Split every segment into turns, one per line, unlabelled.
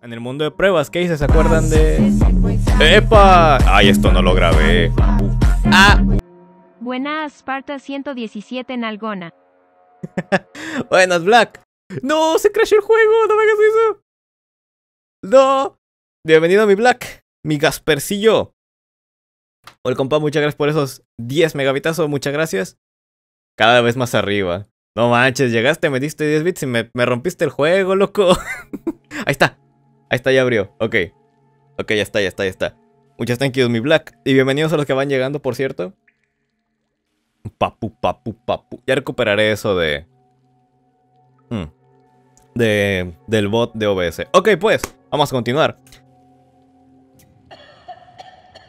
En el mundo de pruebas, ¿qué hice? ¿Se acuerdan de...? ¡Epa! Ay, esto no lo grabé. ¡Ah! Buenas, Sparta 117 en Algona. Buenas, Black. ¡No! ¡Se crashó el juego! ¡No me hagas eso! ¡No! Bienvenido a mi Black, mi Gaspercillo. Hola, compa, muchas gracias por esos 10 megabitazos, muchas gracias. Cada vez más arriba. No manches, llegaste, me diste 10 bits y me rompiste el juego, loco. Ahí está, Ahí está, ya abrió. Ok. Ok, ya está, ya está, ya está. Muchas thank mi Black. Y bienvenidos a los que van llegando, por cierto. Papu, papu, papu. Ya recuperaré eso de... Hmm, de... Del bot de OBS. Ok, pues. Vamos a continuar.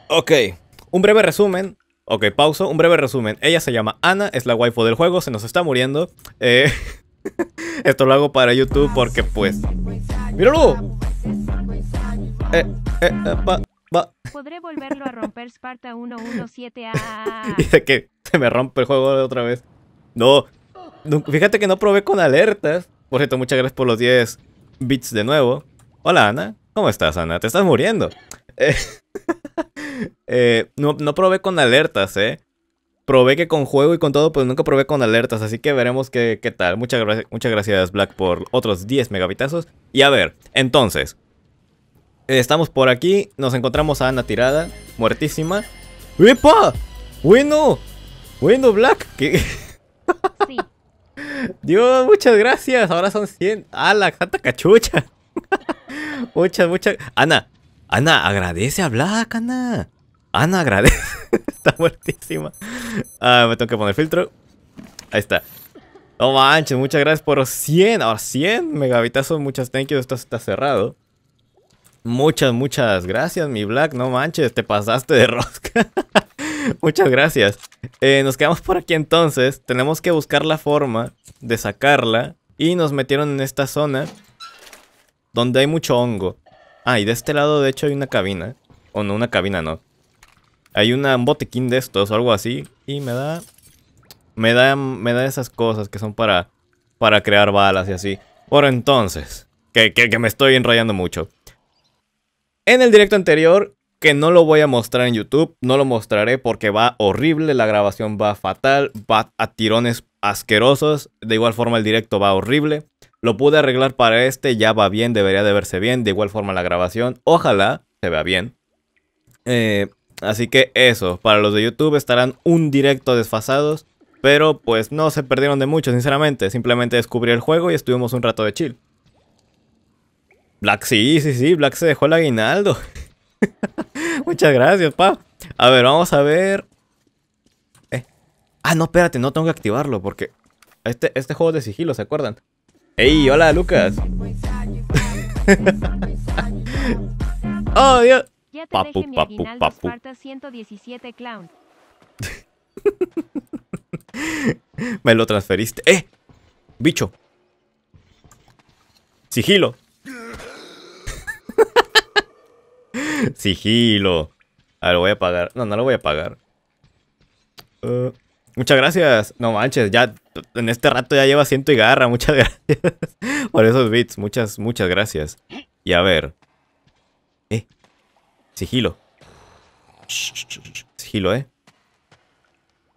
Ok. Un breve resumen. Ok, pauso. Un breve resumen. Ella se llama Ana, es la waifu del juego, se nos está muriendo. Eh, esto lo hago para YouTube porque pues... ¡Míralo! Eh, eh, eh,
Podré volverlo a romper Sparta 117A. Ah.
Dice que se me rompe el juego de otra vez. No, fíjate que no probé con alertas. Por cierto, muchas gracias por los 10 bits de nuevo. Hola, Ana. ¿Cómo estás, Ana? Te estás muriendo. no, probé con alertas, ¿eh? Probé que con juego y con todo, pero nunca probé con alertas. Así que veremos qué, tal. Muchas, muchas gracias, Black, por otros 10 megabitazos. Y a ver, entonces, Estamos por aquí, nos encontramos a Ana tirada, muertísima. ¡Epa! Bueno, bueno, Black, Dios, muchas gracias. Ahora son 100. ¡Ala, la santa cachucha! muchas, muchas. Ana, Ana, agradece a Black, Ana. Ana, agradece. está muertísima. Ah, me tengo que poner filtro. Ahí está. No manches, muchas gracias por 100. Ahora 100 megavitazos, muchas thank you. Esto está cerrado. Muchas, muchas gracias, mi Black. No manches, te pasaste de rosca. muchas gracias. Eh, nos quedamos por aquí entonces. Tenemos que buscar la forma de sacarla. Y nos metieron en esta zona donde hay mucho hongo. Ah, y de este lado de hecho hay una cabina. O no, una cabina no. Hay una, un botequín de estos o algo así. Y me da... Me da, me da esas cosas que son para, para crear balas y así. Por entonces, que, que me estoy enrayando mucho en el directo anterior que no lo voy a mostrar en YouTube, no lo mostraré porque va horrible, la grabación va fatal, va a tirones asquerosos, de igual forma el directo va horrible. Lo pude arreglar para este, ya va bien, debería de verse bien, de igual forma la grabación, ojalá se vea bien. Eh, así que eso, para los de YouTube estarán un directo desfasados, pero pues no se perdieron de mucho, sinceramente, simplemente descubrí el juego y estuvimos un rato de chill. Black, sí, sí, sí, Black se dejó el aguinaldo. Muchas gracias, pa. A ver, vamos a ver. Eh. Ah, no, espérate, no tengo que activarlo porque este, este juego de sigilo, ¿se acuerdan? ¡Ey, hola, Lucas! ¡Oh, Dios! papu, papu, papu. Me lo transferiste. ¡Eh! Bicho. Sigilo. Sigilo. A ver, lo voy a pagar. No, no lo voy a pagar. Eh, muchas gracias. No manches, ya en este rato ya lleva ciento y garra. Muchas gracias por esos bits. Muchas, muchas gracias. Y a ver. Eh. Sigilo. Sigilo, eh.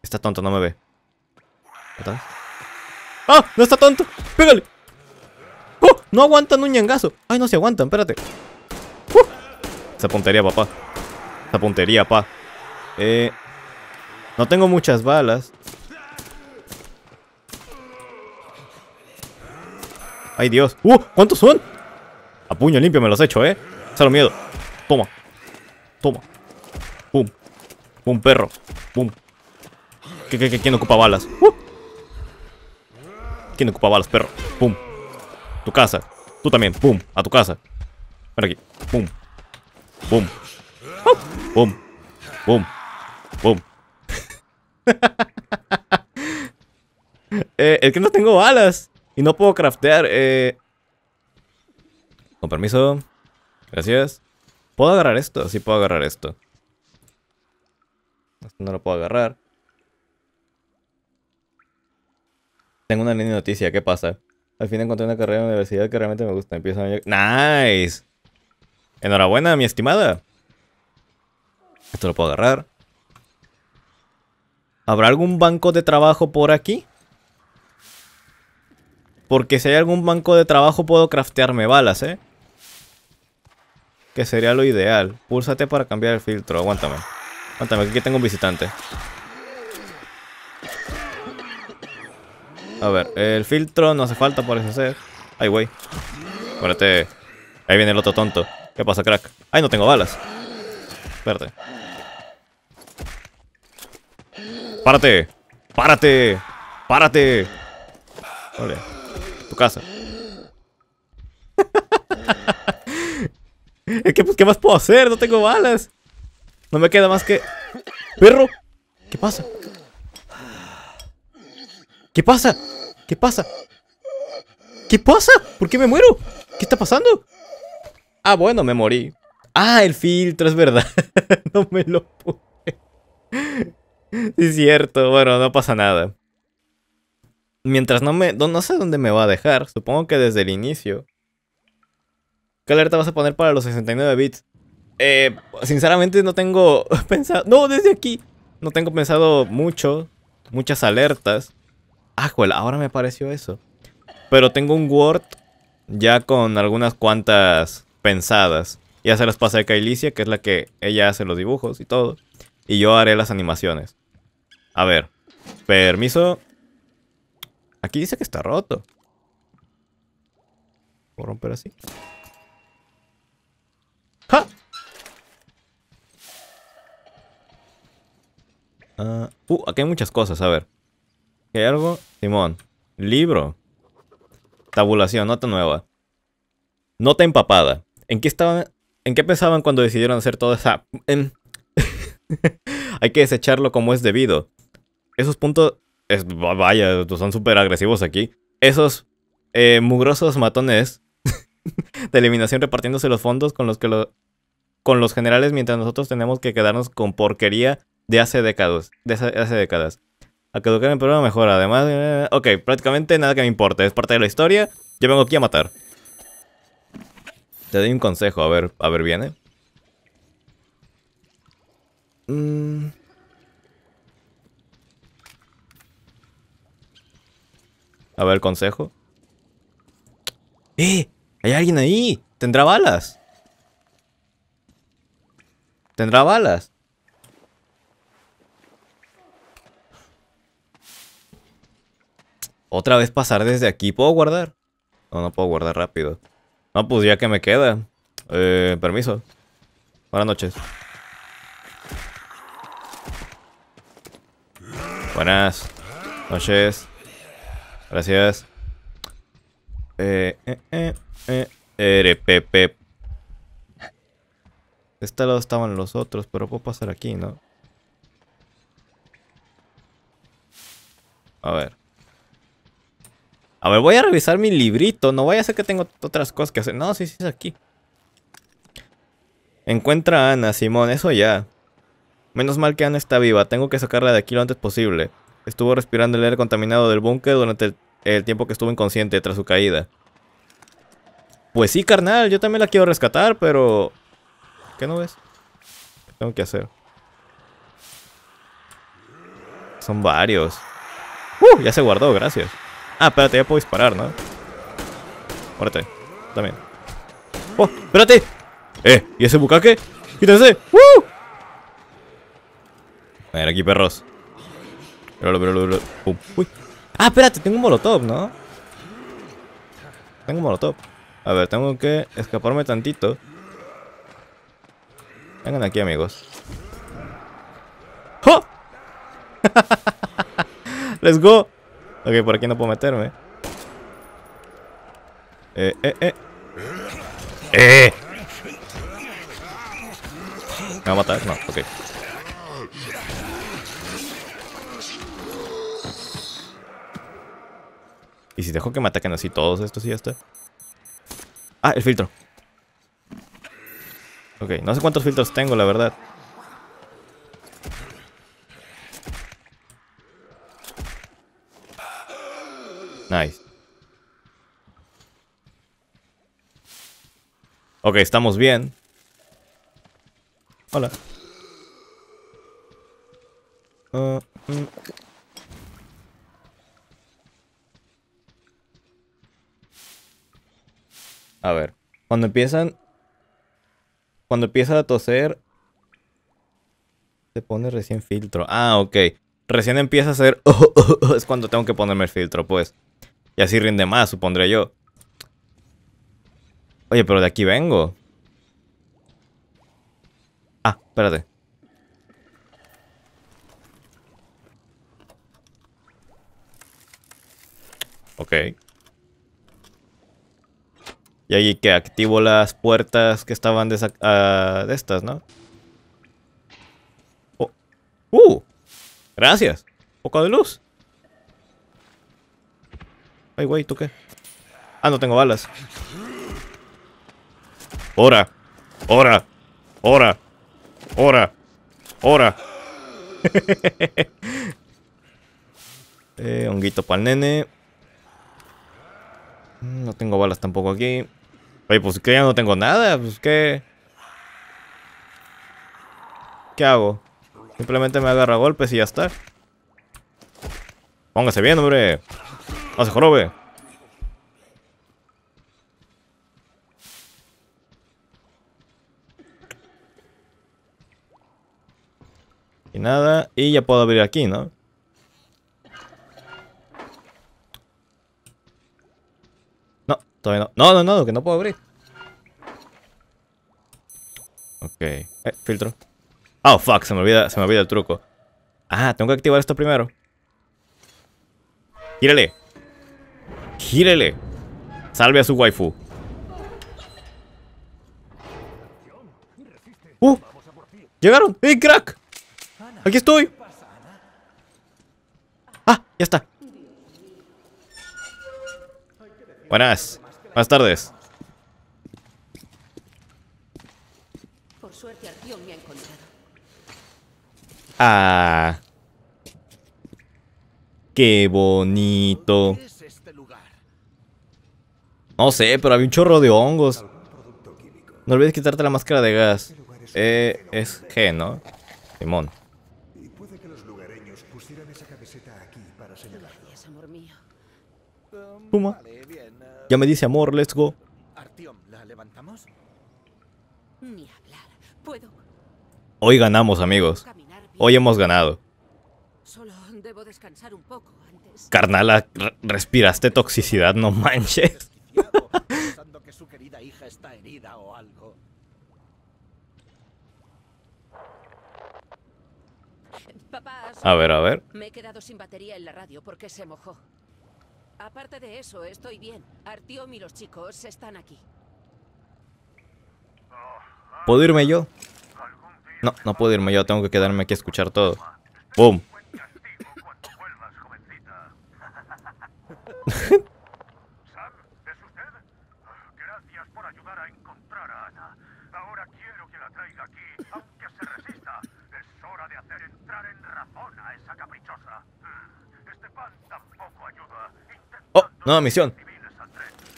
Está tonto, no me ve. tal? ¡Ah! ¡No está tonto! ¡Pégale! ¡Oh! No aguantan un ñangazo. Ay, no se aguantan, espérate. Esa puntería, papá. Esta puntería, pa. Eh, no tengo muchas balas. ¡Ay, Dios! ¡Uh! ¿Cuántos son? A puño limpio me los he hecho, ¿eh? Salo miedo. Toma. Toma. Pum. Pum, perro. Pum. quién ocupa balas? ¡Uh! ¿Quién ocupa balas, perro? Pum. Tu casa. Tú también. Pum. A tu casa. Ven aquí. Pum. Boom. Boom. Boom. Boom. eh, es que no tengo balas. Y no puedo craftear. Eh... Con permiso. Gracias. ¿Puedo agarrar esto? Sí puedo agarrar esto. Esto no lo puedo agarrar. Tengo una línea noticia. ¿Qué pasa? Al fin encontré una carrera en la universidad que realmente me gusta. Empieza. ¡Nice! Enhorabuena, mi estimada. Esto lo puedo agarrar. ¿Habrá algún banco de trabajo por aquí? Porque si hay algún banco de trabajo puedo craftearme balas, ¿eh? Que sería lo ideal. Púlsate para cambiar el filtro. Aguántame. Aguántame, que aquí tengo un visitante. A ver, el filtro no hace falta, por ser. Ay, güey. Espérate. Ahí viene el otro tonto. ¿Qué pasa, crack? Ay, no tengo balas. Espérate. ¡Párate! ¡Párate! ¡Párate! Vale. Tu casa. Pues, ¿qué más puedo hacer? No tengo balas. No me queda más que... ¡Perro! ¿Qué pasa? ¿Qué pasa? ¿Qué pasa? ¿Qué pasa? ¿Por qué me muero? ¿Qué está pasando? Ah, bueno, me morí. Ah, el filtro, es verdad. no me lo puse. es cierto, bueno, no pasa nada. Mientras no me... No, sé dónde me va a dejar. Supongo que desde el inicio. ¿Qué alerta vas a poner para los 69 bits? Eh, sinceramente no tengo pensado... No, desde aquí. No tengo pensado mucho. Muchas alertas. Ah, ahora me pareció eso. Pero tengo un Word ya con algunas cuantas pensadas. Ya se las pasé a Kailicia, que es la que ella hace los dibujos y todo. Y yo haré las animaciones. A ver. Permiso. Aquí dice que está roto. a romper así? ¡Ja! Ah, uh, aquí hay muchas cosas, a ver. ¿Qué hay algo? Simón. Libro. Tabulación, nota nueva. Nota empapada. ¿En qué estaban? ¿En qué pensaban cuando decidieron hacer toda esa? Hay que desecharlo como es debido. Esos puntos, es, vaya, son súper agresivos aquí. Esos eh, mugrosos matones de eliminación repartiéndose los fondos con los que los con los generales mientras nosotros tenemos que quedarnos con porquería de hace décadas, de hace décadas. A que en el programa mejor, además, eh, ok, prácticamente nada que me importe, es parte de la historia, yo vengo aquí a matar. Te doy un consejo, a ver, a ver, viene. Mm. A ver, consejo. ¡Eh! ¡Hay alguien ahí! ¡Tendrá balas! ¡Tendrá balas! Otra vez pasar desde aquí. ¿Puedo guardar? No, no puedo guardar rápido. No, pues ya que me queda. Eh, permiso. Buenas noches. Buenas noches. Gracias. Eh, eh, eh, eh, De este lado estaban los otros, pero puedo pasar aquí, ¿no? A ver. A ver, voy a revisar mi librito. No vaya a ser que tengo otras cosas que hacer. No, sí, sí, es aquí. Encuentra a Ana, Simón, eso ya. Menos mal que Ana está viva. Tengo que sacarla de aquí lo antes posible. Estuvo respirando el aire contaminado del búnker durante el, tiempo que estuvo inconsciente tras su caída. Pues sí, carnal, yo también la quiero rescatar, pero... ¿Qué no ves? ¿Qué tengo que hacer? Son varios. ¡Uh! Ya se guardó, gracias. Ah, espérate, ya puedo disparar, ¿no? Muérete. También. ¡Oh! ¡Espérate! ¡Eh! ¿Y ese bucaque? ¡Quítense! ¡Woo! A ver, aquí, perros. ¡Pum! ¡Uy! ¡Ah, espérate! Tengo un molotov, ¿no? Tengo un molotov. A ver, tengo que escaparme tantito. Vengan aquí, amigos. ¡Oh! ¡Let's go! Ok, por aquí no puedo meterme. Eh, eh, eh. ¡Eh! ¿Me va a matar? No, ok. ¿Y si dejo que me ataquen así todos estos y esto? Ah, el filtro. Ok, no sé cuántos filtros tengo, la verdad. Nice. Ok, estamos bien.
Hola.
Ah, mm.
A ver, cuando empiezan... Cuando empieza a toser... Se pone recién filtro. Ah, ok. Recién empieza a hacer... es cuando tengo que ponerme el filtro, pues. Y así rinde más, supondré yo. Oye, pero de aquí vengo. Ah, espérate. Ok. Y ahí que activo las puertas que estaban de, ah, estas, ¿no? Oh. ¡Uh! Gracias. Poco de luz. Ay, güey, ¿tú qué? Ah, no tengo balas. ¡Hora! ¡Hora! ¡Hora! ¡Hora! ¡Hora! eh, honguito para el nene. Mm, no tengo balas tampoco aquí. Oye, pues que ya no tengo nada. Pues que... ¿Qué hago? Simplemente me agarra golpes y ya está. Póngase bien, hombre. ¡Hace jorobe! Y nada, y ya puedo abrir aquí, ¿no? No, todavía no. No, no, no, que no puedo abrir. Ok. Eh, filtro. Oh, fuck, se me olvida, se me olvida el truco. Ah, tengo que activar esto primero. Tírale. Gírele. Salve a su waifu. ¡Uh! ¡Llegaron! ¡Ey, crack! ¡Aquí estoy! ¡Ah! ¡Ya está! Buenas. Buenas tardes.
Por suerte Artión me ha encontrado.
Ah. Qué bonito. No sé, pero había un chorro de hongos. No olvides quitarte la máscara de gas. Eh, es G, ¿no? Simón. Puma. Ya me dice amor, let's go. Hoy ganamos, amigos. Hoy hemos ganado. Solo Carnala, ah, respiraste toxicidad, no manches
hija está herida o algo. a ver, a ver. Me he quedado sin batería en la radio porque se mojó. Aparte de eso, estoy bien. Artiom y los chicos están aquí.
¿Puedo irme yo? No, no puedo irme yo. Tengo que quedarme aquí a escuchar todo. ¡Boom! Oh, nueva misión.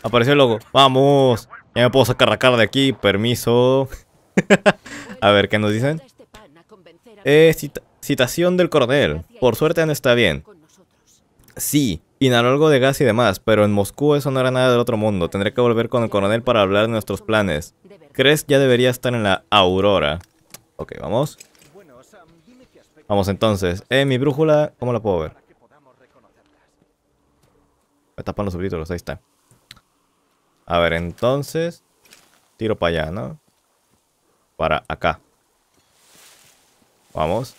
Apareció el logo. Vamos. Ya me puedo sacar la cara de aquí. Permiso. a ver, ¿qué nos dicen? Eh, citación del coronel. Por suerte no está bien. Sí, inhaló algo de gas y demás, pero en Moscú eso no era nada del otro mundo. Tendré que volver con el coronel para hablar de nuestros planes. ¿Crees ya debería estar en la Aurora? Ok, vamos. Vamos entonces. Eh, mi brújula, ¿cómo la puedo ver? Me tapan los subtítulos, ahí está. A ver, entonces... Tiro para allá, ¿no? Para acá. Vamos.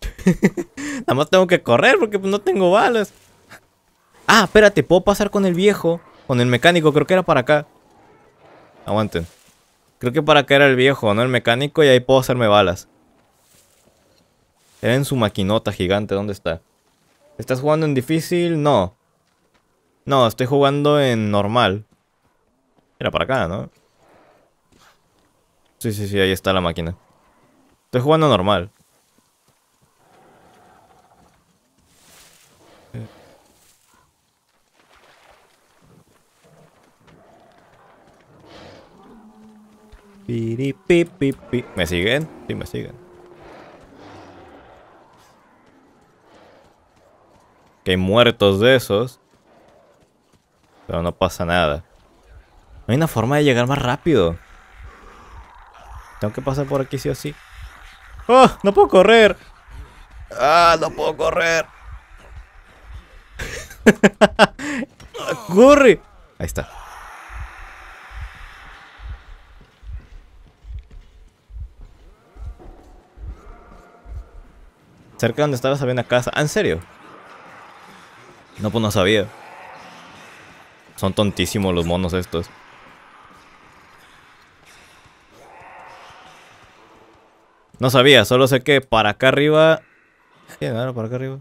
Nada más tengo que correr porque pues, no tengo balas. Ah, espérate, puedo pasar con el viejo. Con el mecánico, creo que era para acá. Aguanten. Creo que para acá era el viejo, ¿no? El mecánico y ahí puedo hacerme balas. Era en su maquinota gigante, ¿dónde está? ¿Estás jugando en difícil? No. No, estoy jugando en normal. Era para acá, ¿no? Sí, sí, sí, ahí está la máquina. Estoy jugando normal. ¿Me siguen? Sí, me siguen. que hay muertos de esos. Pero no pasa nada. No hay una forma de llegar más rápido. Tengo que pasar por aquí sí o sí. ¡Oh! ¡No puedo correr! ¡Ah! ¡No puedo correr! ¡Corre! Ahí está. Cerca de donde estabas había una casa. ¿Ah, ¿En serio? No, pues no sabía. Son tontísimos los monos estos. No sabía, solo sé que para acá arriba... ¿Qué? Claro, para acá arriba.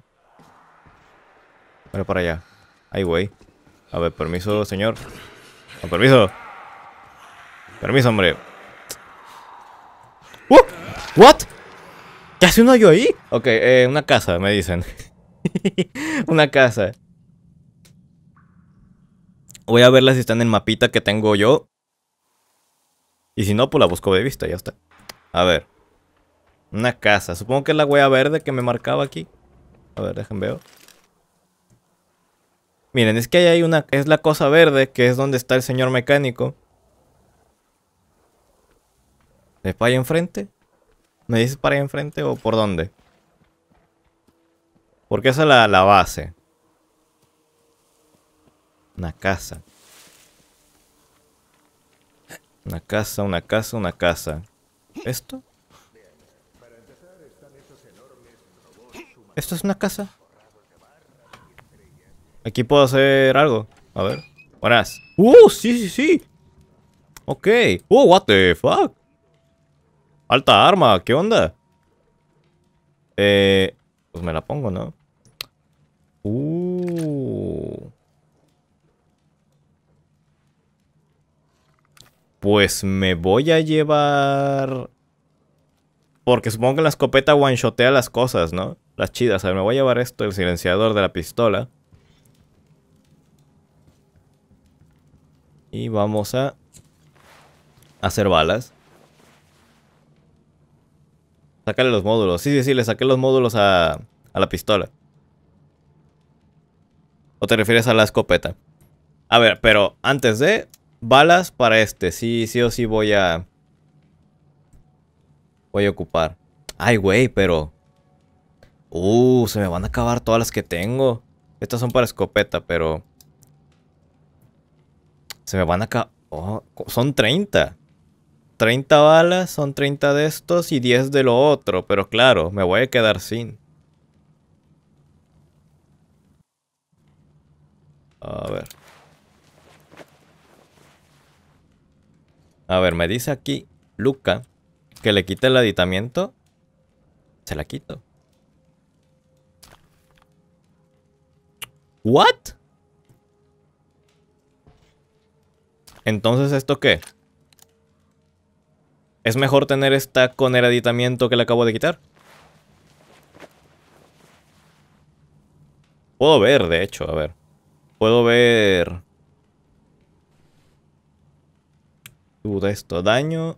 Pero para allá. Ahí, güey. A ver, permiso, señor. permiso. Permiso, hombre. ¿What? ¿Qué hace uno yo ahí? Ok, eh, una casa, me dicen. una casa. Voy a verla si están en el mapita que tengo yo. Y si no, pues la busco de vista, ya está. A ver. Una casa. Supongo que es la huella verde que me marcaba aquí. A ver, déjenme ver. Miren, es que ahí hay una... Es la cosa verde, que es donde está el señor mecánico. ¿Es para allá enfrente? ¿Me dices para allá enfrente o por dónde? Porque esa es la, la base. Una casa. Una casa, una casa, una casa. ¿Esto? ¿Esto es una casa? Aquí puedo hacer algo. A ver. Buenas. ¡Uh! Sí, sí, sí. Ok. ¡Uh! What the fuck. Alta arma. ¿Qué onda? Eh... Pues me la pongo, ¿no? ¡Uh! Pues me voy a llevar... Porque supongo que la escopeta one-shotea las cosas, ¿no? Las chidas. A ver, me voy a llevar esto, el silenciador de la pistola. Y vamos a hacer balas. Sácale los módulos. Sí, sí, sí, le saqué los módulos a, a la pistola. ¿O te refieres a la escopeta? A ver, pero antes de balas para este. Sí, sí o sí voy a... Voy a ocupar. Ay, güey, pero... Uh, se me van a acabar todas las que tengo. Estas son para escopeta, pero... Se me van a acabar... Oh, son 30. 30 balas, son 30 de estos y 10 de lo otro. Pero claro, me voy a quedar sin. A ver. A ver, me dice aquí Luca que le quite el aditamiento. Se la quito. ¿What? Entonces, ¿esto qué? ¿Es mejor tener esta con el aditamiento que le acabo de quitar? Puedo ver, de hecho, a ver. Puedo ver... Puta esto, daño.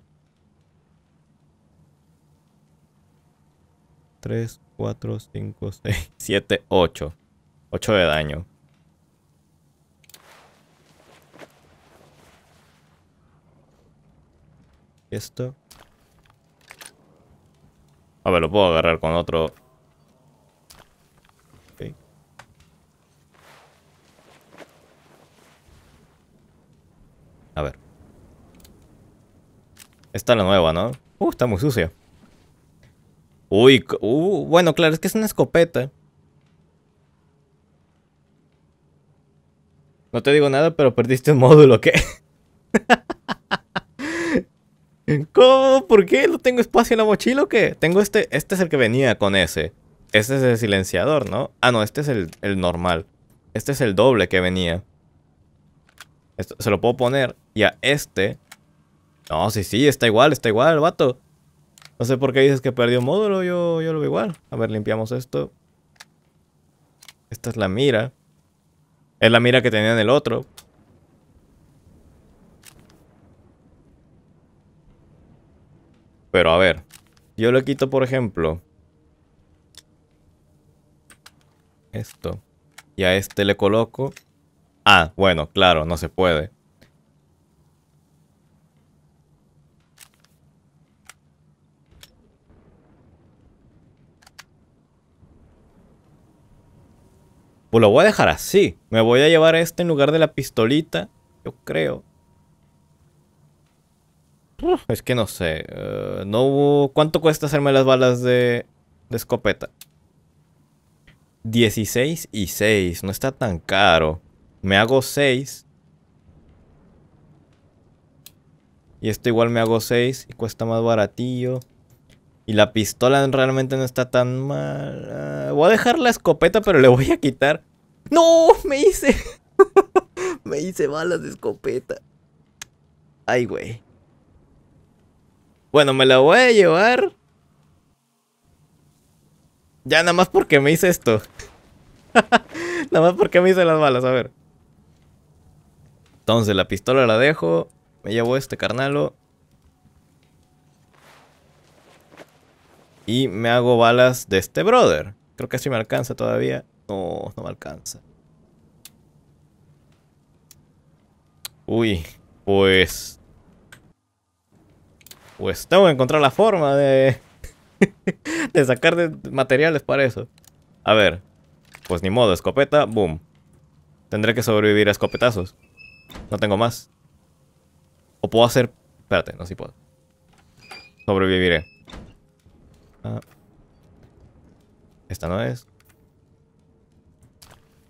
3, 4, 5, 6, 7, 8. 8 de daño. Esto. A ver, lo puedo agarrar con otro A ver es la nueva, ¿no? Uh, está muy sucia. Uy, uh, bueno, claro, es que es una escopeta. No te digo nada, pero perdiste un módulo, ¿qué? ¿Cómo? ¿Por qué? ¿No tengo espacio en la mochila qué? Tengo este, este es el que venía con ese. Este es el silenciador, ¿no? Ah, no, este es el, normal. Este es el doble que venía. se lo puedo poner. Y a este no, sí, sí, está igual, está igual el vato. No sé por qué dices que perdió módulo, yo, yo lo veo igual. A ver, limpiamos esto. Esta es la mira. Es la mira que tenía en el otro. Pero a ver, yo le quito, por ejemplo, esto. Y a este le coloco... Ah, bueno, claro, no se puede. Pues lo voy a dejar así. Me voy a llevar este en lugar de la pistolita. Yo creo. Es que no sé. Eh, no ¿Cuánto cuesta hacerme las balas de, de escopeta? 16 y 6. No está tan caro. Me hago 6. Y esto igual me hago 6 y cuesta más baratillo. Y la pistola realmente no está tan mal. Ah, voy a dejar la escopeta, pero le voy a quitar. ¡No! Me hice. me hice balas de escopeta. Ay, güey. Bueno, me la voy a llevar. Ya nada más porque me hice esto. nada más porque me hice las balas, a ver. Entonces la pistola la dejo. Me llevo este carnalo. Y me hago balas de este brother. Creo que así me alcanza todavía. No, no me alcanza. Uy, pues... Pues tengo que encontrar la forma de... de sacar de materiales para eso. A ver. Pues ni modo, escopeta, boom. Tendré que sobrevivir a escopetazos. No tengo más. O puedo hacer... Espérate, no, si puedo. Sobreviviré. Ah. Esta no es.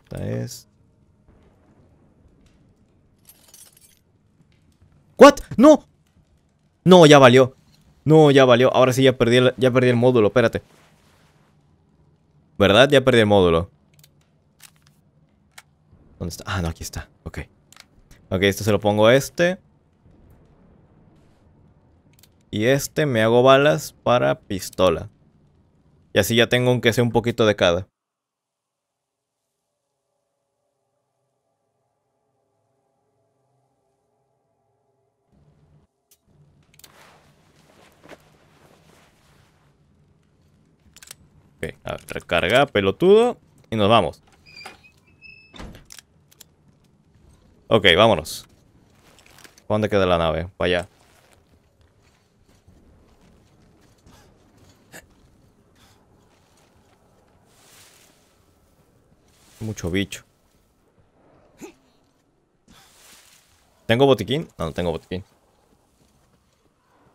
Esta es. ¿What? ¡No! No, ya valió. No, ya valió. Ahora sí ya perdí el, ya perdí el módulo, espérate. ¿Verdad? Ya perdí el módulo. ¿Dónde está? Ah, no, aquí está. Ok. Ok, esto se lo pongo a este y este me hago balas para pistola. Y así ya tengo aunque sea un poquito de cada. a recarga, pelotudo. Y nos vamos. Ok, vámonos. ¿Dónde queda la nave? Para allá. Mucho bicho. ¿Tengo botiquín? No, no tengo botiquín.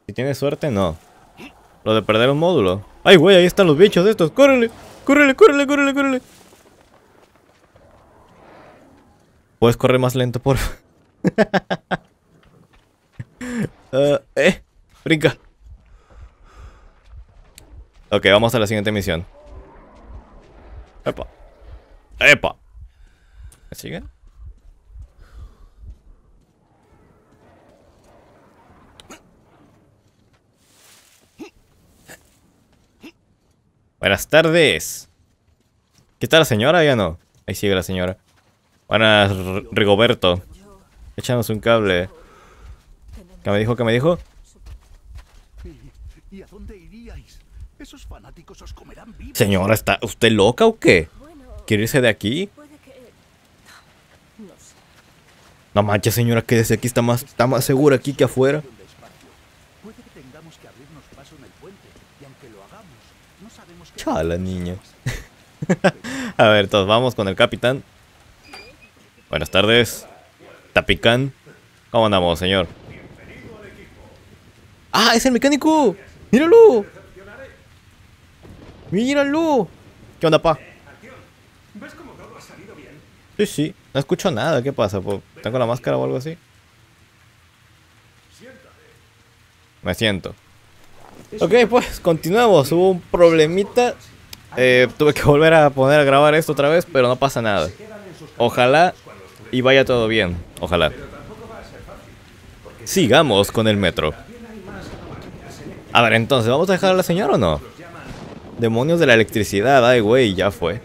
Si tienes suerte, no. Lo de perder un módulo. ¡Ay, güey! Ahí están los bichos estos. ¡Córrele! ¡Córrele, córrele, córrele, córrele! Puedes correr más lento, por uh, ¡Eh! ¡Brinca! Ok, vamos a la siguiente misión. Epa. ¡Epa! ¿Me siguen? Buenas tardes. ¿Qué la señora? Ya no. Ahí sigue la señora. Buenas, Rigoberto. Échanos un cable. ¿Qué me dijo? ¿Qué me dijo? fanáticos Señora, ¿está usted loca o qué? ¿Quiere irse de aquí? Eh, no manches, señora, que desde aquí está más, está más segura aquí que afuera. Chala, niña. A ver, todos vamos con el capitán. Buenas tardes. Tapicán. ¿Cómo andamos, señor? ¡Ah, es el mecánico! ¡Míralo! ¡Míralo! ¿Qué onda, pa? Sí, sí. No escucho nada. ¿Qué pasa? ¿Tengo la máscara o algo así? Me siento. Ok, pues continuamos. Hubo un problemita. Eh, tuve que volver a poner a grabar esto otra vez, pero no pasa nada. Ojalá y vaya todo bien. Ojalá. Sigamos con el metro. A ver, entonces, ¿vamos a dejar a la señora o no? Demonios de la electricidad, ay, güey, ya fue.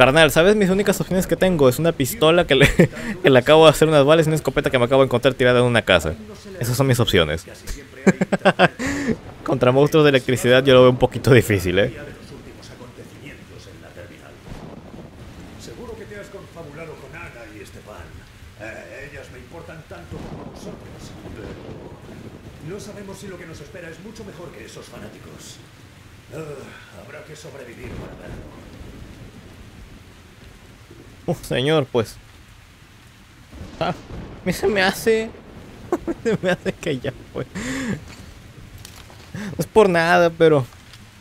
Carnal, ¿sabes? Mis únicas opciones que tengo es una pistola que le, acabo de hacer unas balas y una escopeta que me acabo de encontrar tirada en una casa. Esas son mis opciones. Contra monstruos de electricidad yo lo veo un poquito difícil, ¿eh? Oh, señor, pues. Ah, me se me hace... se me hace que ya fue. No es por nada, pero...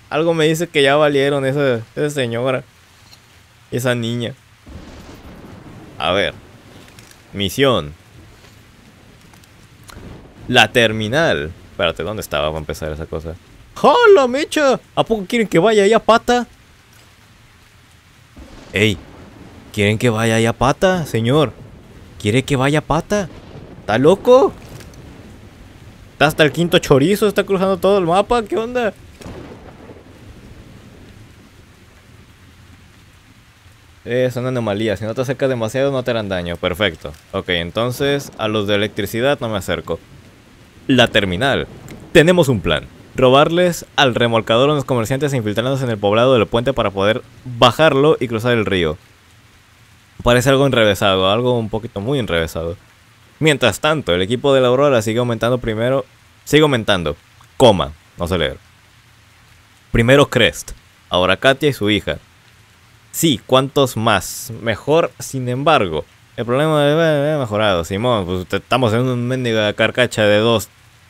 Algo me dice que ya valieron esa, esa señora. Esa niña. A ver. Misión. La terminal. Espérate, ¿dónde estaba para empezar esa cosa? ¡Hola, mecha! ¿A poco quieren que vaya ahí pata? ¡Ey! ¿Quieren que vaya ahí a pata, señor? ¿Quiere que vaya a pata? ¿Está loco? Está hasta el quinto chorizo, está cruzando todo el mapa, ¿qué onda? Es una anomalía si no te acercas demasiado no te harán daño, perfecto. Ok, entonces a los de electricidad no me acerco. La terminal. Tenemos un plan. Robarles al remolcador a los comerciantes infiltrándose en el poblado del puente para poder bajarlo y cruzar el río. Parece algo enrevesado, algo un poquito muy enrevesado. Mientras tanto, el equipo de la Aurora sigue aumentando primero. Sigue aumentando. Coma. No se leer. Primero Crest. Ahora Katia y su hija. Sí, ¿cuántos más? Mejor, sin embargo. El problema de mejorado, Simón. Pues estamos en un mendiga carcacha de dos,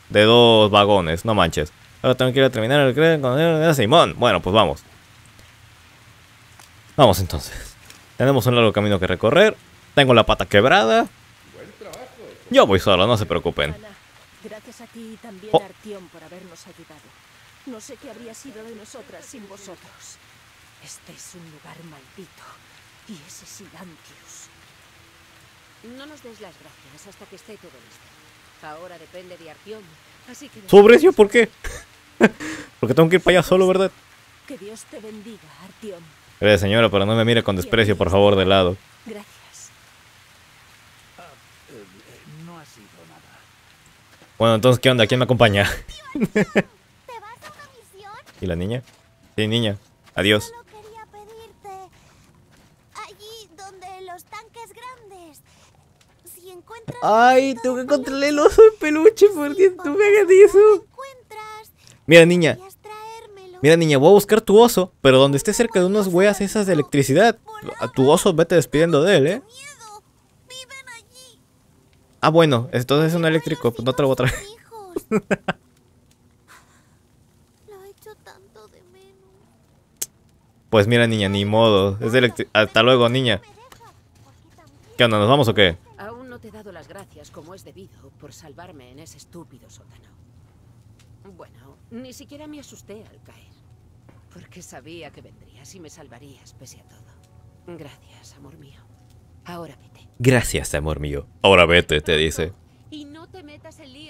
de dos vagones, no manches. Ahora tengo que ir a terminar el Crest con el Simón. Bueno, pues vamos. Vamos entonces. Tenemos un largo camino que recorrer. Tengo la pata quebrada. Yo voy solo, no se preocupen.
Gracias a ti y también oh. a Artión por habernos ayudado. No sé qué habría sido de nosotras sin vosotros. Este es un lugar maldito. Y ese No nos des las gracias hasta que esté todo listo. Ahora depende de Artión. Así que... ¿Sobre
por qué? Porque tengo que ir para allá solo, ¿verdad?
Que Dios te bendiga, Artión.
Gracias, señora, pero no me mire con desprecio, por favor, de lado. Gracias. Bueno, entonces, ¿qué onda? ¿Quién me acompaña? ¿Y la niña? Sí, niña. Adiós. Ay, tengo que encontrarle el oso de peluche, por Dios, tú me hagas eso. Mira, niña, Mira niña, voy a buscar tu oso, pero donde esté cerca de unas huellas esas de electricidad. A tu oso vete despidiendo de él, ¿eh? Ah, bueno, entonces es un eléctrico, pues no te lo voy a traer. Pues mira niña, ni modo. Es Hasta luego, niña. ¿Qué onda? ¿Nos vamos o qué? Aún no te he dado las gracias como es
debido por salvarme en ese estúpido sótano. Bueno, ni siquiera me asusté al caer. Porque sabía que vendrías y me salvarías pese a todo. Gracias, amor mío. Ahora vete.
Gracias, amor mío. Ahora vete, te dice.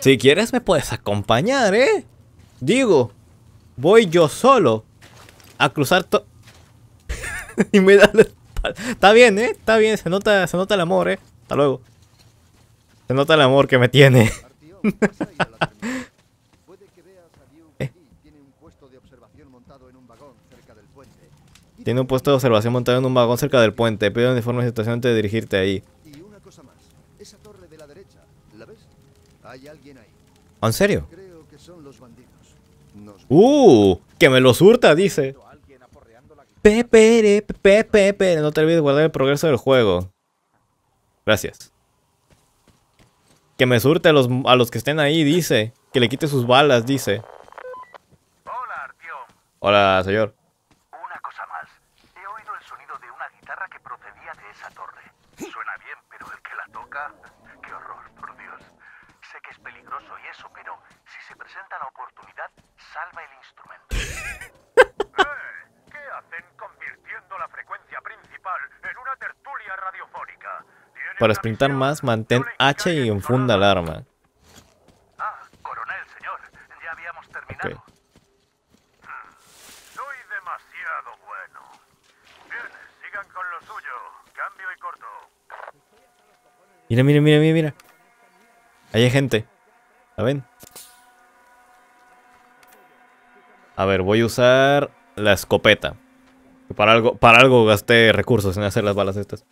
Si quieres me puedes acompañar, ¿eh? Digo, voy yo solo a cruzar todo... y me da Está bien, ¿eh? Está bien, se nota, se nota el amor, ¿eh? Hasta luego. Se nota el amor que me tiene. Tiene un puesto de observación montado en un vagón cerca del puente. Pide un informe de situación antes de dirigirte ahí. ¿En serio? que ¡Uh! ¡Que me lo surta! Dice. Pepe, pepe, No te olvides guardar el progreso del juego. Gracias. Que me surte a los, que estén ahí, dice. Que le quite sus balas, dice. Hola, señor. Para sprintar más, mantén H y enfunda el arma. Ah, coronel, señor. Ya habíamos terminado. Hmm, demasiado bueno. Bien, sigan con lo suyo. Cambio y corto. Mira, mira, mira, mira, mira. Ahí hay gente. ¿La ven? A ver, voy a usar la escopeta. Para algo, para algo gasté recursos en hacer las balas estas.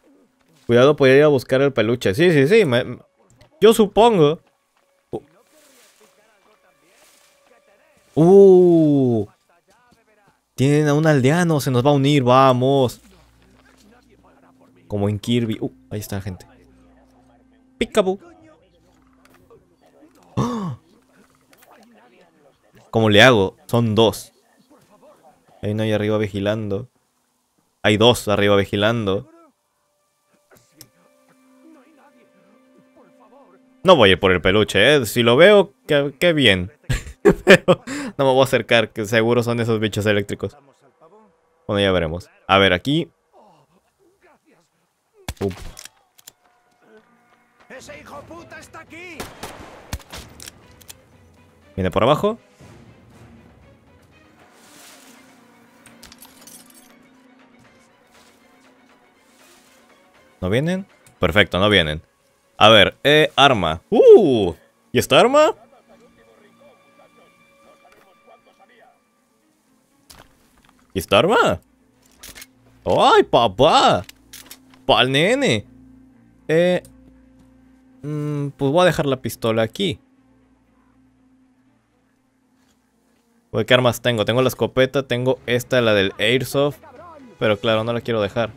Cuidado podría ir a buscar el peluche. Sí, sí, sí. yo supongo. Uh. Tienen a un aldeano. Se nos va a unir. Vamos. Como en Kirby. Uh, ahí está la gente. Picabu. ¿Cómo le hago? Son dos. Hay uno ahí arriba vigilando. Hay dos arriba vigilando. No voy a ir por el peluche, ¿eh? Si lo veo, qué, bien. Pero no me voy a acercar, que seguro son esos bichos eléctricos. Bueno, ya veremos. A ver, aquí... aquí! Viene por abajo. ¿No vienen? Perfecto, no vienen. A ver, eh, arma. Uh, ¿Y esta arma? ¿Y esta arma? ¡Ay, papá! ¡Pal nene! Eh, mm, pues voy a dejar la pistola aquí. ¿qué armas tengo? Tengo la escopeta, tengo esta, la del Airsoft. Pero claro, no la quiero dejar.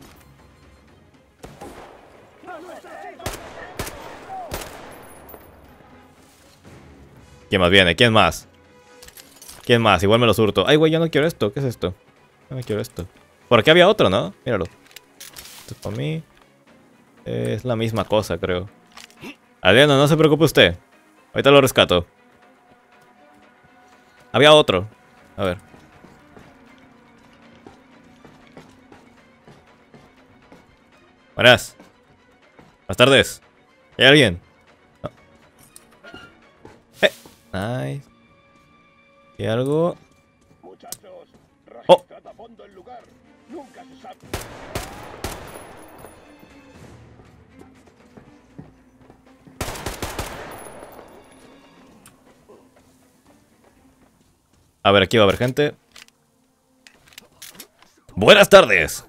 ¿Quién más viene? ¿Quién más? ¿Quién más? Igual me lo surto. Ay, güey, yo no quiero esto. ¿Qué es esto? Yo no quiero esto. Por aquí había otro, ¿no? Míralo. Esto para mí. Es la misma cosa, creo. Adriano, no se preocupe usted. Ahorita lo rescato. Había otro. A ver. Buenas. Buenas tardes. ¿Hay alguien? Eh, Nice. Y algo. Oh. A ver, aquí va a haber gente. Buenas tardes.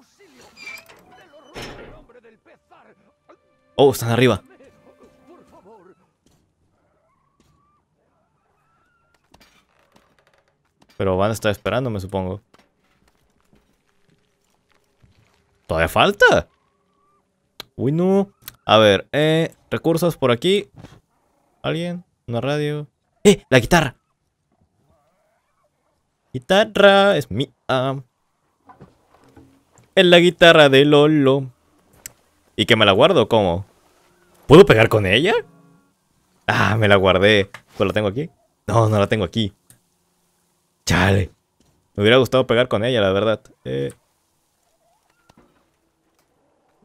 Oh, están arriba. Pero van a estar esperando, me supongo. ¿Todavía falta? Uy, no. A ver, eh, recursos por aquí. ¿Alguien? ¿Una radio? ¡Eh! ¡La guitarra! Guitarra es mía. Es la guitarra de Lolo. ¿Y que me la guardo? ¿Cómo? ¿Puedo pegar con ella? Ah, me la guardé. ¿Pues la tengo aquí? No, no la tengo aquí. Chale. Me hubiera gustado pegar con ella, la verdad. Eh,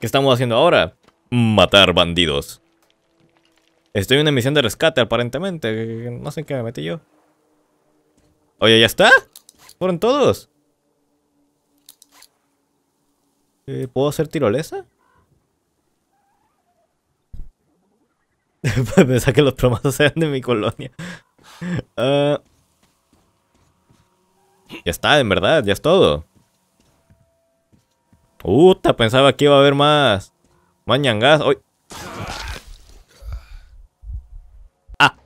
¿Qué estamos haciendo ahora? Matar bandidos. Estoy en una misión de rescate, aparentemente. No sé en qué me metí yo. Oye, ¿ya está? ¿Fueron todos? Eh, ¿Puedo hacer tirolesa? Pensaba que los plomazos sean de mi colonia. Ah, ya está, en verdad, ya es todo. Puta, pensaba que iba a haber más. mañangas, ñangas. Ah.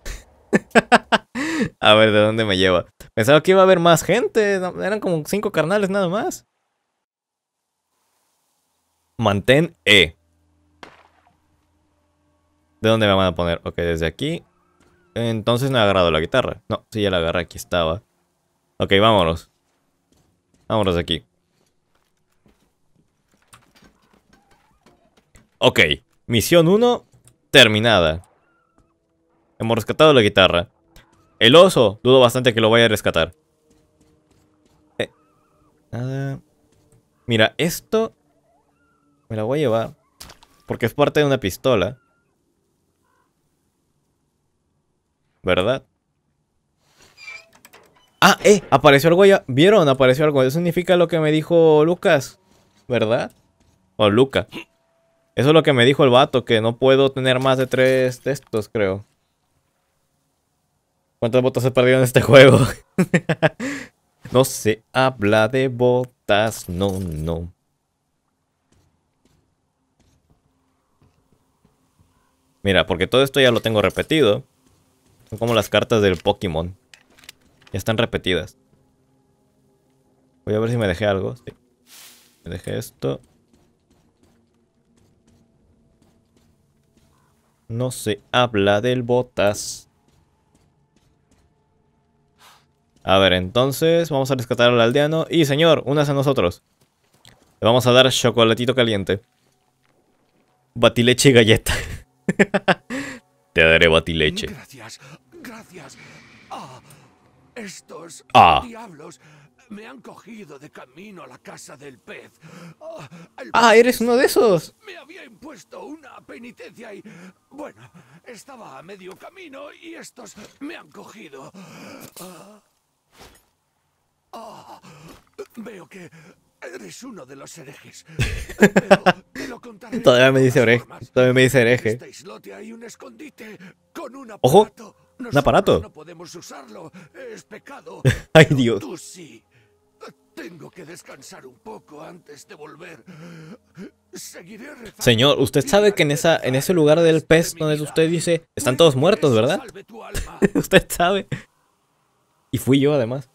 a ver, ¿de dónde me lleva? Pensaba que iba a haber más gente. Eran como cinco carnales nada más. Mantén E. ¿De dónde me van a poner? Ok, desde aquí. Entonces me he agarrado la guitarra. No, si ya la agarré, aquí estaba. Ok, vámonos. Vámonos aquí. Ok, misión 1 terminada. Hemos rescatado la guitarra. El oso, dudo bastante que lo vaya a rescatar. Eh, nada. Mira, esto me la voy a llevar. Porque es parte de una pistola. ¿Verdad? Ah, eh, apareció algo Ya ¿Vieron? Apareció algo. Eso significa lo que me dijo Lucas, ¿verdad? O Luca. Eso es lo que me dijo el vato, que no puedo tener más de tres textos creo. ¿Cuántas botas he perdido en este juego? no se habla de botas, no, no. Mira, porque todo esto ya lo tengo repetido. Son como las cartas del Pokémon. Ya están repetidas. Voy a ver si me dejé algo. Me dejé esto. No se habla del botas. A ver, entonces vamos a rescatar al aldeano. Y señor, unas a nosotros. Le vamos a dar chocolatito caliente. Batileche y galleta. Te daré batileche.
Gracias, gracias. Estos
ah. diablos me han cogido de camino a la casa del pez. ah, ah eres uno de esos. Me había impuesto una penitencia y... Bueno,
estaba a medio camino y estos me han cogido. Ah, veo que eres uno de los herejes. Pero lo Todavía me dice hereje.
Todavía me dice hereje. un escondite con una Ojo un aparato. usarlo. Ay, Dios. Tú sí. Tengo que descansar un poco antes de volver. Señor, usted sabe que en esa en ese lugar del pez donde usted dice, están todos muertos, ¿verdad? usted sabe. Y fui yo además.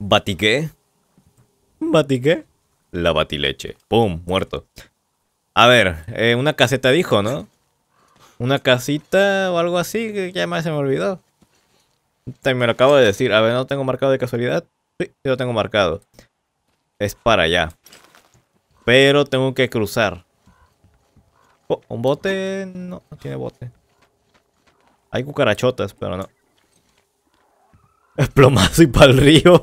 Batiqué. Batiqué. La batileche. Pum, muerto. A ver, eh, una caseta dijo, ¿no? una casita o algo así, que ya más se me olvidó. me lo acabo de decir. A ver, ¿no tengo marcado de casualidad? Sí, sí lo tengo marcado. Es para allá. Pero tengo que cruzar. Oh, un bote... No, no tiene bote. Hay cucarachotas, pero no. Es plomazo y pa'l río.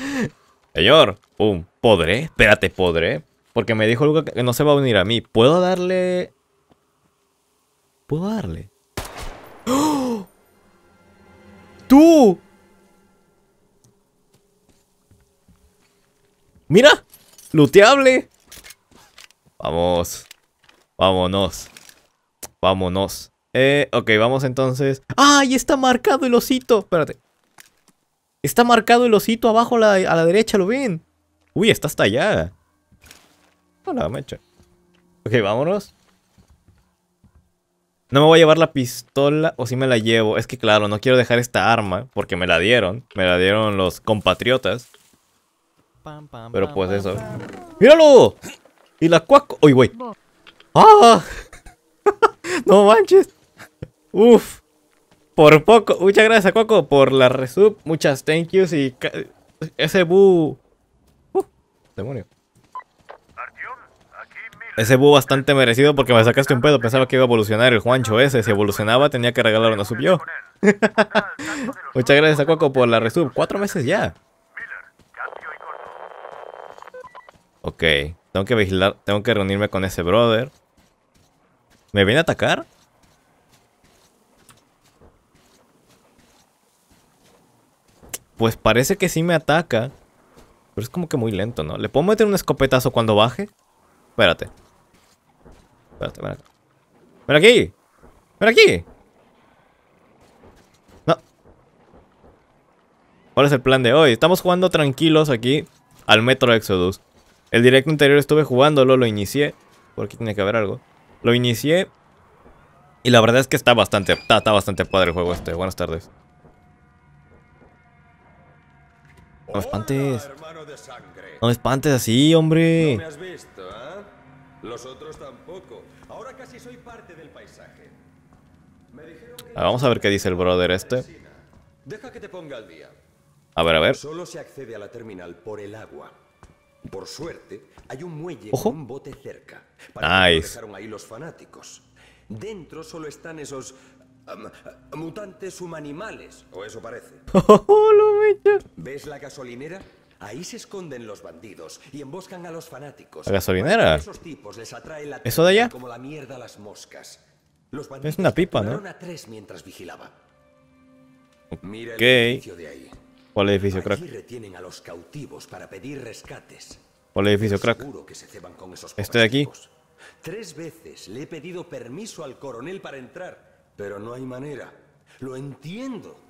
Señor, pum, podre espérate, podré. Porque me dijo Luca que no se va a unir a mí. ¿Puedo darle Puedo darle. ¡Tú! ¡Mira! ¡Luteable! Vamos. Vámonos. Vámonos. Eh, ok, vamos entonces. ¡Ay! está marcado el osito. Espérate. Está marcado el osito abajo a la, derecha, ¿lo ven? Uy, está hasta allá. Hola, mecha. Ok, vámonos. No me voy a llevar la pistola o si me la llevo. Es que claro, no quiero dejar esta arma porque me la dieron. Me la dieron los compatriotas. Pero pues eso. ¡Míralo! Y la cuaco... ¡Uy, güey! ¡Ah! ¡No manches! ¡Uf! Por poco. Muchas gracias a por la resub. Muchas thank yous y... Ese bu... Uh, demonio. Ese búho bastante merecido porque me sacaste un pedo. Pensaba que iba a evolucionar el Juancho ese. Si evolucionaba, tenía que regalar una sub yo. Muchas gracias a Cuaco por la resub. Cuatro meses ya. Ok. Tengo que vigilar. Tengo que reunirme con ese brother. ¿Me viene a atacar? Pues parece que sí me ataca. Pero es como que muy lento, ¿no? ¿Le puedo meter un escopetazo cuando baje? Espérate. Espérate, espérate aquí! ¡Ven aquí! No. ¿Cuál es el plan de hoy? Estamos jugando tranquilos aquí al Metro Exodus. El directo anterior estuve jugándolo, lo inicié. porque tiene que haber algo. Lo inicié. Y la verdad es que está bastante, está, bastante padre el juego este. Buenas tardes. No me espantes. No me espantes así, hombre. No me
has visto, ¿eh? Los otros tampoco. Ahora casi soy parte del paisaje.
vamos a ver qué dice el brother este.
Deja que te ponga al día. A ver, a ver. Solo se accede a la terminal por el agua. Por suerte, hay un muelle con un bote cerca. Para nice. dejaron ahí los fanáticos. Dentro solo están esos um, mutantes humanimales, o eso parece. ¿Ves la gasolinera? Ahí se esconden los bandidos y emboscan a los fanáticos. ¿La gasolinera? Esos tipos les atrae la ¿Eso de allá? Como la mierda a las moscas. Los bandidos es una pipa, ¿no? A mientras vigilaba. ¿Qué? edificio de ahí. ¿Cuál edificio, crack? Allí retienen a los cautivos para pedir rescates.
¿Cuál edificio, crack? Seguro que se ceban con esos Estoy aquí.
Tres veces le he pedido permiso al coronel para entrar, pero no hay manera. Lo entiendo.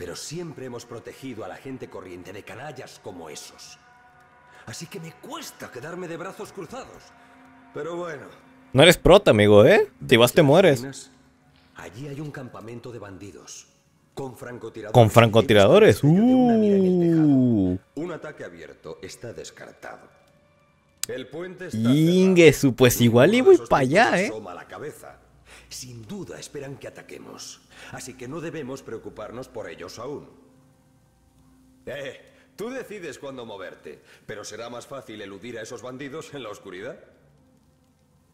Pero siempre hemos protegido a la gente corriente de canallas como esos. Así que me cuesta quedarme de brazos cruzados. Pero bueno.
No eres prota, amigo, ¿eh? Te vas, te mueres.
Allí hay un campamento de bandidos. Con francotiradores. Con
francotiradores. Uh.
Un ataque abierto está descartado. El puente está
Ingesu, pues igual y voy para allá, ¿eh?
Sin duda esperan que ataquemos. Así que no debemos preocuparnos por ellos aún. Eh, tú decides cuándo moverte, pero será más fácil eludir a esos bandidos en la oscuridad.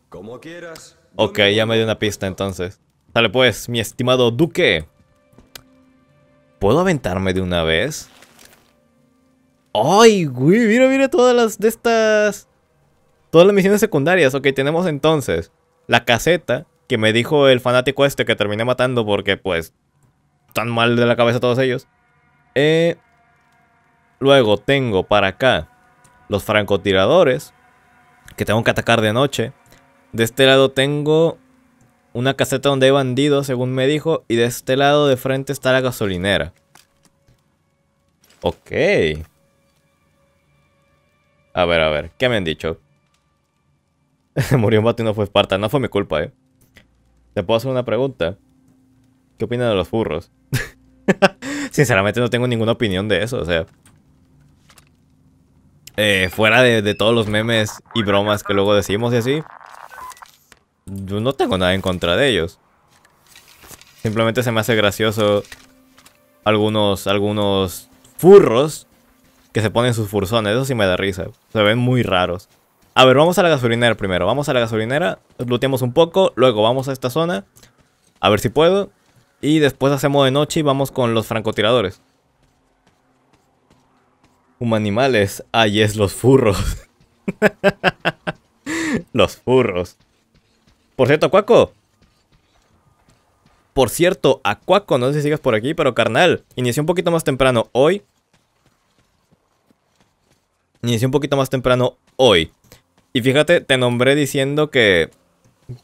Como quieras.
Ok, ya me dio una pista entonces. Dale pues, mi estimado duque. ¿Puedo aventarme de una vez? ¡Ay, güey! Mira, mira todas las de estas... Todas las misiones secundarias. Ok, tenemos entonces la caseta, que me dijo el fanático este que terminé matando porque pues tan mal de la cabeza todos ellos. Eh, luego tengo para acá los francotiradores que tengo que atacar de noche. De este lado tengo una caseta donde hay bandidos, según me dijo, y de este lado de frente está la gasolinera. Ok. A ver, a ver, ¿qué me han dicho? Murió un vato y no fue Esparta, no fue mi culpa, eh. Te puedo hacer una pregunta. ¿Qué opinas de los furros? Sinceramente no tengo ninguna opinión de eso, o sea. Eh, fuera de, todos los memes y bromas que luego decimos y así, yo no tengo nada en contra de ellos. Simplemente se me hace gracioso algunos, algunos furros que se ponen sus furzones. Eso sí me da risa. Se ven muy raros. A ver, vamos a la gasolinera primero. Vamos a la gasolinera, looteamos un poco, luego vamos a esta zona. A ver si puedo. Y después hacemos de noche y vamos con los francotiradores. Humanimales. Ahí es los furros. los furros. Por cierto, Cuaco. Por cierto, a Cuaco, no sé si sigas por aquí, pero carnal, inicié un poquito más temprano hoy. Inicié un poquito más temprano hoy. Y fíjate, te nombré diciendo que,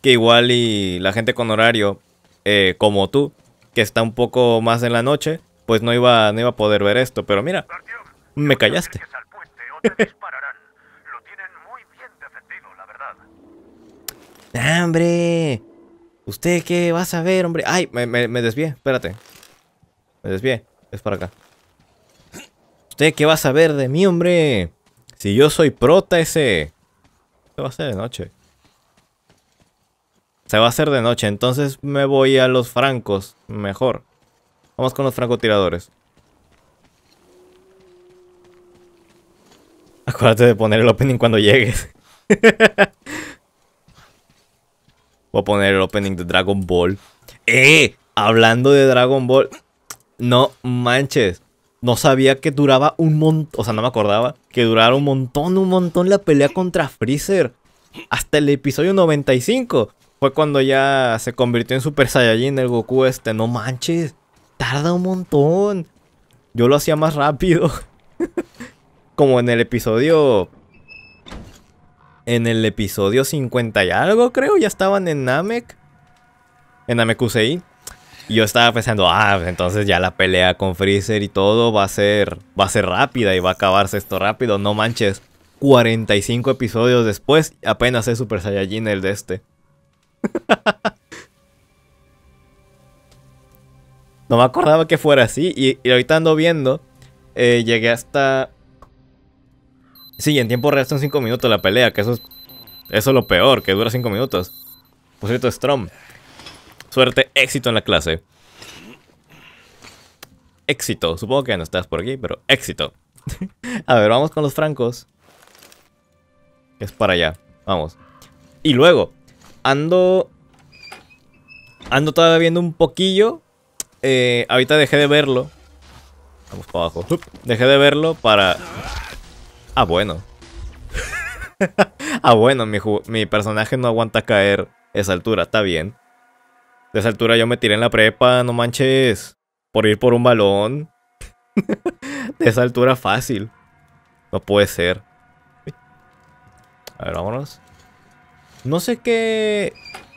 que igual y la gente con horario eh, como tú, que está un poco más en la noche, pues no iba, no iba a poder ver esto. Pero mira, me callaste. Ah, hombre! ¿Usted qué va a saber, hombre? ¡Ay! Me, me, desvié, espérate. Me desvié. Es para acá. ¿Usted qué va a saber de mí, hombre? Si yo soy prota ese. Se va a hacer de noche. Se va a hacer de noche, entonces me voy a los francos. Mejor. Vamos con los francotiradores. Acuérdate de poner el opening cuando llegues. Voy a poner el opening de Dragon Ball. ¡Eh! Hablando de Dragon Ball. No manches no sabía que duraba un montón, o sea, no me acordaba, que durara un montón, un montón la pelea contra Freezer. Hasta el episodio 95 fue cuando ya se convirtió en Super Saiyajin el Goku este, no manches, tarda un montón. Yo lo hacía más rápido. Como en el episodio... En el episodio 50 y algo, creo, ya estaban en Namek. En Namekusei yo estaba pensando, ah, pues entonces ya la pelea con Freezer y todo va a ser, va a ser rápida y va a acabarse esto rápido, no manches. 45 episodios después, apenas es Super Saiyajin el de este. no me acordaba que fuera así. Y, ahorita ando viendo. Eh, llegué hasta. Sí, en tiempo real son 5 minutos la pelea, que eso es. Eso lo peor, que dura 5 minutos. Por cierto, Strom, Suerte, éxito en la clase. Éxito. Supongo que no estás por aquí, pero éxito. A ver, vamos con los francos. Es para allá. Vamos. Y luego, ando... Ando todavía viendo un poquillo. Eh, ahorita dejé de verlo. Vamos para abajo. Dejé de verlo para... Ah, bueno. ah, bueno, mi personaje no aguanta caer esa altura. Está bien. De esa altura yo me tiré en la prepa, no manches. Por ir por un balón. de esa altura fácil. No puede ser. A ver, vámonos. No sé qué...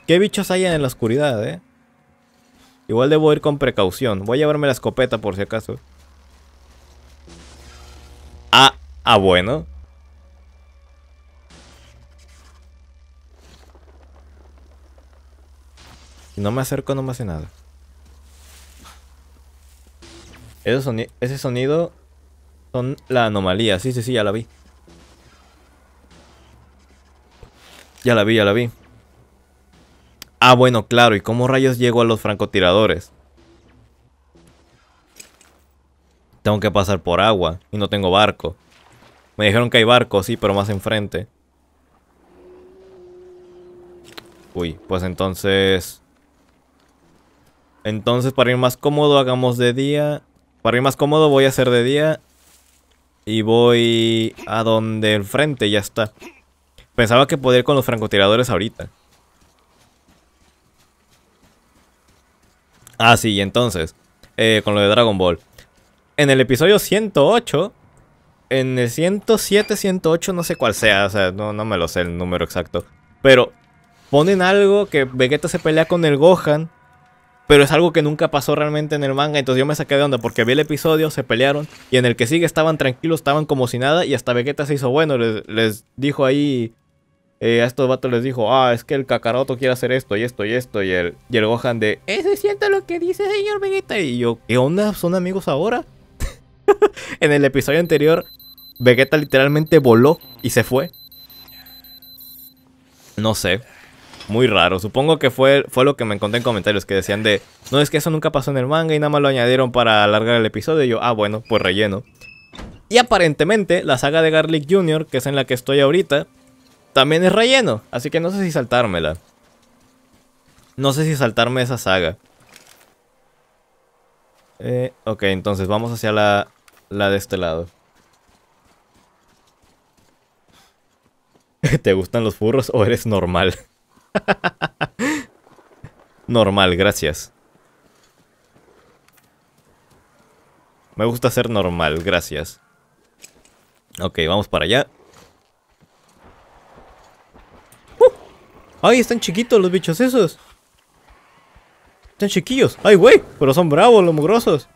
¿Qué bichos hay en la oscuridad, eh? Igual debo ir con precaución. Voy a llevarme la escopeta por si acaso. Ah, ah, bueno. no me acerco, no me hace nada. Ese sonido, ese sonido son la anomalía. Sí, sí, sí, ya la vi. Ya la vi, ya la vi. Ah, bueno, claro. ¿Y cómo rayos llego a los francotiradores? Tengo que pasar por agua. Y no tengo barco. Me dijeron que hay barco, sí, pero más enfrente. Uy, pues entonces... Entonces, para ir más cómodo, hagamos de día. Para ir más cómodo, voy a hacer de día. Y voy a donde el frente, ya está. Pensaba que podía ir con los francotiradores ahorita. Ah, sí, entonces. Eh, con lo de Dragon Ball. En el episodio 108. En el 107, 108, no sé cuál sea. O sea, no me lo sé el número exacto. Pero ponen algo que Vegeta se pelea con el Gohan pero es algo que nunca pasó realmente en el manga, entonces yo me saqué de onda porque vi el episodio, se pelearon y en el que sigue estaban tranquilos, estaban como si nada y hasta Vegeta se hizo bueno, les, dijo ahí, eh, a estos vatos les dijo, ah, es que el Kakaroto quiere hacer esto y esto y esto y el, Gohan de, ese siente lo que dice señor Vegeta y yo, ¿qué onda? ¿Son amigos ahora? en el episodio anterior, Vegeta literalmente voló y se fue. No sé muy raro. Supongo que fue, fue lo que me encontré en comentarios que decían de, no es que eso nunca pasó en el manga y nada más lo añadieron para alargar el episodio. Y yo, ah, bueno, pues relleno. Y aparentemente la saga de Garlic Jr., que es en la que estoy ahorita, también es relleno. Así que no sé si saltármela. No sé si saltarme esa saga. Eh, ok, entonces vamos hacia la, la de este lado. ¿Te gustan los furros o eres normal? normal, gracias. Me gusta ser normal, gracias. Ok, vamos para allá. ¡Uh! ¡Ay, están chiquitos los bichos esos! Están chiquillos. ¡Ay, güey! Pero son bravos los mugrosos.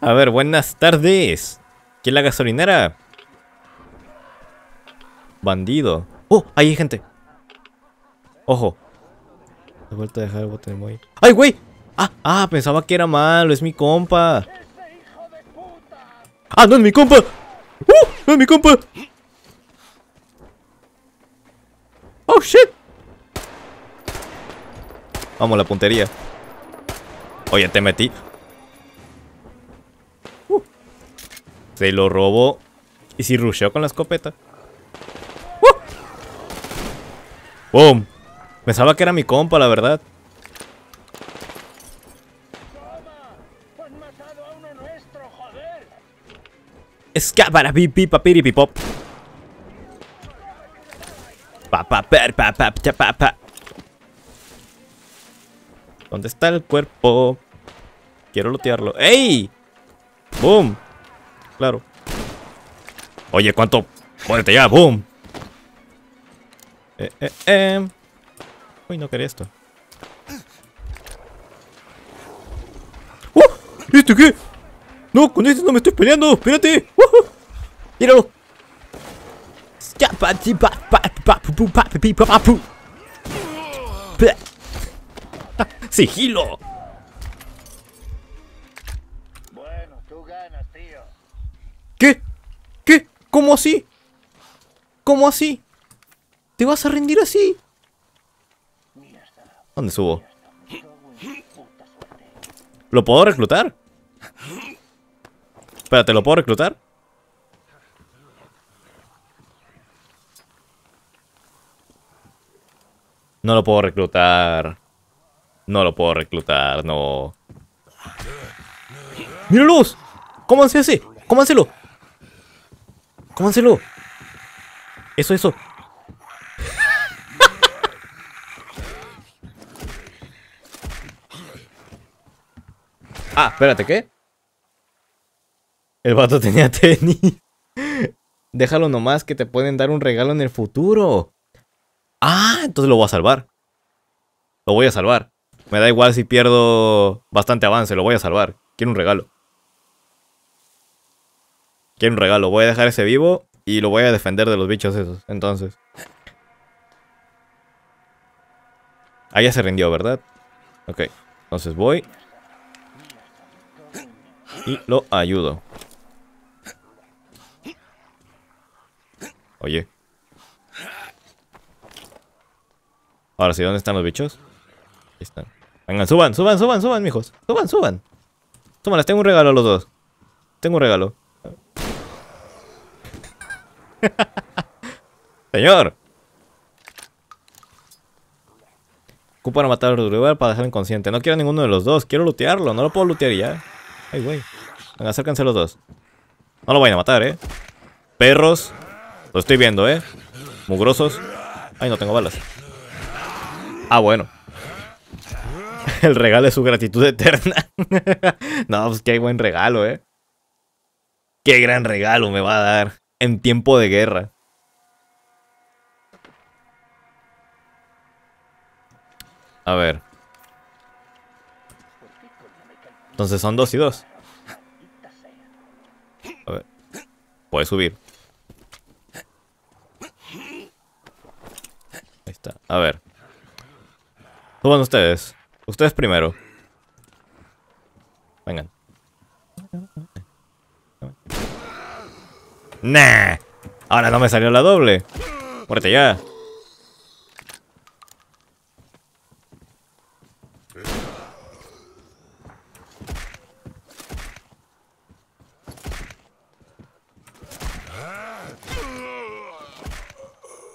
A ver, buenas tardes. ¿Quién la gasolinera? Bandido. ¡Oh! Ahí hay gente. Ojo. He vuelto a dejar el botón de ¡Ay, güey! Ah, ah, pensaba que era malo. Es mi compa. ¡Ah, no es mi compa! ¡Uh! ¡No es mi compa! ¡Oh, shit! Vamos, la puntería. Oye, te metí. Uh. Se lo robó. Y si rusheó con la escopeta. Boom. Oh, pensaba que era mi compa, la verdad. Escápara, pipi, papiri, pipop. Papá, per, papá, ¿Dónde está el cuerpo? Quiero lotearlo. ¡Ey! ¡Boom! Claro. Oye, ¿cuánto? Muérete ya, boom. Eh, eh, eh. Uy, no quería esto. ¡Uh! ¿Este qué? No, con este no me estoy peleando. Espérate. ¡Uh! -huh. ¡Sigilo! Bueno, tú ganas, tío. ¿Qué? ¿Qué? ¿Cómo así? ¿Cómo así? ¿Te vas a rendir así? ¿Dónde subo? ¿Lo puedo reclutar? Espérate, ¿lo puedo reclutar? No lo puedo reclutar. No lo puedo reclutar, no. ¡Míralos! ¿Cómo ese! ¡Cómanselo! ¡Cómanselo! Eso, eso. Ah, espérate, ¿qué? El vato tenía tenis. Déjalo nomás que te pueden dar un regalo en el futuro. Ah, entonces lo voy a salvar. Lo voy a salvar. Me da igual si pierdo bastante avance, lo voy a salvar. Quiero un regalo. Quiero un regalo. Voy a dejar ese vivo y lo voy a defender de los bichos esos. Entonces. Ahí ya se rindió, ¿verdad? Ok. Entonces voy y lo ayudo. Oye. Ahora sí, ¿dónde están los bichos? Ahí están. Vengan, suban, suban, suban, suban, mijos. Suban, suban. les tengo un regalo a los dos. Tengo un regalo. Señor. Ocupa para matar al lugar para dejar inconsciente. No quiero a ninguno de los dos. Quiero lootearlo. No lo puedo lootear ya. Ay, güey. acérquense los dos. No lo vayan a matar, ¿eh? Perros. Lo estoy viendo, ¿eh? Mugrosos. Ay, no tengo balas. Ah, bueno. El regalo de su gratitud eterna. no, pues qué buen regalo, ¿eh? Qué gran regalo me va a dar en tiempo de guerra. A ver. Entonces son dos y dos. A ver. Puedes subir. Ahí está. A ver. Suban ustedes. Ustedes primero. Vengan. Nah. Ahora no me salió la doble. Muérete ya.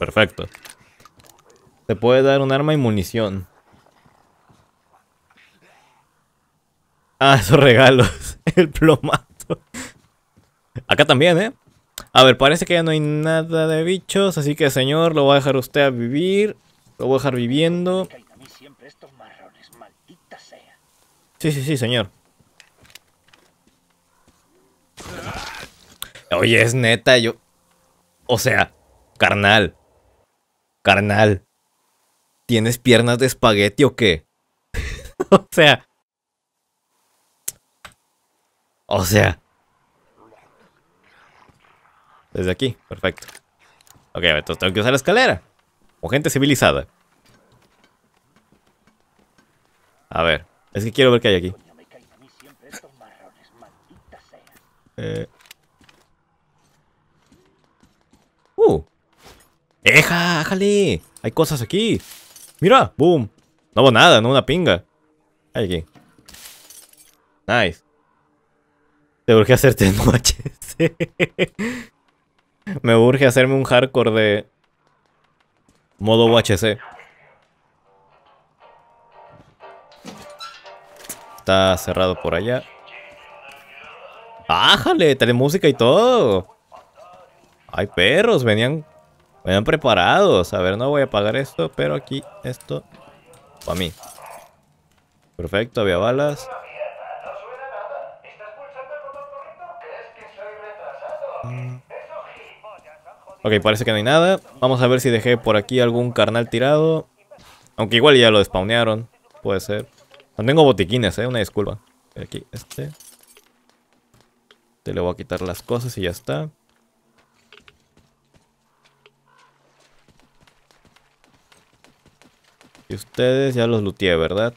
Perfecto. Te puede dar un arma y munición. Ah, esos regalos. El plomato. Acá también, ¿eh? A ver, parece que ya no hay nada de bichos, así que señor, lo voy a dejar usted a vivir. Lo voy a dejar viviendo. Sí, sí, sí, señor. Oye, es neta, yo... O sea, carnal carnal, ¿tienes piernas de espagueti o qué? o sea... O sea... Desde aquí, perfecto. Ok, entonces tengo que usar la escalera. O gente civilizada. A ver, es que quiero ver qué hay aquí. Eh. Uh. ¡Eja! ¡Ájale! Hay cosas aquí. ¡Mira! ¡Boom! No hubo nada, no una pinga. Hay aquí. Nice. Te urge hacerte un VHC. Me urge hacerme un hardcore de modo UHC. Está cerrado por allá. ¡Ájale! Telemúsica música y todo. Ay, perros, venían Vayan preparados. A ver, no voy a pagar esto, pero aquí esto para mí. Perfecto, había balas. Ok, parece que no hay nada. Vamos a ver si dejé por aquí algún carnal tirado. Aunque igual ya lo despawnearon, Puede ser. No tengo botiquines, eh. Una disculpa. Aquí, este. Te le voy a quitar las cosas y ya está. Y ustedes ya los luteé, ¿verdad?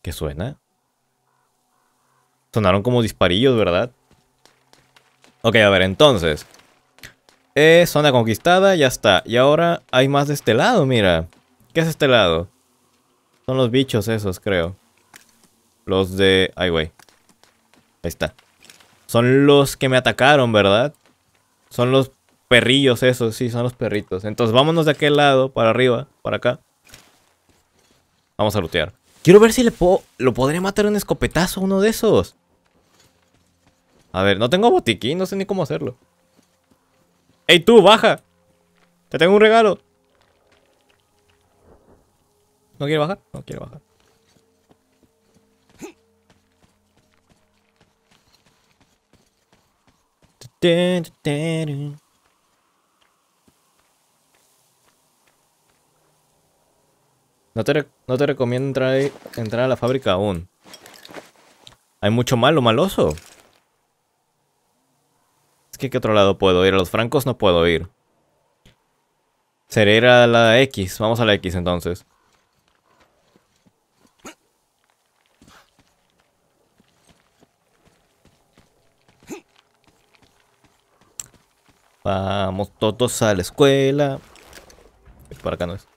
¿Qué suena? Sonaron como disparillos, ¿verdad? Ok, a ver, entonces. Eh, zona conquistada, ya está. Y ahora hay más de este lado, mira. ¿Qué es este lado? Son los bichos esos, creo. Los de... Ay, güey. Ahí está. Son los que me atacaron, ¿verdad? Son los Perrillos esos, sí, son los perritos. Entonces vámonos de aquel lado, para arriba, para acá. Vamos a lootear. Quiero ver si le puedo, lo podré matar un escopetazo uno de esos. A ver, no tengo botiquín, no sé ni cómo hacerlo. ¡Ey tú, baja! Te tengo un regalo. ¿No quiere bajar? No quiere bajar. No te, recomiendo entrar, a la fábrica aún. Hay mucho malo, maloso. Es que ¿qué otro lado puedo ir? A los francos no puedo ir. Sería ir a la X. Vamos a la X entonces. Vamos todos a la escuela. Por acá no es.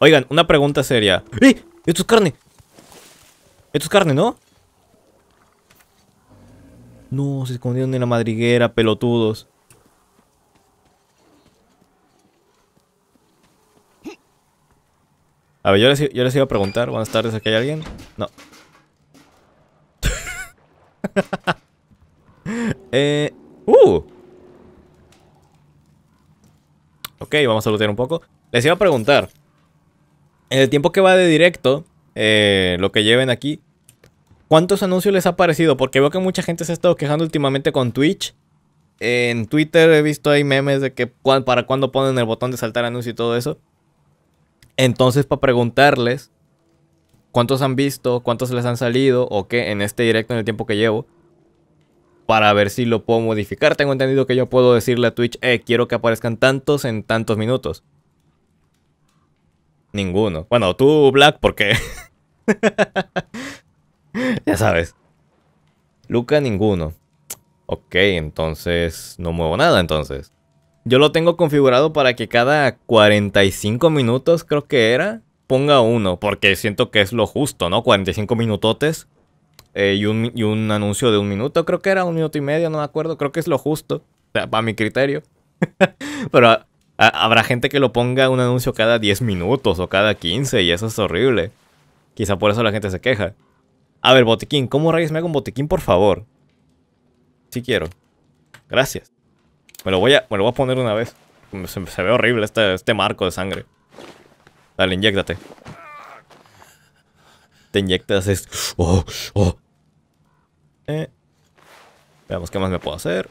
Oigan, una pregunta seria. ¡Eh! Esto es carne. Esto es carne, ¿no? No, se escondieron en la madriguera, pelotudos. A ver, yo les, iba a preguntar. Buenas tardes, ¿aquí hay alguien? No. eh... ¡Uh! Ok, vamos a luchar un poco. Les iba a preguntar. En el tiempo que va de directo, eh, lo que lleven aquí, ¿cuántos anuncios les ha parecido? Porque veo que mucha gente se ha estado quejando últimamente con Twitch. en Twitter he visto ahí memes de que para cuándo ponen el botón de saltar anuncio y todo eso. Entonces, para preguntarles cuántos han visto, cuántos les han salido o qué en este directo en el tiempo que llevo para ver si lo puedo modificar. Tengo entendido que yo puedo decirle a Twitch, eh, quiero que aparezcan tantos en tantos minutos. Ninguno. Bueno, tú, Black, ¿por qué? ya sabes. Luca, ninguno. Ok, entonces no muevo nada entonces. Yo lo tengo configurado para que cada 45 minutos, creo que era, ponga uno, porque siento que es lo justo, ¿no? 45 minutotes eh, y, un, anuncio de un minuto, creo que era un minuto y medio, no me acuerdo, creo que es lo justo, o sea, para mi criterio. Pero habrá gente que lo ponga un anuncio cada 10 minutos o cada 15 y eso es horrible. Quizá por eso la gente se queja. A ver, botiquín, ¿cómo rayes me hago un botiquín, por favor? sí quiero. Gracias. Me lo voy a, me a poner una vez. Se, ve horrible este, este marco de sangre. Dale, inyectate. Te inyectas esto. Oh, oh, eh, veamos qué más me puedo hacer.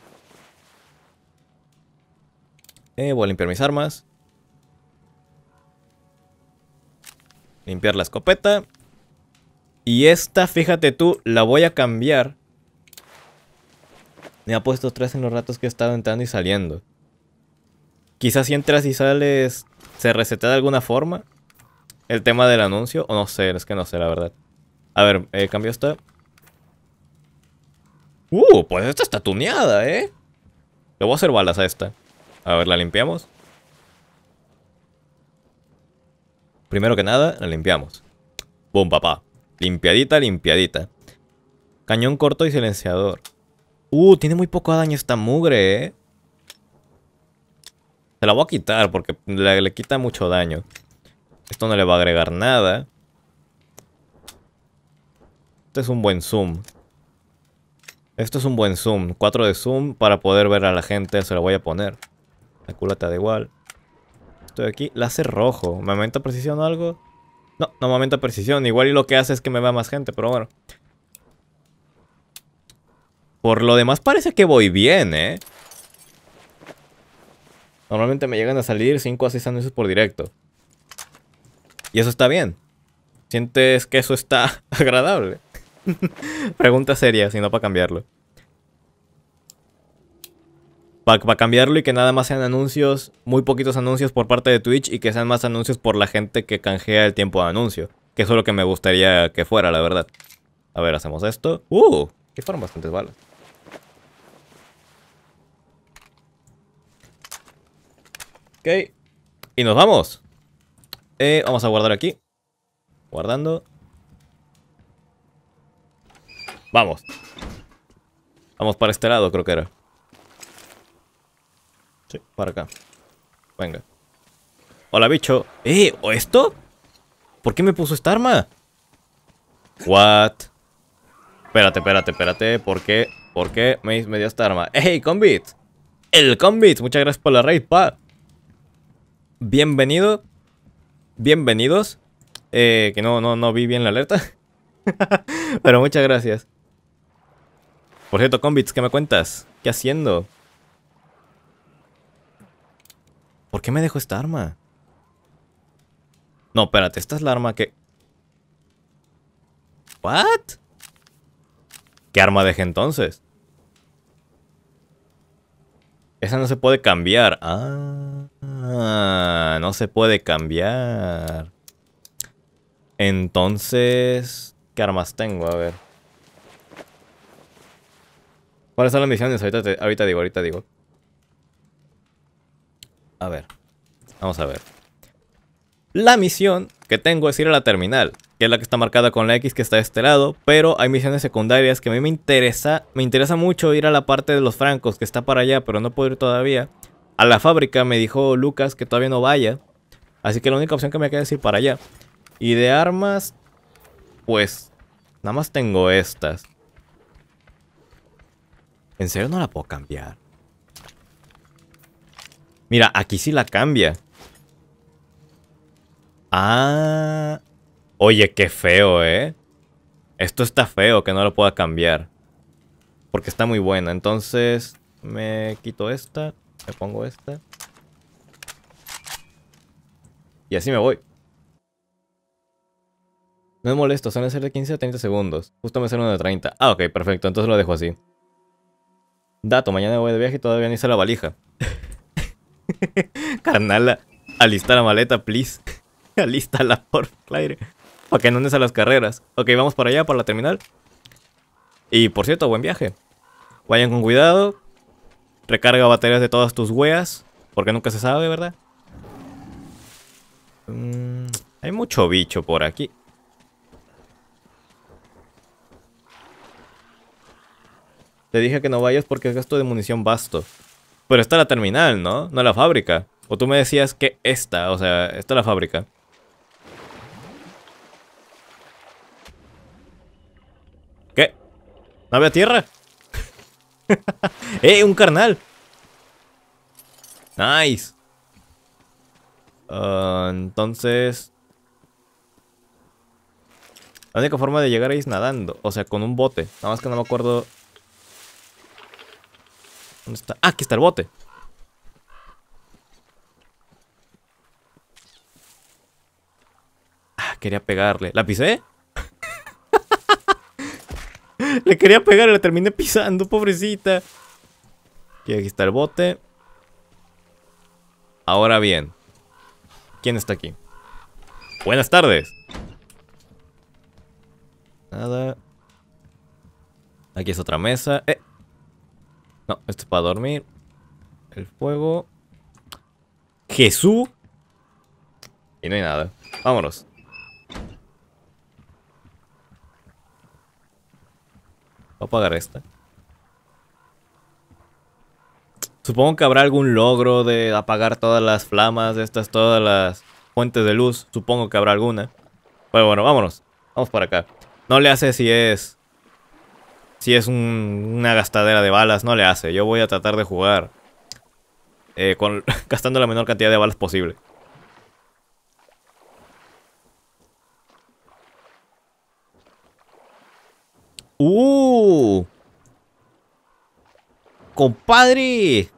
Eh, voy a limpiar mis armas. Limpiar la escopeta. Y esta, fíjate tú, la voy a cambiar. Me ha puesto tres en los ratos que he estado entrando y saliendo. Quizás si entras y sales, se resetea de alguna forma. El tema del anuncio, o no sé, es que no sé, la verdad. A ver, eh, cambio esto Uh, pues esta está tuneada, ¿eh? Le voy a hacer balas a esta. A ver, la limpiamos. Primero que nada, la limpiamos. Boom, papá. Limpiadita, limpiadita. Cañón corto y silenciador. Uh, tiene muy poco daño esta mugre, eh. Se la voy a quitar porque le, quita mucho daño. Esto no le va a agregar nada. Este es un buen zoom. Esto es un buen zoom. 4 de zoom para poder ver a la gente. Se lo voy a poner. La culata da igual. Estoy aquí. la hace rojo. ¿Me aumenta precisión o algo? No, no me aumenta precisión. Igual y lo que hace es que me vea más gente, pero bueno. Por lo demás parece que voy bien, ¿eh? Normalmente me llegan a salir 5 a 6 anuncios por directo. Y eso está bien. Sientes que eso está agradable. Pregunta seria, sino para cambiarlo. Para cambiarlo y que nada más sean anuncios, muy poquitos anuncios por parte de Twitch y que sean más anuncios por la gente que canjea el tiempo de anuncio. Que eso es lo que me gustaría que fuera, la verdad. A ver, hacemos esto. ¡Uh! Que fueron bastantes balas. Ok. Y nos vamos. Eh, vamos a guardar aquí. Guardando. Vamos. Vamos para este lado, creo que era. Sí, para acá. Venga. Hola, bicho. ¡Eh! ¿O esto? ¿Por qué me puso esta arma? What? Espérate, espérate, espérate. ¿Por qué? ¿Por qué me, dio esta arma? ¡Hey, Combit! ¡El Combit! Muchas gracias por la raid, pa. Bienvenido. Bienvenidos. Eh, que no, no, no vi bien la alerta. Pero muchas gracias. Por cierto, Combits, ¿qué me cuentas? ¿Qué haciendo? ¿Por qué me dejó esta arma? No, espérate, esta es la arma que... ¿What? ¿Qué arma dejé entonces? Esa no se puede cambiar. Ah, no se puede cambiar. Entonces, ¿qué armas tengo? A ver. ¿Cuáles son las misiones? Ahorita, digo, ahorita digo. A ver. Vamos a ver. La misión que tengo es ir a la terminal, que es la que está marcada con la X que está de este lado, pero hay misiones secundarias que a mí me interesa, me interesa mucho ir a la parte de los francos que está para allá, pero no puedo ir todavía. A la fábrica me dijo Lucas que todavía no vaya, así que la única opción que me queda es ir para allá. Y de armas, pues nada más tengo estas. ¿En serio no la puedo cambiar? Mira, aquí sí la cambia. Ah. Oye, qué feo, ¿eh? Esto está feo que no lo pueda cambiar. Porque está muy buena. Entonces, me quito esta. Me pongo esta. Y así me voy. No es molesto, suelen ser de 15 a 30 segundos. Justo me sale uno de 30. Ah, ok, perfecto. Entonces lo dejo así. Dato, mañana voy de viaje y todavía no hice la valija. Carnala, alista la maleta, please. la, por aire Para que no andes a las carreras. Ok, vamos para allá, para la terminal. Y por cierto, buen viaje. Vayan con cuidado. Recarga baterías de todas tus weas. Porque nunca se sabe, ¿verdad? Mm, hay mucho bicho por aquí. Te dije que no vayas porque es gasto de munición vasto. Pero está la terminal, ¿no? No la fábrica. O tú me decías que esta, o sea, esta es la fábrica. ¿Qué? ¿Nave a tierra? ¡Eh, un carnal! Nice. Ah, entonces... La única forma de llegar ahí es nadando, o sea, con un bote. Nada más que no me acuerdo ¿Dónde está? Ah, aquí está el bote. Ah, quería pegarle. ¿La pisé? Le quería pegar y la terminé pisando, pobrecita. aquí está el bote. Ahora bien. ¿Quién está aquí? Buenas tardes. Nada. Aquí es otra mesa. Eh, no, esto es para dormir. El fuego. Jesús. Y no hay nada. Vámonos. Voy a apagar esta. Supongo que habrá algún logro de apagar todas las flamas, estas, todas las fuentes de luz. Supongo que habrá alguna. Pero bueno, vámonos. Vamos para acá. No le hace si es si es una gastadera de balas, no le hace. Yo voy a tratar de jugar eh, gastando la menor cantidad de balas posible. ¡Uh! ¡Compadre!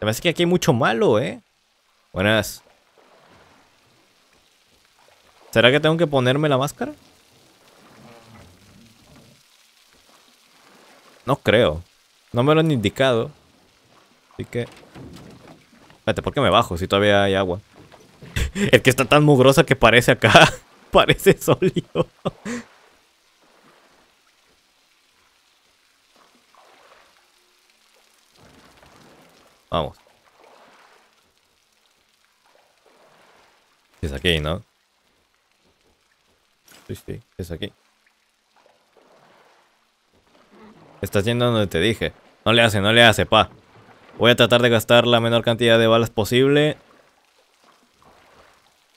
me parece que aquí hay mucho malo, ¿eh? Buenas. ¿Será que tengo que ponerme la máscara? No creo. No me lo han indicado. Así que... Espérate, ¿por qué me bajo si todavía hay agua? El que está tan mugrosa que parece acá. parece sólido. Vamos. Es aquí, ¿no? Sí, sí, es aquí. Estás yendo donde te dije. No le hace, no le hace, pa. Voy a tratar de gastar la menor cantidad de balas posible.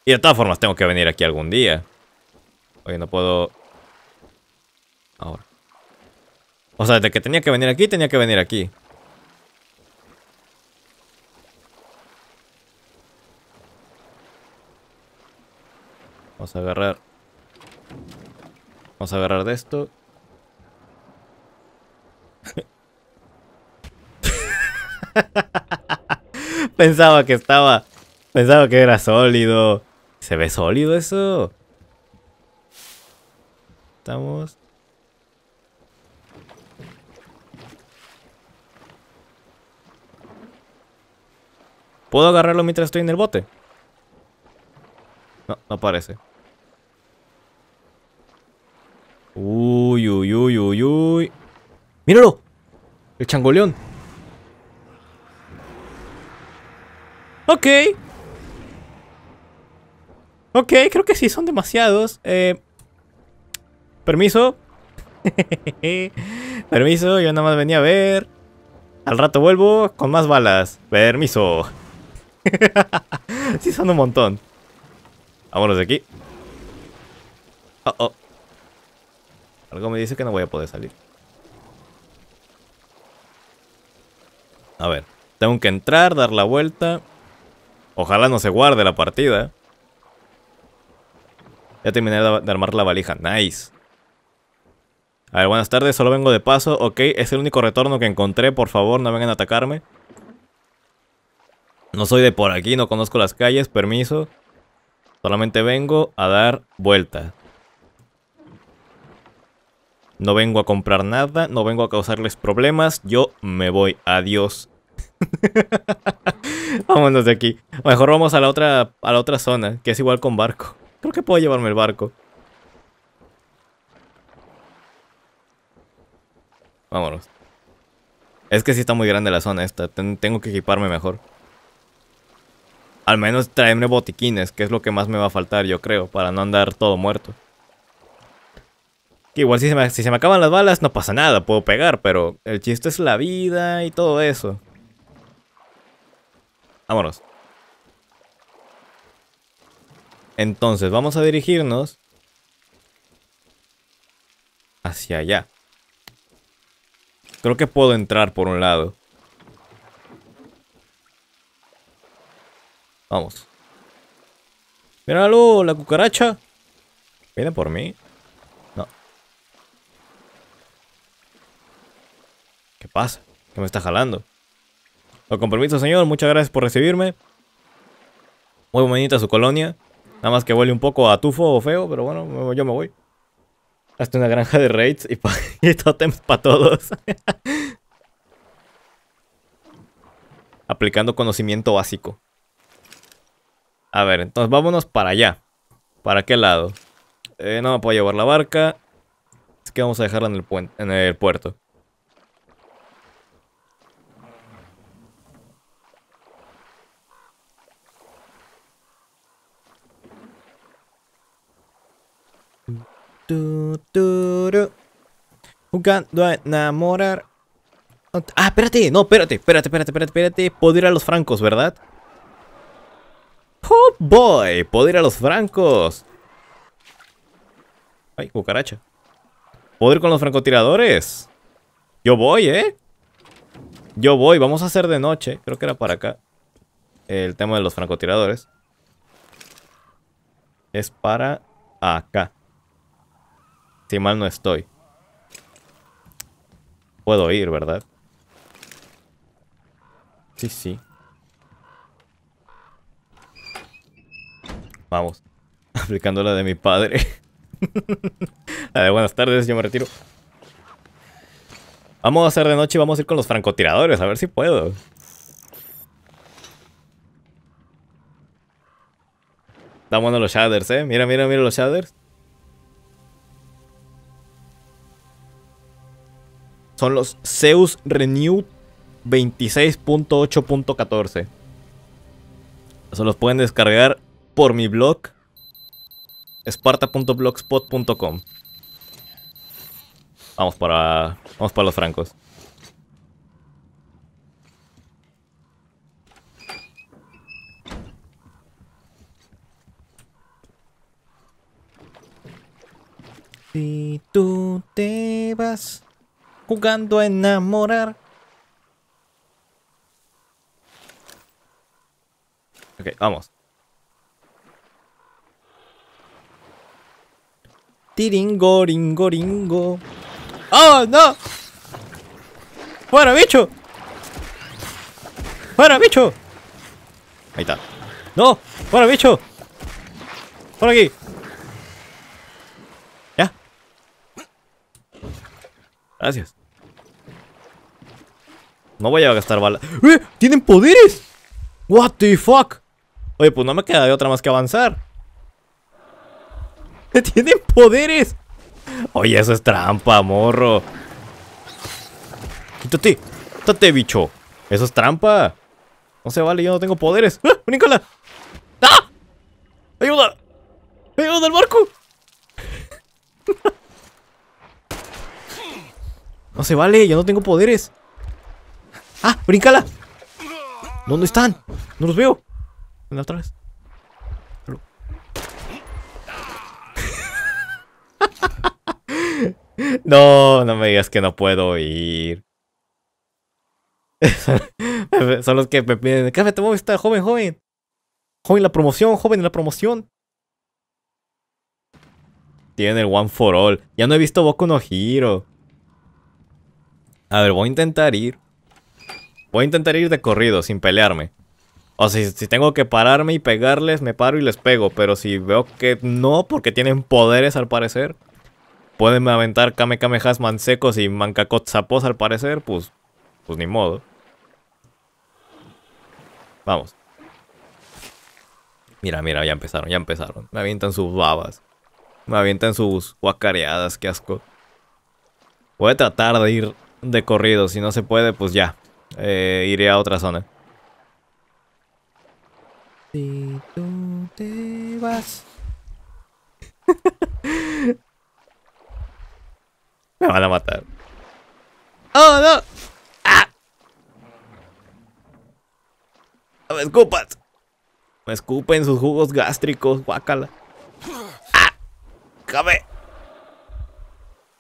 Y de todas formas tengo que venir aquí algún día. Oye, no puedo... Ahora. O sea, desde que tenía que venir aquí, tenía que venir aquí. Vamos a agarrar... Vamos a agarrar de esto. pensaba que estaba... Pensaba que era sólido. ¿Se ve sólido eso? Estamos... ¿Puedo agarrarlo mientras estoy en el bote? No, no parece. Uy, uy, uy, uy, uy. ¡Míralo! El changoleón. Ok. Ok, creo que sí, son demasiados. Eh, permiso. Permiso, yo nada más venía a ver. Al rato vuelvo con más balas. Permiso. sí, son un montón. Vámonos de aquí. Oh, oh. Algo me dice que no voy a poder salir. A ver, tengo que entrar, dar la vuelta. Ojalá no se guarde la partida. Ya terminé de armar la valija. Nice. A ver, buenas tardes. Solo vengo de paso. Ok, es el único retorno que encontré. Por favor, no vengan a atacarme. No soy de por aquí, no conozco las calles. Permiso. Solamente vengo a dar vuelta no vengo a comprar nada, no vengo a causarles problemas, yo me voy, adiós. Vámonos de aquí. Mejor vamos a la otra a la otra zona, que es igual con barco. Creo que puedo llevarme el barco. Vámonos. Es que sí está muy grande la zona esta. tengo que equiparme mejor. Al menos traerme botiquines, que es lo que más me va a faltar, yo creo, para no andar todo muerto. Que igual si se, me, se me acaban las balas no pasa nada, puedo pegar, pero el chiste es la vida y todo eso. Vámonos. Entonces, vamos a dirigirnos hacia allá. Creo que puedo entrar por un lado. Vamos. Míralo, la cucaracha. Viene por mí. pasa? que me está jalando? Lo compromiso, señor. Muchas gracias por recibirme. Muy bonita su colonia. Nada más que huele un poco a tufo o feo, pero bueno, yo me voy. Hasta una granja de raids y, totems para todos. Aplicando conocimiento básico. A ver, entonces vámonos para allá. ¿Para qué lado? Eh, no me puedo llevar la barca. es que vamos a dejarla en el, en el puerto. Jugando a enamorar. Ah, espérate, no, espérate, espérate, espérate, espérate, espérate. ir a los francos, ¿verdad? Oh boy, ir a los francos. Ay, cucaracha. Poder con los francotiradores. Yo voy, ¿eh? Yo voy, vamos a hacer de noche. Creo que era para acá. El tema de los francotiradores. Es para acá. Si mal no estoy. Puedo ir, ¿verdad? Sí, sí. Vamos. Aplicando la de mi padre. A de buenas tardes, yo me retiro. Vamos a hacer de noche y vamos a ir con los francotiradores, a ver si puedo. bueno los shaders, eh. Mira, mira, mira los shaders. Son los Zeus Renew 26.8.14. Se los pueden descargar por mi blog Esparta.blogspot.com Vamos para vamos para los francos. Si tú te vas jugando a enamorar. Ok, vamos. Tiringo, ringo, ringo. ¡Oh, no! ¡Fuera, bicho! ¡Fuera, bicho! Ahí está. ¡No! ¡Fuera, bicho! ¡Por aquí! ¡Ya! Gracias. No voy a gastar balas. ¡Eh! ¡Tienen poderes! ¡What the fuck! Oye, pues no me queda de otra más que avanzar. ¡Eh, ¡Tienen poderes! Oye, eso es trampa, morro. Quítate. Quítate, bicho. Eso es trampa. No se vale, yo no tengo poderes. ¡Ah! ¡Ah! ¡Ayuda! ¡Ayuda al barco! no se vale, yo no tengo poderes. ¡Ah! ¡Brincala! ¿Dónde están? No los veo. Ven otra vez. No, no me digas que no puedo ir. Son los que me piden, ¿qué me joven, joven? Joven la promoción, joven la promoción. Tiene el One for All. Ya no he visto Boku no Hero. A ver, voy a intentar ir. Voy a intentar ir de corrido, sin pelearme. O si, tengo que pararme y pegarles, me paro y les pego. Pero si veo que no, porque tienen poderes al parecer. Pueden aventar Kame Kame mansecos secos y Mancacotzapos al parecer, pues, pues ni modo. Vamos. Mira, mira, ya empezaron, ya empezaron. Me avientan sus babas. Me avientan sus guacareadas, qué asco. Voy a tratar de ir de corrido. Si no se puede, pues ya. Eh, iré a otra zona.
Si tú te vas.
Me van a matar. ¡Oh, ah. no! me escupas! Me escupen sus jugos gástricos, guácala. ¡Ah! ¡Cabe!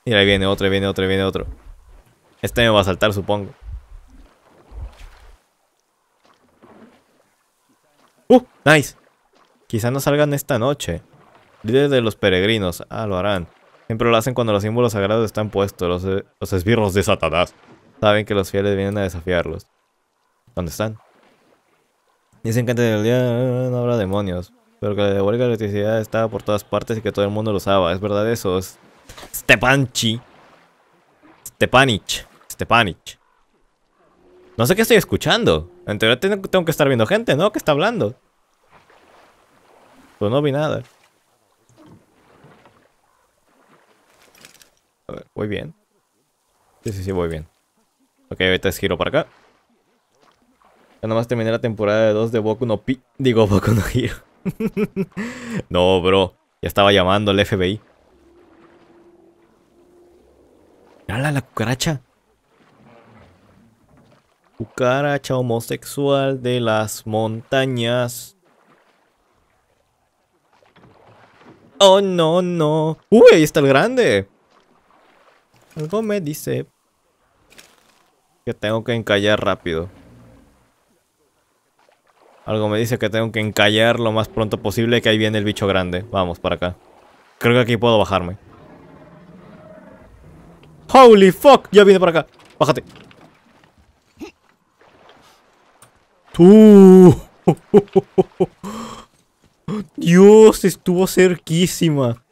Mira, ahí viene otro, viene otro, viene otro. Este me va a saltar, supongo. ¡Uh! ¡Nice! Quizá no salgan esta noche. Líderes de los peregrinos. Ah, lo harán. Siempre lo hacen cuando los símbolos sagrados están puestos. Los, eh, los esbirros de Satanás. Saben que los fieles vienen a desafiarlos. ¿Dónde están? Dicen que antes del día eh, no habrá demonios. Pero que la electricidad estaba por todas partes y que todo el mundo lo usaba. ¿Es verdad eso? Stepanchi. Stepanich. Stepanich. No sé qué estoy escuchando. En teoría tengo que estar viendo gente, ¿no? ¿Qué está hablando. Pues no vi nada. A ver, voy bien. Sí, sí, sí, voy bien. Ok, ahorita es giro para acá. Ya nomás terminé la temporada de 2 de Boku no Pi. Digo, Boku no Hiro. no, bro. Ya estaba llamando al FBI. ¡Hala, la cucaracha cucaracha homosexual de las montañas. Oh, no, no. Uy, ahí está el grande. Algo me dice que tengo que encallar rápido. Algo me dice que tengo que encallar lo más pronto posible, que ahí viene el bicho grande. Vamos, para acá. Creo que aquí puedo bajarme. ¡Holy fuck! Ya viene para acá. Bájate. Dios, estuvo cerquísima.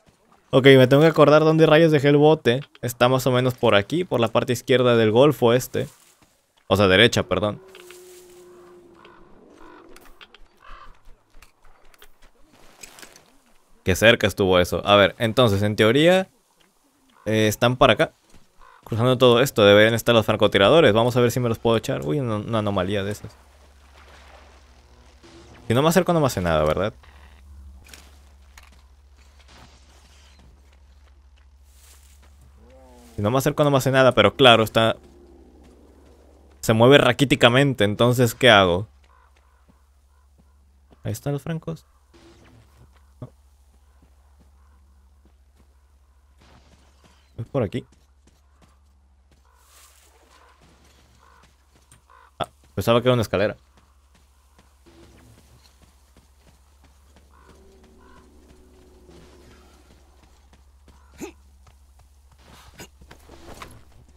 Ok, me tengo que acordar dónde rayos dejé el bote. Está más o menos por aquí, por la parte izquierda del golfo este. O sea, derecha, perdón. Qué cerca estuvo eso. A ver, entonces, en teoría, eh, están para acá. Cruzando todo esto, deben estar los francotiradores. Vamos a ver si me los puedo echar. Uy, una anomalía de esas. Si no me acerco no me hace nada, ¿verdad? Si no me acerco no me hace nada, pero claro, está... Se mueve raquíticamente, entonces ¿qué hago? Ahí están los francos. Es por aquí. Ah, pensaba que era una escalera.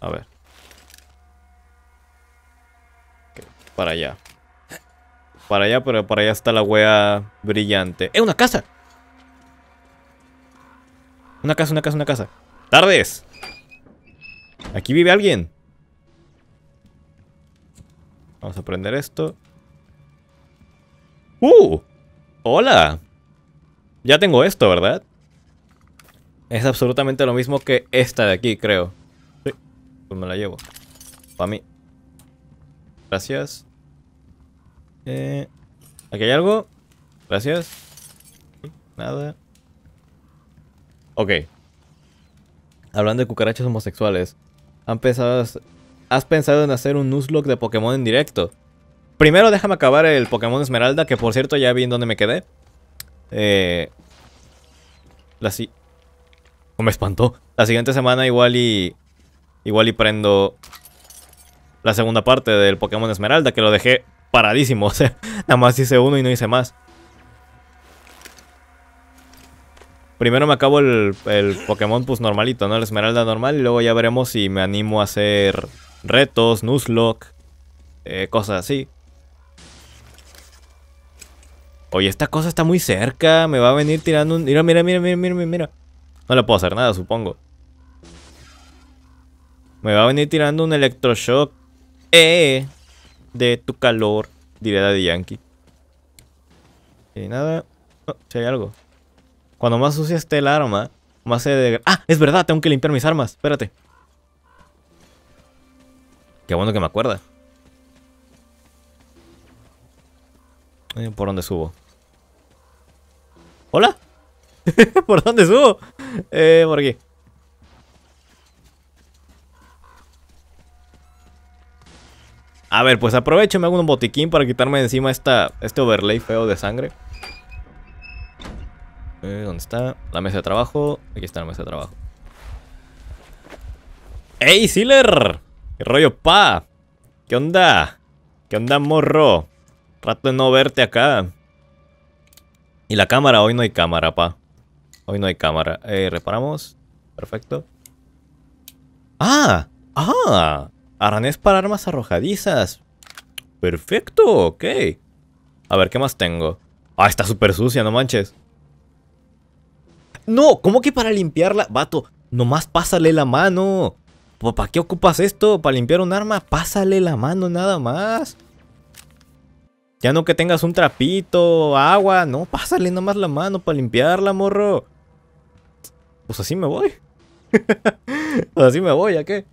A ver. para allá. Para allá, pero para allá está la wea brillante. ¡Eh, una casa! Una casa, una casa, una casa. ¡Tardes! ¿Aquí vive alguien? Vamos a prender esto. ¡Uh! ¡Hola! Ya tengo esto, ¿verdad? Es absolutamente lo mismo que esta de aquí, creo. Pues me la llevo. Para mí. Gracias. Eh, ¿Aquí hay algo? Gracias. Nada. Ok. Hablando de cucarachas homosexuales. ¿Han pensado, ¿Has pensado en hacer un Nuzlocke de Pokémon en directo? Primero déjame acabar el Pokémon Esmeralda, que por cierto ya vi en dónde me quedé. Eh, la sí. me espantó. La siguiente semana igual y Igual y prendo la segunda parte del Pokémon Esmeralda, que lo dejé paradísimo. O sea, nada más hice uno y no hice más. Primero me acabo el, Pokémon pues normalito, ¿no? el Esmeralda normal y luego ya veremos si me animo a hacer retos, Nuzlocke, eh, cosas así. Oye, esta cosa está muy cerca, me va a venir tirando un... Mira, mira, mira, mira, mira, mira. No le puedo hacer nada, supongo. Me va a venir tirando un electroshock. Eh, de tu calor, la de Yankee. Y nada. Oh, si hay algo. Cuando más sucia esté el arma, más se ¡Ah! Es verdad, tengo que limpiar mis armas. Espérate. Qué bueno que me acuerda. Eh, ¿Por dónde subo? ¿Hola? ¿Por dónde subo? Eh, por aquí. A ver, pues aprovecho me hago un botiquín para quitarme encima esta, este overlay feo de sangre. Eh, ¿Dónde está? La mesa de trabajo. Aquí está la mesa de trabajo. ¡Ey, Siler! ¿Qué rollo, pa? ¿Qué onda? ¿Qué onda, morro? Rato de no verte acá. Y la cámara, hoy no hay cámara, pa. Hoy no hay cámara. Eh, reparamos. Perfecto. ¡Ah! ¡Ah! Arnés para armas arrojadizas. Perfecto, ok. A ver, ¿qué más tengo? Ah, está súper sucia, no manches. No, ¿cómo que para limpiarla? Vato, nomás pásale la mano. ¿Para qué ocupas esto? ¿Para limpiar un arma? Pásale la mano nada más. Ya no que tengas un trapito, agua. No, pásale nomás la mano para limpiarla, morro. Pues así me voy. pues así me voy, ¿a qué?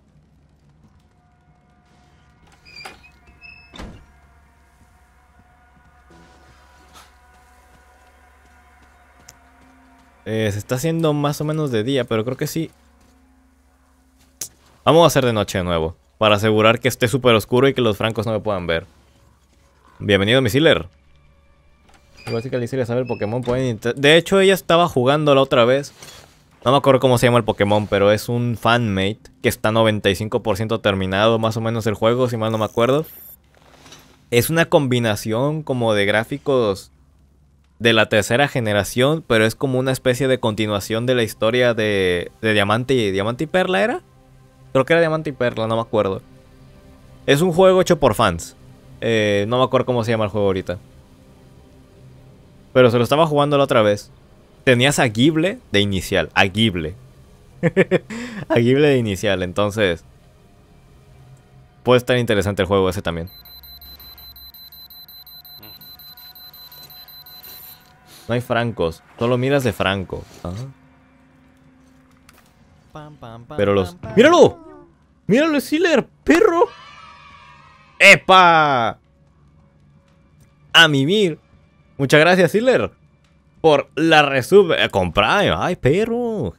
Eh, se está haciendo más o menos de día, pero creo que sí. Vamos a hacer de noche de nuevo. Para asegurar que esté súper oscuro y que los francos no me puedan ver. Bienvenido, misiler. Igual que sabe el Pokémon De hecho, ella estaba jugando la otra vez. No me acuerdo cómo se llama el Pokémon, pero es un fanmate que está 95% terminado, más o menos el juego, si mal no me acuerdo. Es una combinación como de gráficos de la tercera generación, pero es como una especie de continuación de la historia de, de Diamante y Diamante y Perla era. Creo que era Diamante y Perla, no me acuerdo. Es un juego hecho por fans. Eh, no me acuerdo cómo se llama el juego ahorita. Pero se lo estaba jugando la otra vez. Tenías a de inicial. A Gible. a de inicial. Entonces. Puede estar interesante el juego ese también. No hay francos, solo miras de franco. Pero los... ¡Míralo! ¡Míralo, Sealer! ¡Perro! ¡Epa! A mimir. Muchas gracias, Sealer. Por la resub... Eh, Comprar. ¡Ay, perro!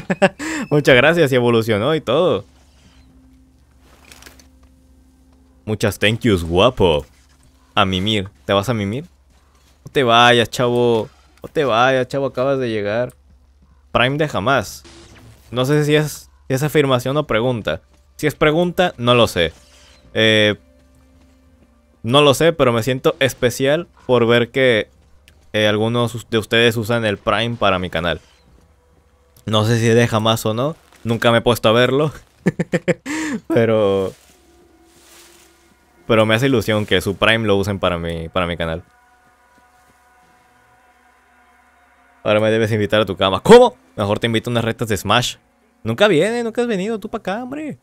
Muchas gracias y evolucionó y todo. Muchas thank yous, guapo. A mimir. ¿Te vas a mimir? te vayas, chavo. No te vayas, chavo, acabas de llegar. Prime de jamás. No sé si es, si afirmación o pregunta. Si es pregunta, no lo sé. Eh, no lo sé, pero me siento especial por ver que eh, algunos de ustedes usan el Prime para mi canal. No sé si es de jamás o no. Nunca me he puesto a verlo. pero. Pero me hace ilusión que su Prime lo usen para mi, para mi canal. Ahora me debes invitar a tu cama. ¿Cómo? Mejor te invito a unas retas de Smash. Nunca viene, nunca has venido tú para acá, hombre.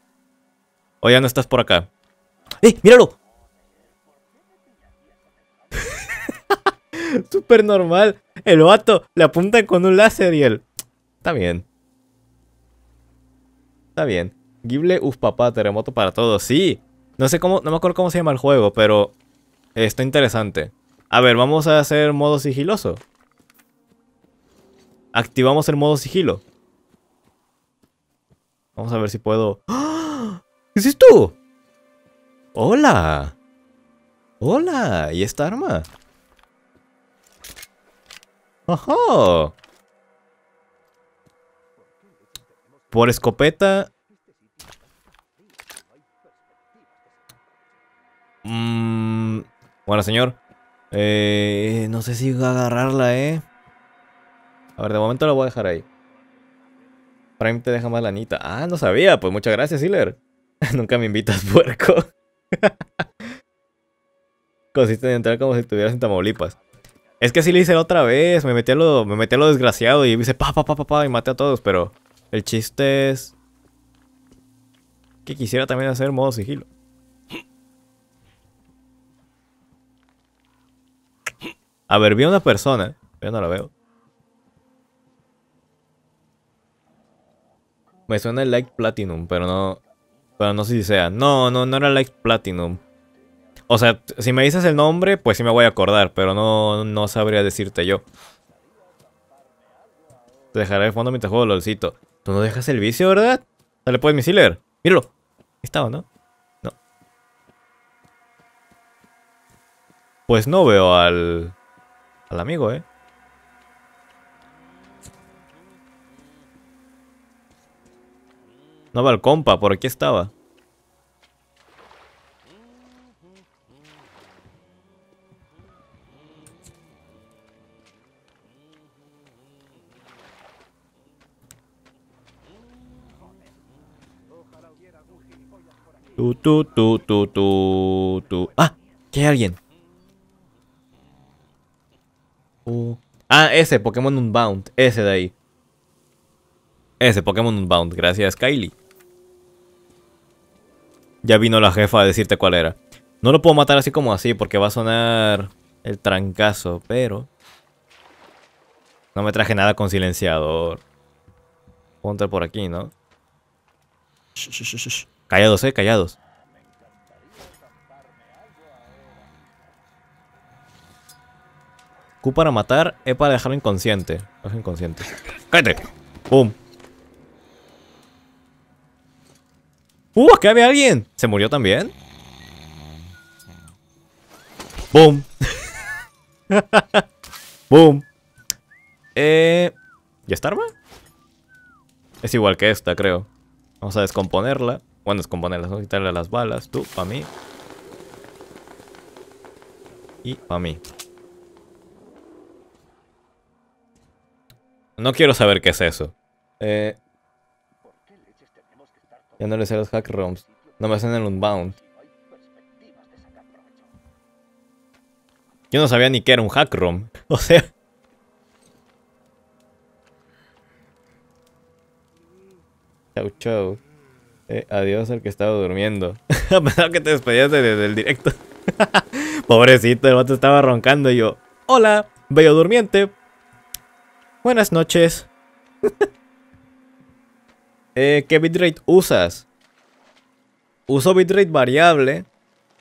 O ya no estás por acá. ¡Eh, míralo! Súper normal. El vato le apunta con un láser y él. Está bien. Está bien. Gible, uf papá, terremoto para todos. Sí. No sé cómo, no me acuerdo cómo se llama el juego, pero está interesante. A ver, vamos a hacer modo sigiloso. Activamos el modo sigilo. Vamos a ver si puedo...
¿Qué
es tú? ¡Hola! ¡Hola! ¿Y esta arma? ¡Ojo! Por escopeta... Mm, bueno, señor. Eh, no sé si agarrarla, ¿eh? A ver, de momento lo voy a dejar ahí. Prime te deja más lanita. Ah, no sabía. Pues muchas gracias, Hiller. Nunca me invitas, puerco. Consiste en entrar como si estuvieras en Tamaulipas. Es que así lo hice otra vez. Me metí a lo, me metí desgraciado y hice pa, pa, pa, pa, y maté a todos. Pero el chiste es... Que quisiera también hacer modo sigilo. A ver, vi a una persona. Yo no la veo. Me suena el Light Platinum, pero no. Pero no sé si sea. No, no, no era Light Platinum. O sea, si me dices el nombre, pues sí me voy a acordar, pero no, no sabría decirte yo. Te dejaré de fondo mientras juego LOLcito. Tú no dejas el vicio, ¿verdad? Dale pues, misiler. Míralo. Estaba, ¿no? No. Pues no veo al... Al amigo, ¿eh? No va el compa, por aquí estaba. Tu, tu, tu, tu, tu, tú. ¡Ah! Que hay alguien. Uh. Ah, ese, Pokémon Unbound. Ese de ahí. Ese Pokémon Unbound, gracias Kylie. Ya vino la jefa a decirte cuál era. No lo puedo matar así como así porque va a sonar el trancazo, pero... No me traje nada con silenciador. Ponte por aquí, ¿no? Callados, eh, callados. Q para matar, es para dejarlo inconsciente. inconsciente. ¡Cállate! ¡Boom! ¡Uh! Acá había alguien. ¿Se murió también? ¡Boom! ¡Boom! Eh, ¿Ya esta arma? Es igual que esta, creo. Vamos a descomponerla. Bueno, descomponerla, vamos a quitarle las balas. Tú, para mí. Y para mí. No quiero saber qué es eso. Eh, ya no le sé los hack No me hacen el Unbound. Yo no sabía ni que era un hack rom. O sea... Chau, chau. Eh, adiós al que estaba durmiendo. A pesar que te despedías desde el directo. Pobrecito, el vato estaba roncando y yo... Hola, bello durmiente. Buenas noches. Eh, qué bitrate usas. Uso bitrate variable.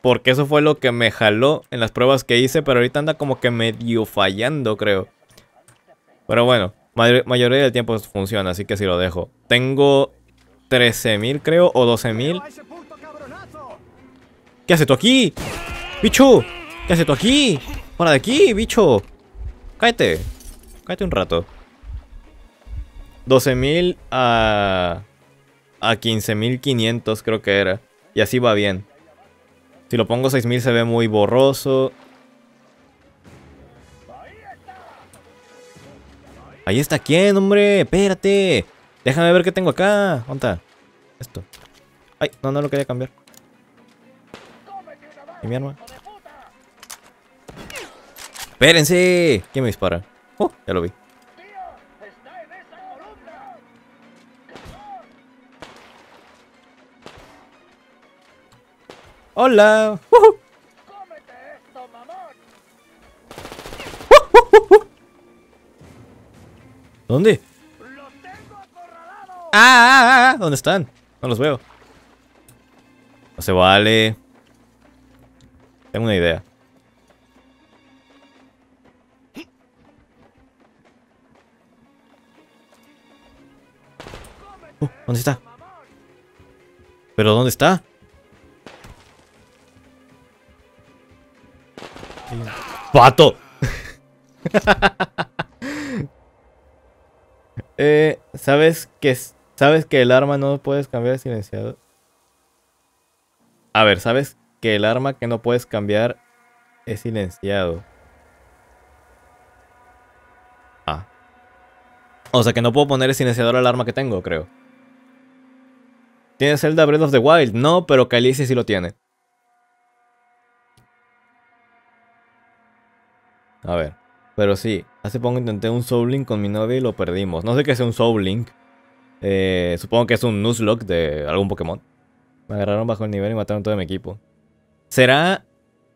Porque eso fue lo que me jaló en las pruebas que hice. Pero ahorita anda como que medio fallando, creo. Pero bueno, mayoría del tiempo funciona, así que si lo dejo. Tengo 13.000 creo, o 12.000. ¿Qué haces tú aquí? ¡Bicho! ¿Qué haces tú aquí? ¡Fuera de aquí, bicho! ¡Cállate! Cállate un rato. 12.000 a, a 15.500 creo que era. Y así va bien. Si lo pongo 6.000 se ve muy borroso. Ahí está quién, hombre. Espérate. Déjame ver qué tengo acá. ¿Dónde Esto. Ay, no, no lo quería cambiar. ¿Y mi arma? Espérense. ¿Quién me dispara? Oh, ya lo vi. Hola. ¿Dónde? Ah ah, ah, ah, ah, ¿dónde están? No los veo. No se vale. Tengo una idea. Uh, ¿Dónde está? ¿Pero dónde está? ¡Pato! Eh, ¿sabes, que, ¿Sabes que el arma no puedes cambiar de silenciado? A ver, ¿sabes que el arma que no puedes cambiar es silenciado? Ah. O sea que no puedo poner el silenciador al arma que tengo, creo. ¿Tiene Zelda Breath of the Wild? No, pero Calice sí lo tiene. A ver. Pero sí, hace poco intenté un Soul Link con mi novia y lo perdimos. No sé qué es un Soul Link. Eh, supongo que es un Nuzlocke de algún Pokémon. Me agarraron bajo el nivel y mataron todo mi equipo. ¿Será.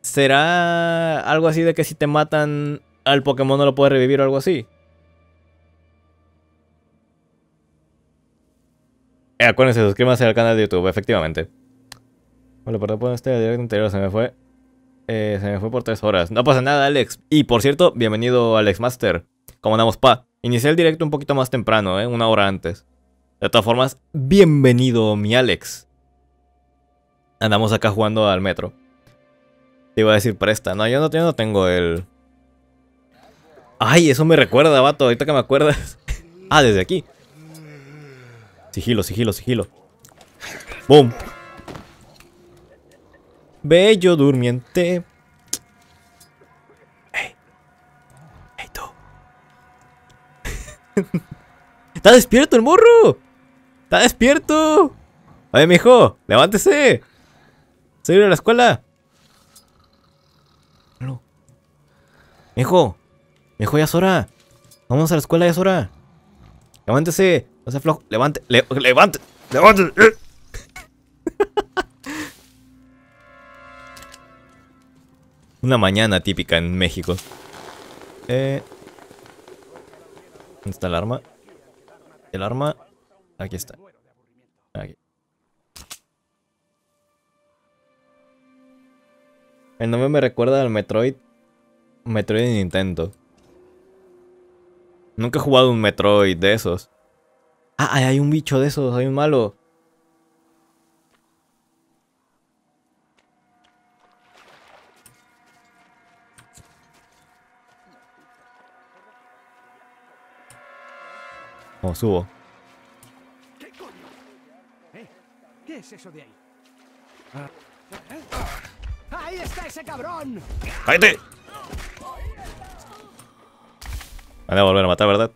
¿Será algo así de que si te matan al Pokémon no lo puedes revivir o algo así? Eh, acuérdense, suscríbanse al canal de YouTube, efectivamente. Bueno, perdón por este directo anterior, se me fue. Eh, se me fue por tres horas. No pasa nada, Alex. Y por cierto, bienvenido, Alex Master. ¿Cómo andamos, pa? Inicié el directo un poquito más temprano, ¿eh? Una hora antes. De todas formas, bienvenido, mi Alex. Andamos acá jugando al metro. Te iba a decir presta. No, yo no, yo no tengo el... Ay, eso me recuerda, vato. Ahorita que me acuerdas. ah, desde aquí. Sigilo, sigilo, sigilo. Boom. Bello durmiente. Ey Ey, tú. ¡Está despierto el morro! ¡Está despierto! Oye, mijo, levántese. Se a la escuela. No. Mijo, mijo, ya es hora. Vamos a la escuela, ya es hora. Levántese, no se flojo. Levante, le levante, levante. Una mañana típica en México. Eh, ¿Dónde está el arma? El arma... Aquí está. El nombre me recuerda al Metroid... Metroid de Nintendo. Nunca he jugado un Metroid de esos. Ah, hay un bicho de esos, hay un malo. oh, subo. ¿Qué coño?
¿Eh? ¿Qué es eso de ahí? Ah. ¡Ahí está ese cabrón!
¡Cállate! Van a volver a matar, ¿verdad?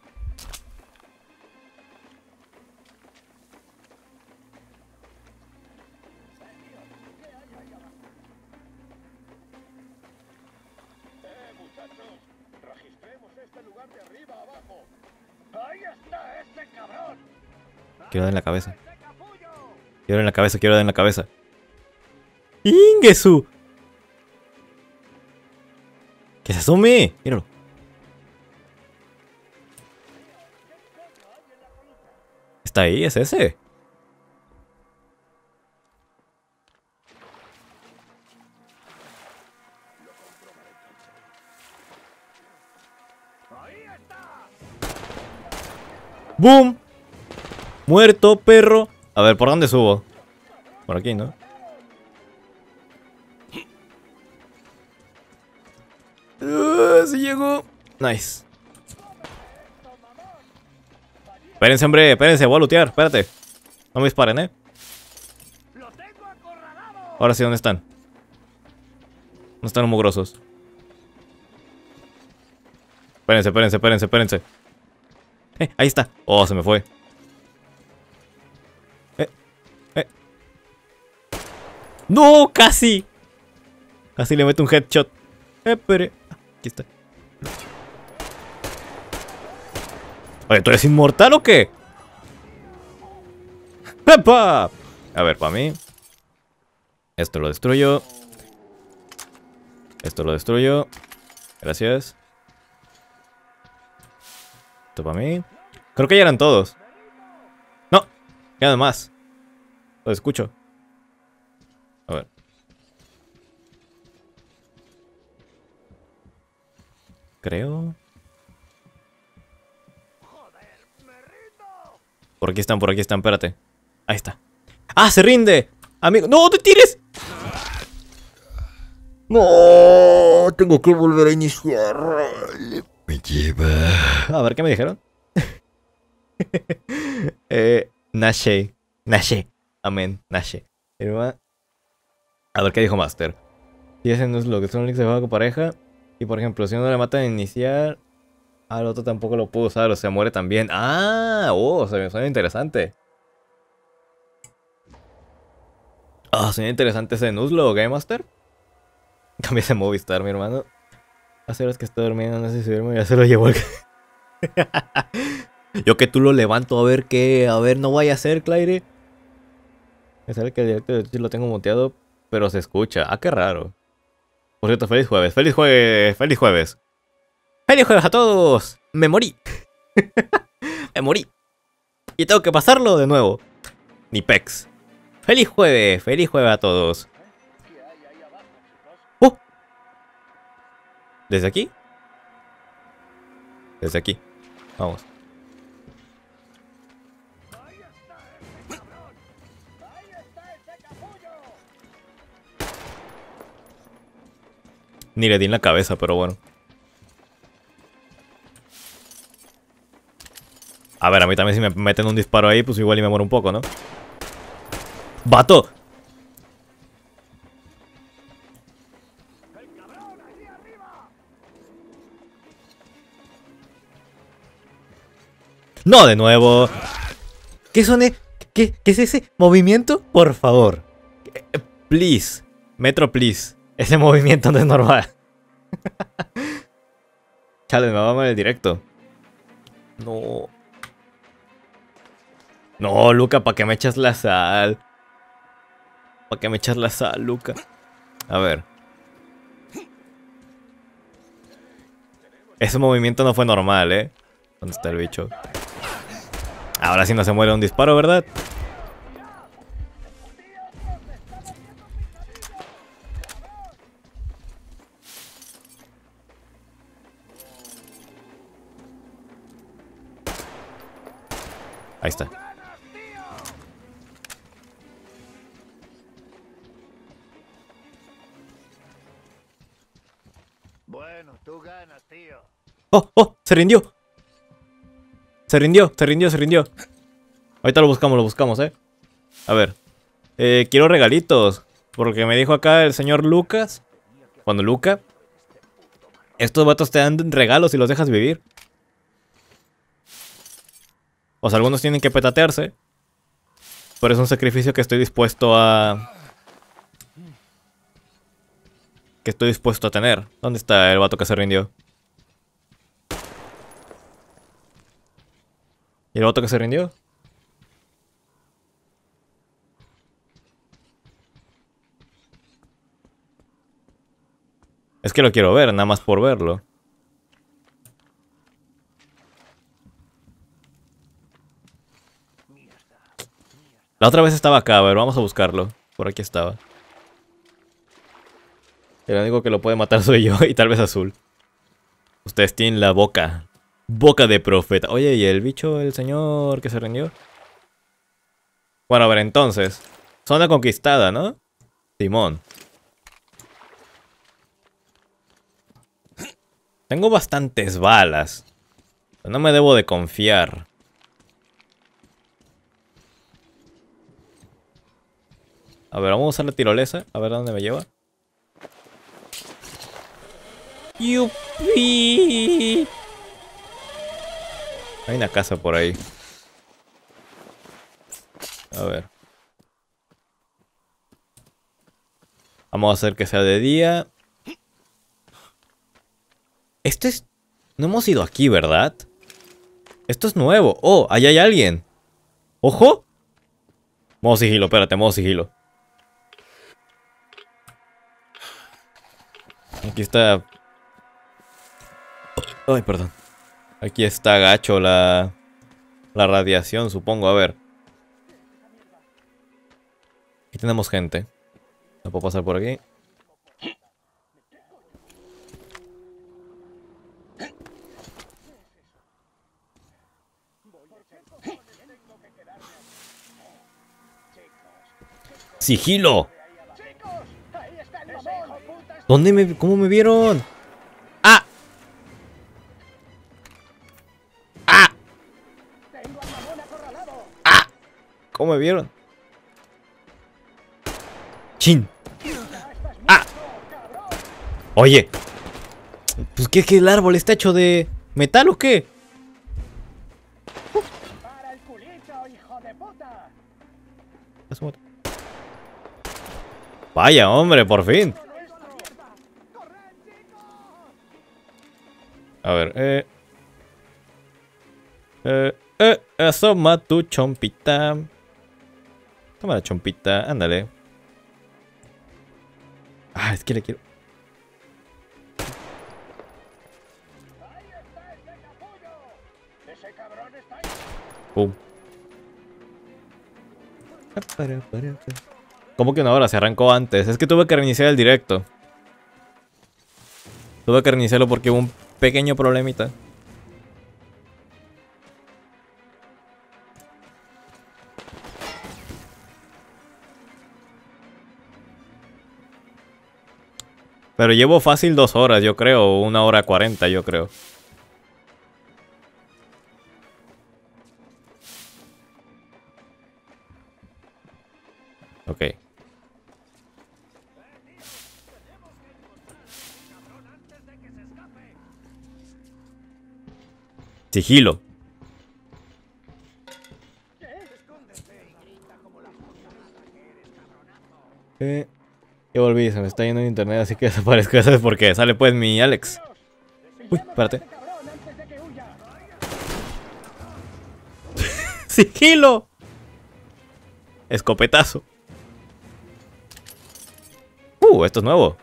Quiero dar en la cabeza. Quiero en la cabeza, quiero dar en la cabeza. ¡Ingesu! ¡Que se asume Míralo. Está ahí, es ese. ¡Boom! Muerto, perro. A ver, ¿por dónde subo? Por aquí, ¿no? Uh, se llegó. Nice. Espérense, hombre, espérense, voy a lootear, espérate. No me disparen, eh. Ahora sí, ¿dónde están? ¿Dónde están los mugrosos? Espérense, espérense, espérense, espérense. Eh, ahí está. Oh, se me fue. ¡No! ¡Casi! Casi le meto un headshot. Eh, aquí está. Oye, ¿tú eres inmortal o qué? A ver, para mí. Esto lo destruyo. Esto lo destruyo. Gracias. Esto para mí. Creo que ya eran todos. No, quedan más. Lo escucho. creo. Por aquí están, por aquí están, espérate. Ahí está. ¡Ah, se rinde! Amigo, ¡no, te tires! ¡No! Tengo que volver a iniciar. Me lleva... A ver, ¿qué me dijeron? eh, Nashe. Nashe. Amén. Nashe. A ver, ¿qué dijo Master? Si ese no es lo que son links de juego con pareja, y por ejemplo, si uno le mata en iniciar, al otro tampoco lo puedo usar o se muere también. ¡Ah! ¡Oh! Se me suena interesante. Ah, suena interesante ese Nuzlo, Game ¿eh, Master. Cambié ese Movistar, mi hermano. Hace horas que estoy durmiendo, no sé si duermo, ya se lo llevo. al. Yo que tú lo levanto a ver qué, a ver, no vaya a ser, Claire. Me sale que el directo de Twitch lo tengo muteado, pero se escucha. Ah, qué raro. Por cierto, feliz jueves. Feliz jueves. Feliz jueves. Feliz jueves a todos. Me morí. Me morí. Y tengo que pasarlo de nuevo. Ni pex. Feliz jueves. Feliz jueves a todos. ¡Oh! ¿Desde aquí? Desde aquí. Vamos. Ni le di en la cabeza, pero bueno. A ver, a mí también si me meten un disparo ahí, pues igual y me muero un poco, ¿no? ¡Vato! ¡No, de nuevo! ¿Qué son es...? ¿Qué, ¿Qué es ese movimiento? Por favor. Eh, please. Metro, please. Ese movimiento no es normal. Chale, me va el directo. No. No, Luca, ¿para qué me echas la sal? ¿Para qué me echas la sal, Luca? A ver. Ese movimiento no fue normal, ¿eh? ¿Dónde está el bicho? Ahora sí no se muere un disparo, ¿verdad? Ahí está.
Bueno, tú ganas, tío.
¡Oh, oh! ¡Se rindió! Se rindió, se rindió, se rindió. Ahorita lo buscamos, lo buscamos, ¿eh? A ver. Eh, quiero regalitos. Porque me dijo acá el señor Lucas. Cuando Luca. Estos vatos te dan regalos y los dejas vivir. O sea, algunos tienen que petatearse. Pero es un sacrificio que estoy dispuesto a... Que estoy dispuesto a tener. ¿Dónde está el vato que se rindió? ¿Y el vato que se rindió? Es que lo quiero ver, nada más por verlo. La otra vez estaba acá, a ver, vamos a buscarlo. Por aquí estaba. El único que lo puede matar soy yo y tal vez Azul. Ustedes tienen la boca. Boca de profeta. Oye, ¿y el bicho, el señor que se rindió? Bueno, a ver, entonces. Zona conquistada, ¿no? Simón. Tengo bastantes balas. No me debo de confiar. A ver, vamos a usar la tirolesa. A ver dónde me lleva. ¡Yupi! Hay una casa por ahí. A ver. Vamos a hacer que sea de día. Esto es... No hemos ido aquí, ¿verdad? Esto es nuevo. Oh, ahí hay alguien. ¡Ojo! Modo sigilo, espérate, modo sigilo. Aquí está... Ay, perdón. Aquí está gacho la... La radiación, supongo. A ver. Aquí tenemos gente. No puedo pasar por aquí. ¡Sigilo! ¿Dónde me... ¿Cómo me vieron? ¡Ah! ¡Ah! ¡Ah! ¿Cómo me vieron? ¡Chin! ¡Ah! Oye. Pues qué es que el árbol está hecho de... ¿Metal o qué? Vaya, hombre, por fin. A ver, eh. eh. Eh, eh, asoma tu chompita. Toma la chompita, ándale. Ah, es que le quiero. Pum. ¿Cómo que no ahora? Se arrancó antes. Es que tuve que reiniciar el directo. Tuve que reiniciarlo porque hubo un pequeño problemita. Pero llevo fácil dos horas, yo creo. Una hora cuarenta, yo creo. Ok. Sigilo. Eh, yo volví, se me está yendo el internet, así que desaparezco. sabes por qué sale pues mi Alex. Uy, espérate. ¡Sigilo! Escopetazo. Uh, esto es nuevo.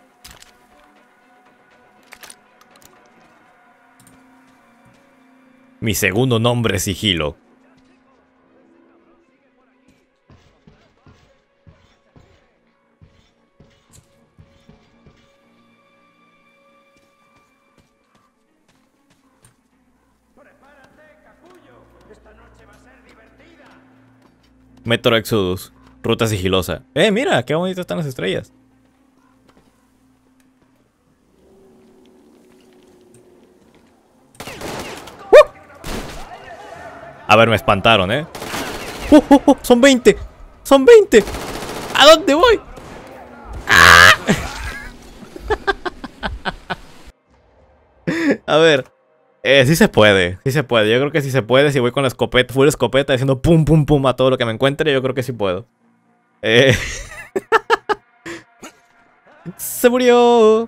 Mi segundo nombre es Sigilo. Metro Exodus, ruta sigilosa. Eh, mira, qué bonitas están las estrellas. A ver, me espantaron, ¿eh? ¡Oh, son 20! ¡Son 20! ¿A dónde voy? ¡Ah! A ver. Eh, sí se puede, sí se puede. Yo creo que sí se puede. Si voy con la escopeta, full escopeta, haciendo pum, pum, pum a todo lo que me encuentre, yo creo que sí puedo. Eh... se murió.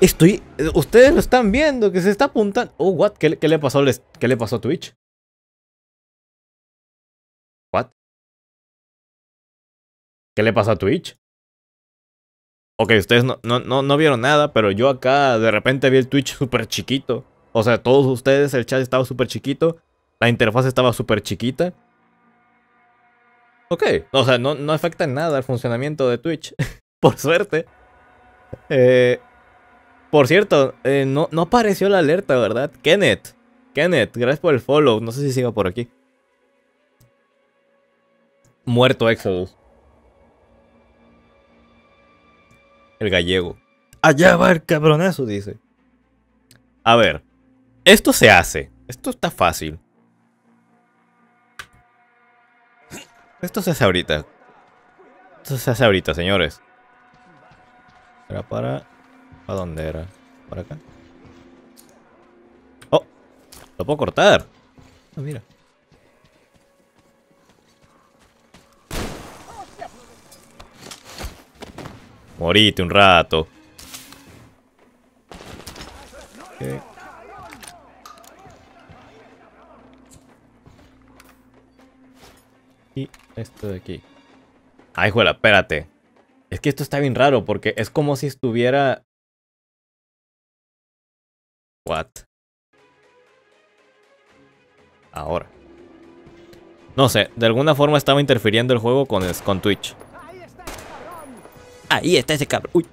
Estoy. Ustedes lo están viendo, que se está apuntando. Oh, what? ¿Qué, le, pasó, le pasó a Twitch? What? ¿Qué le pasó a Twitch? Ok, ustedes no, no, no, vieron nada, pero yo acá de repente vi el Twitch súper chiquito. O sea, todos ustedes, el chat estaba súper chiquito. La interfaz estaba súper chiquita. Ok, o sea, no, no afecta en nada El funcionamiento de Twitch. por suerte. Eh, por cierto, eh, no, no apareció la alerta, ¿verdad? Kenneth. Kenneth, gracias por el follow. No sé si siga por aquí. Muerto Exo. El gallego. Allá va el cabronazo, dice. A ver. Esto se hace. Esto está fácil. Esto se hace ahorita. Esto se hace ahorita, señores. Para para. ¿A dónde era? ¿Por acá? ¡Oh! ¡Lo puedo cortar! Ah, mira. Morite un rato. Y esto de aquí. Ay, juela, espérate. Es que esto está bien raro porque es como si estuviera Ahora. No sé, de alguna forma estaba interfiriendo el juego con, Twitch. Ahí está ese cabrón. Uy.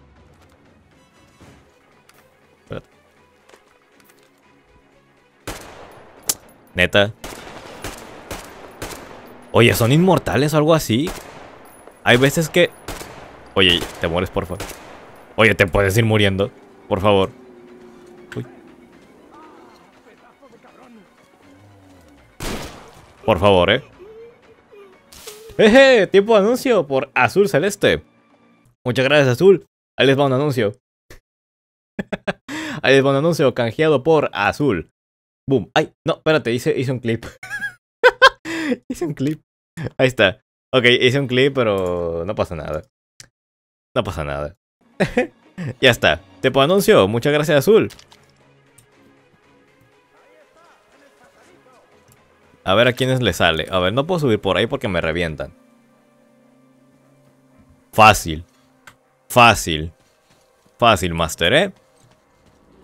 Neta. Oye, ¿son inmortales o algo así? Hay veces que... Oye, te mueres, por favor. Oye, te puedes ir muriendo, por favor. Por favor, ¿eh? ¡Eje! Tiempo de anuncio por Azul Celeste. Muchas gracias, Azul. Ahí les va un anuncio. Ahí les va un anuncio canjeado por Azul. Boom. Ay, no, espérate, hice, hice un clip. hice un clip. Ahí está. Ok, hice un clip, pero no pasa nada. No pasa nada. ya está. Tiempo de anuncio. Muchas gracias, Azul. A ver a quiénes le sale. A ver, no puedo subir por ahí porque me revientan. Fácil. Fácil. Fácil, Master, ¿eh?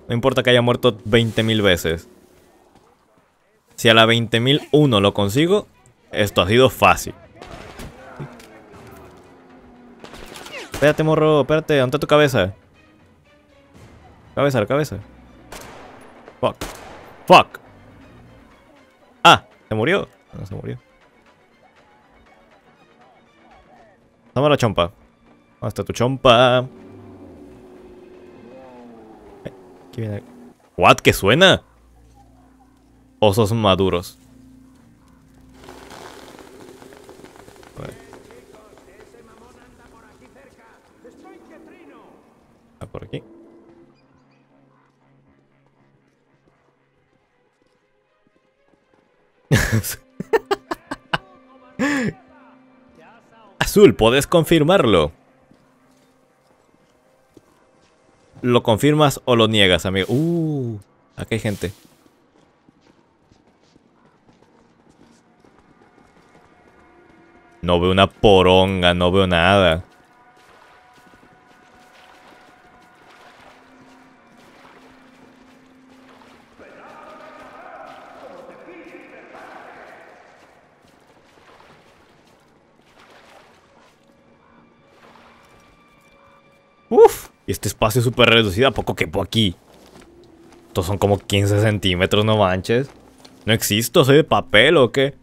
No importa que haya muerto 20.000 veces. Si a la 20.001 lo consigo, esto ha sido fácil. Espérate, morro, espérate, ante tu cabeza. Cabeza, la cabeza. Fuck. Fuck. ¿Se murió? No, se murió. Toma la chompa. Hasta tu chompa? ¿Qué viene? ¿What? ¿Qué suena? Osos maduros. Ah, por aquí. Azul, ¿puedes confirmarlo? ¿Lo confirmas o lo niegas, amigo? Uh, aquí hay gente. No veo una poronga, no veo nada. Este espacio es súper reducido, ¿a poco quepo aquí? Estos son como 15 centímetros, no manches. No existo, soy de papel o qué.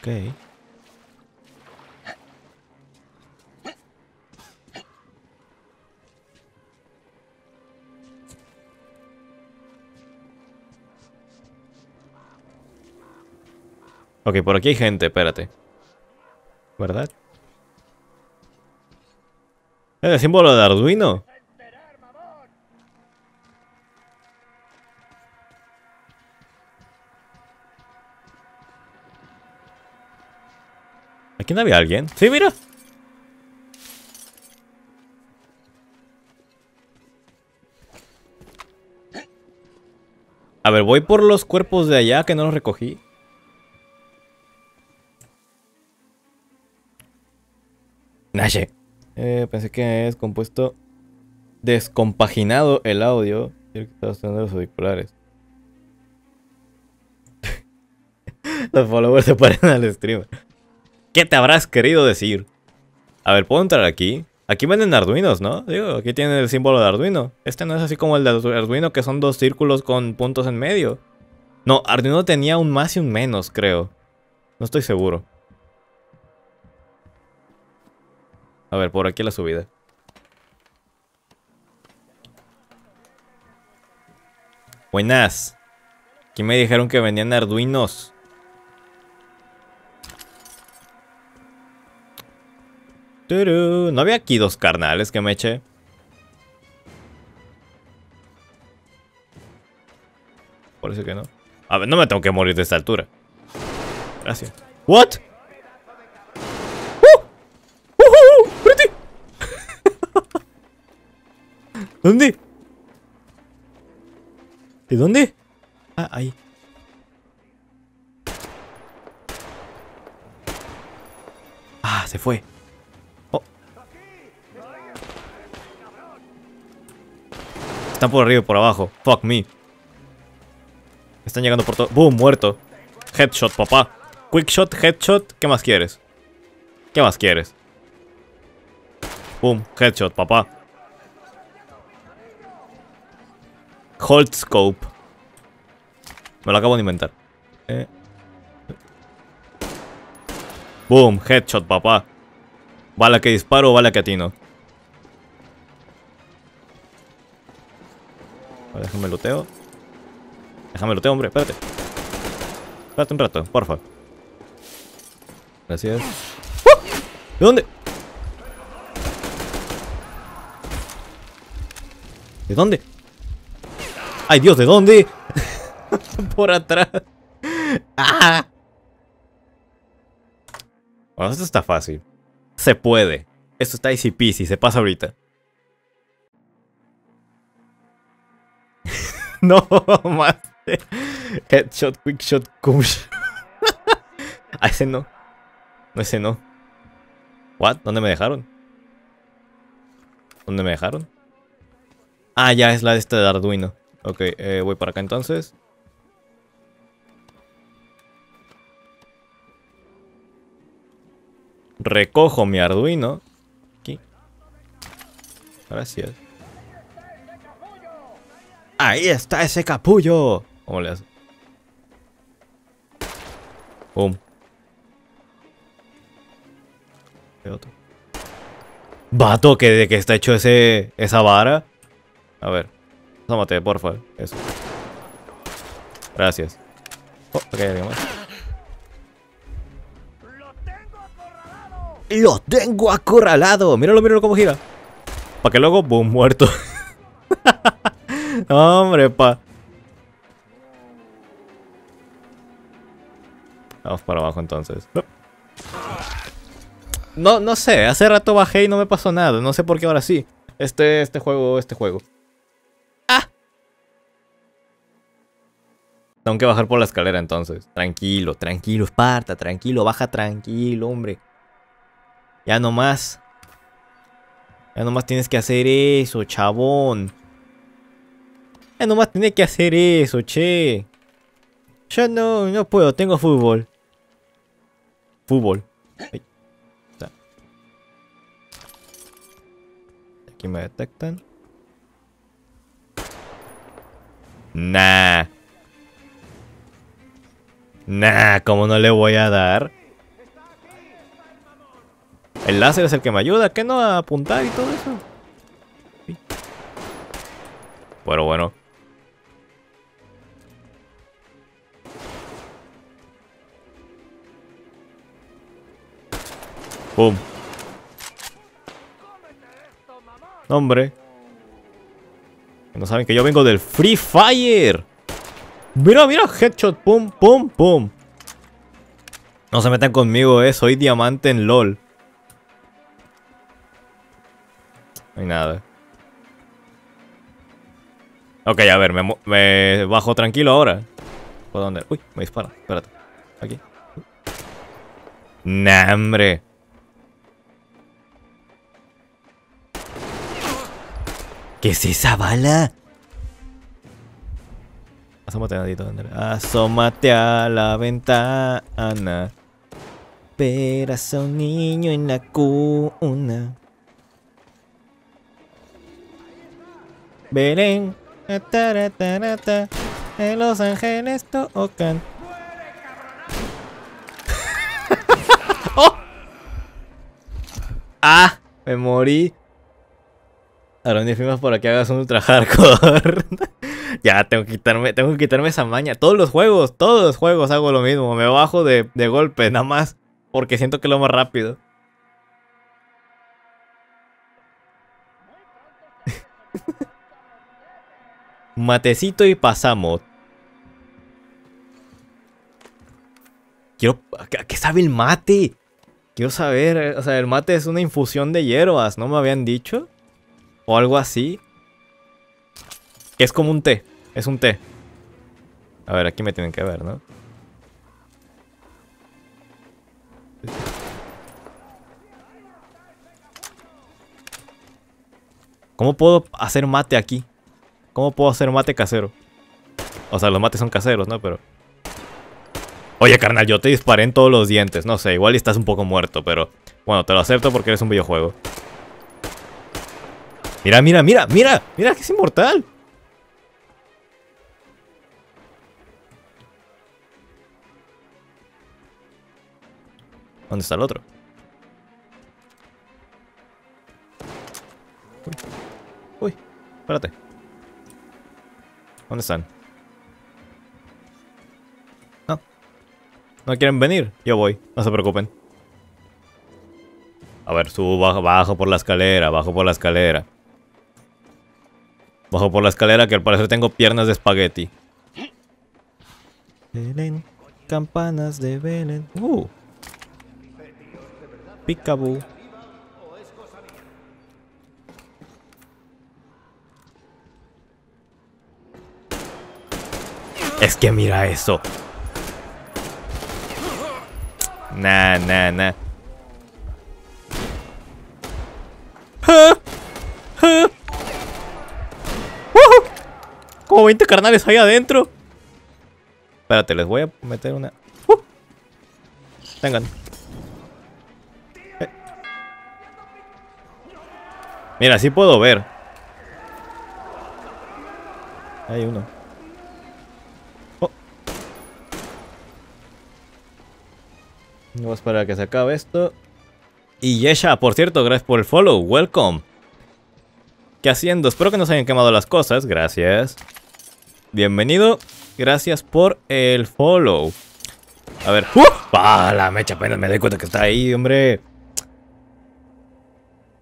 Ok. Ok, por aquí hay gente, espérate. ¿Verdad? ¿Es el símbolo de Arduino? ¿Aquí no había alguien? ¡Sí, mira! A ver, voy por los cuerpos de allá que no los recogí. Nache. Eh, pensé que es compuesto descompaginado el audio. Creo que usando los auriculares. los followers se paran al stream ¿Qué te habrás querido decir? A ver, ¿puedo entrar aquí? Aquí venden Arduinos, ¿no? Digo, aquí tienen el símbolo de Arduino. Este no es así como el de Arduino, que son dos círculos con puntos en medio. No, Arduino tenía un más y un menos, creo. No estoy seguro. A ver, por aquí la subida. Buenas. Aquí me dijeron que venían arduinos. ¿No había aquí dos carnales que me eché? eso que no. A ver, no me tengo que morir de esta altura. Gracias. ¿What? ¿Dónde? ¿De dónde? Ah, ahí. Ah, se fue. Oh. Están por arriba y por abajo. Fuck me. Están llegando por todo. Boom, muerto. Headshot, papá. Quick shot, headshot. ¿Qué más quieres? ¿Qué más quieres? Boom, headshot, papá. Hold Scope. Me lo acabo de inventar. Eh. Boom, headshot, papá. Bala que disparo, bala que atino. déjame looteo Déjame looteo, hombre, espérate. Espérate un rato, porfa. Gracias. ¡Uh! ¿De dónde? ¿De dónde? ¡Ay, Dios! ¿De dónde? Por atrás. Ah. Bueno, esto está fácil. Se puede. Esto está easy peasy. Se pasa ahorita. no, más. Headshot, quick shot, ah, ese no. No, ese no. ¿What? ¿Dónde me dejaron? ¿Dónde me dejaron? Ah, ya es la de este de Arduino. Ok, eh, voy para acá entonces. Recojo mi Arduino. Aquí. Gracias. ¡Ahí está ese capullo! ¿Cómo le hace? ¡Pum! ¿Qué otro? ¡Vato! ¿Que, ¿De que está hecho ese, esa vara? A ver mate, porfa. Eso. Gracias. Oh, ok, ¡Lo tengo acorralado! Míralo, míralo cómo gira. Para que luego, boom, muerto. Hombre, pa. Vamos para abajo entonces. no, no sé. Hace rato bajé y no me pasó nada. No sé por qué ahora sí. Este, este juego, este juego. Ah. Tengo que bajar por la escalera entonces. Tranquilo, tranquilo, Esparta, tranquilo, baja tranquilo, hombre. Ya nomás. Ya nomás tienes que hacer eso, chabón. Ya nomás tienes que hacer eso, che. Ya no, no puedo, tengo fútbol. Fútbol. Aquí me detectan. Nah. Nah, ¿cómo no le voy a dar? El láser es el que me ayuda, que no? A apuntar y todo eso. Bueno, bueno. ¡Pum! Hombre. No saben que yo vengo del Free Fire. Mira, mira, headshot, pum, pum, pum. No se metan conmigo, eh. Soy diamante en LOL. No hay nada. Ok, a ver, me, bajo tranquilo ahora. ¿Por dónde? Uy, me dispara. Espérate. Aquí. Nah, ¿Qué es esa bala? Asómate, a la ventana. Verás a un niño en la cuna. Belén. En Los Ángeles tocan. ¡Oh! ¡Ah! Me morí. Ahora ni firmas para que hagas un ultra hardcore. ya, tengo que quitarme, tengo que quitarme esa maña. Todos los juegos, todos los juegos hago lo mismo. Me bajo de, de golpe, nada más. Porque siento que lo más rápido. Matecito y pasamos. Quiero. ¿A qué sabe el mate? Quiero saber. O sea, el mate es una infusión de hierbas, ¿no me habían dicho? o algo así. Que es como un té. Es un té. A ver, aquí me tienen que ver, ¿no? ¿Cómo puedo hacer mate aquí? ¿Cómo puedo hacer mate casero? O sea, los mates son caseros, ¿no? Pero... Oye, carnal, yo te disparé en todos los dientes. No sé, igual estás un poco muerto, pero... Bueno, te lo acepto porque eres un videojuego. Mira, mira, mira, mira, mira que es inmortal. ¿Dónde está el otro? Uy, espérate. ¿Dónde están? No. ¿No quieren venir? Yo voy, no se preocupen. A ver, subo, bajo por la escalera, bajo por la escalera. Bajo por la escalera que al parecer tengo piernas de espagueti. Belen. campanas de Belen. Uh. Picabu. Es que mira eso. Nah, na nah. 20 carnales ahí adentro. Espérate, les voy a meter una... Uh. Tengan. Mira, sí puedo ver. Hay uno. Oh. Vamos para que se acabe esto. Y Yesha, por cierto, gracias por el follow. Welcome. ¿Qué haciendo? Espero que no se hayan quemado las cosas. Gracias bienvenido. Gracias por el follow. A ver. ¡Uh! ¡Pala! la mecha! pena, me doy cuenta que está ahí, hombre.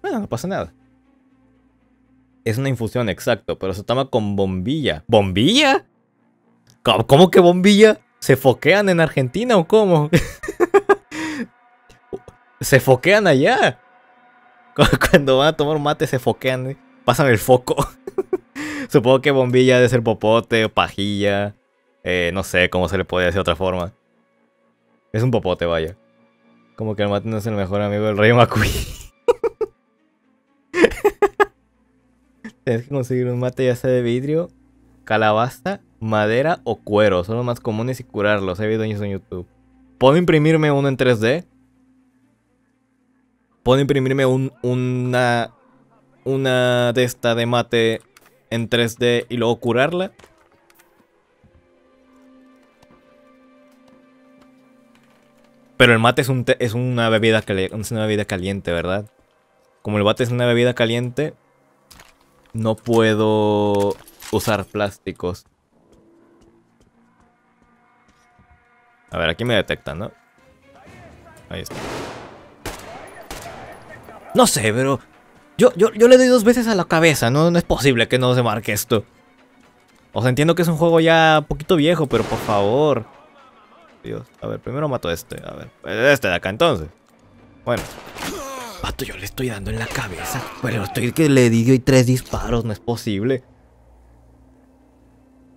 Bueno, no pasa nada. Es una infusión, exacto, pero se toma con bombilla. ¿Bombilla? ¿Cómo, cómo que bombilla? ¿Se foquean en Argentina o cómo? se foquean allá. Cuando van a tomar mate se foquean. ¿eh? Pasan el foco. Supongo que bombilla debe ser popote, o pajilla. Eh, no sé cómo se le puede hacer de otra forma. Es un popote, vaya. Como que el mate no es el mejor amigo del Rey Macuí. Tienes que conseguir un mate ya sea de vidrio, calabaza, madera o cuero. Son los más comunes y curarlos. He visto en YouTube. ¿Puedo imprimirme uno en 3D? ¿Puedo imprimirme una, una de esta de mate en 3D y luego curarla. Pero el mate es, un es una, bebida es una bebida caliente, ¿verdad? Como el mate es una bebida caliente, no puedo usar plásticos. A ver, aquí me detectan, ¿no? Ahí está. No sé, pero yo, yo, le doy dos veces a la cabeza, no, no es posible que no se marque esto. O sea, entiendo que es un juego ya poquito viejo, pero por favor. Dios, a ver, primero mato a este, a ver. Este de acá entonces. Bueno. mato, yo le estoy dando en la cabeza. Pero estoy que le di tres disparos, no es posible.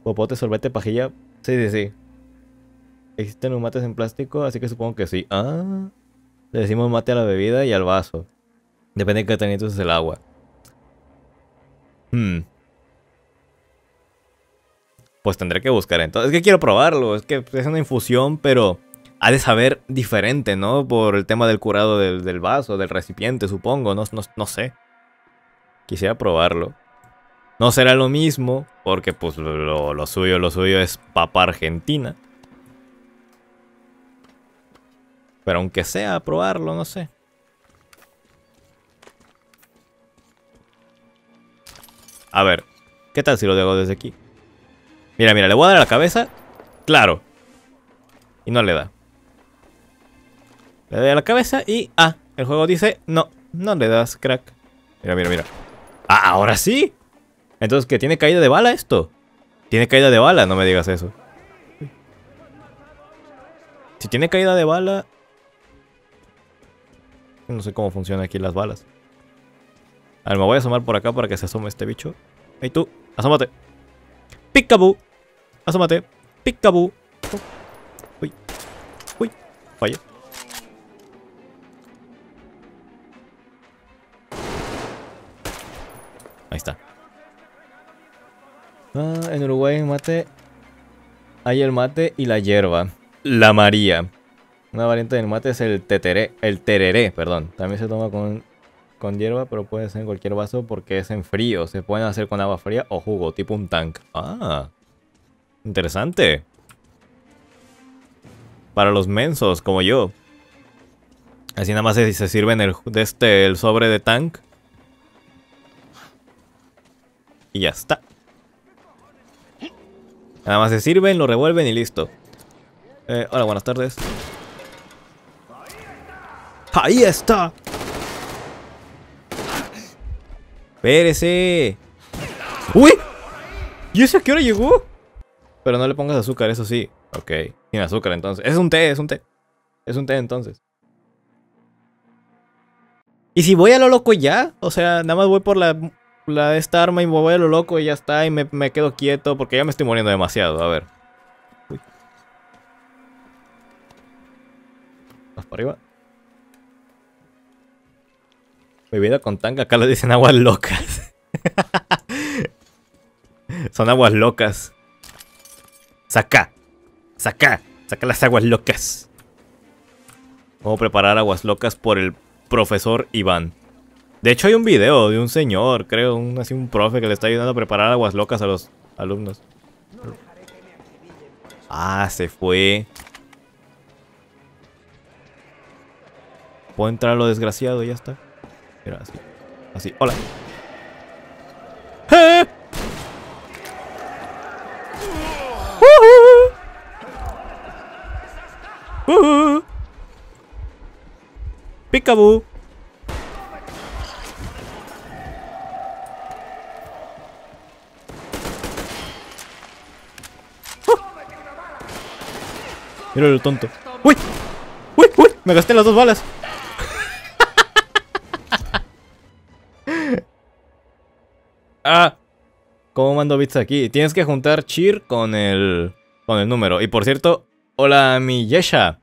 Popote, sorbete, pajilla. Sí, sí, sí. ¿Existen los mates en plástico? Así que supongo que sí. Ah. Le decimos mate a la bebida y al vaso. Depende de qué tan es el agua. Hmm. Pues tendré que buscar entonces. Es que quiero probarlo. Es que es una infusión, pero ha de saber diferente, ¿no? Por el tema del curado del, vaso, del recipiente, supongo. No, no, sé. Quisiera probarlo. No será lo mismo, porque pues lo, lo, suyo, lo suyo es papa argentina. Pero aunque sea, probarlo, no sé. A ver, ¿qué tal si lo hago desde aquí? Mira, mira, le voy a dar a la cabeza. Claro. Y no le da. Le doy a la cabeza y... Ah, el juego dice... No, no le das, crack. Mira, mira, mira. ¡Ah, ahora sí! Entonces, ¿qué? ¿Tiene caída de bala esto? Tiene caída de bala, no me digas eso. Si tiene caída de bala... No sé cómo funcionan aquí las balas. A ver, me voy a asomar por acá para que se asome este bicho. Ahí tú! ¡Asómate! Picabú. ¡Asómate! Picabú. ¡Uy! ¡Uy! Falla. Ahí está. Ah, en Uruguay mate. Hay el mate y la hierba. La María. Una variante del mate es el teteré. El tereré, perdón. También se toma con con hierba, pero puede ser en cualquier vaso porque es en frío. Se pueden hacer con agua fría o jugo, tipo un tank. Ah, interesante. Para los mensos, como yo. Así nada más se, sirven de este, el sobre de tank. Y ya está. Nada más se sirven, lo revuelven y listo. Eh, hola, buenas tardes. ¡Ahí está! ¡Espérese! ¡Uy! ¿Y eso a qué hora llegó? Pero no le pongas azúcar, eso sí. Ok, sin azúcar entonces. Es un té, es un té. Es un té entonces. Y si voy a lo loco ya, o sea, nada más voy por la, la esta arma y me voy a lo loco y ya está, y me, me quedo quieto porque ya me estoy muriendo demasiado. A ver. Uy. Más para arriba. Bebida con tanga, acá le dicen aguas locas. Son aguas locas. Saca. Saca. Saca las aguas locas. Vamos a preparar aguas locas por el profesor Iván. De hecho hay un video de un señor, creo, un, así un profe que le está ayudando a preparar aguas locas a los alumnos. Ah, se fue. Puedo entrar a lo desgraciado, ya está. Era así. Así. Hola. ¡Eh! Uh Mira lo tonto. ¡Uy! ¡Uy! ¡Uy! Me gasté las dos balas. ¡Ah! ¿Cómo mando bits aquí? Tienes que juntar cheer con el, con el número. Y por cierto, hola mi Yesha.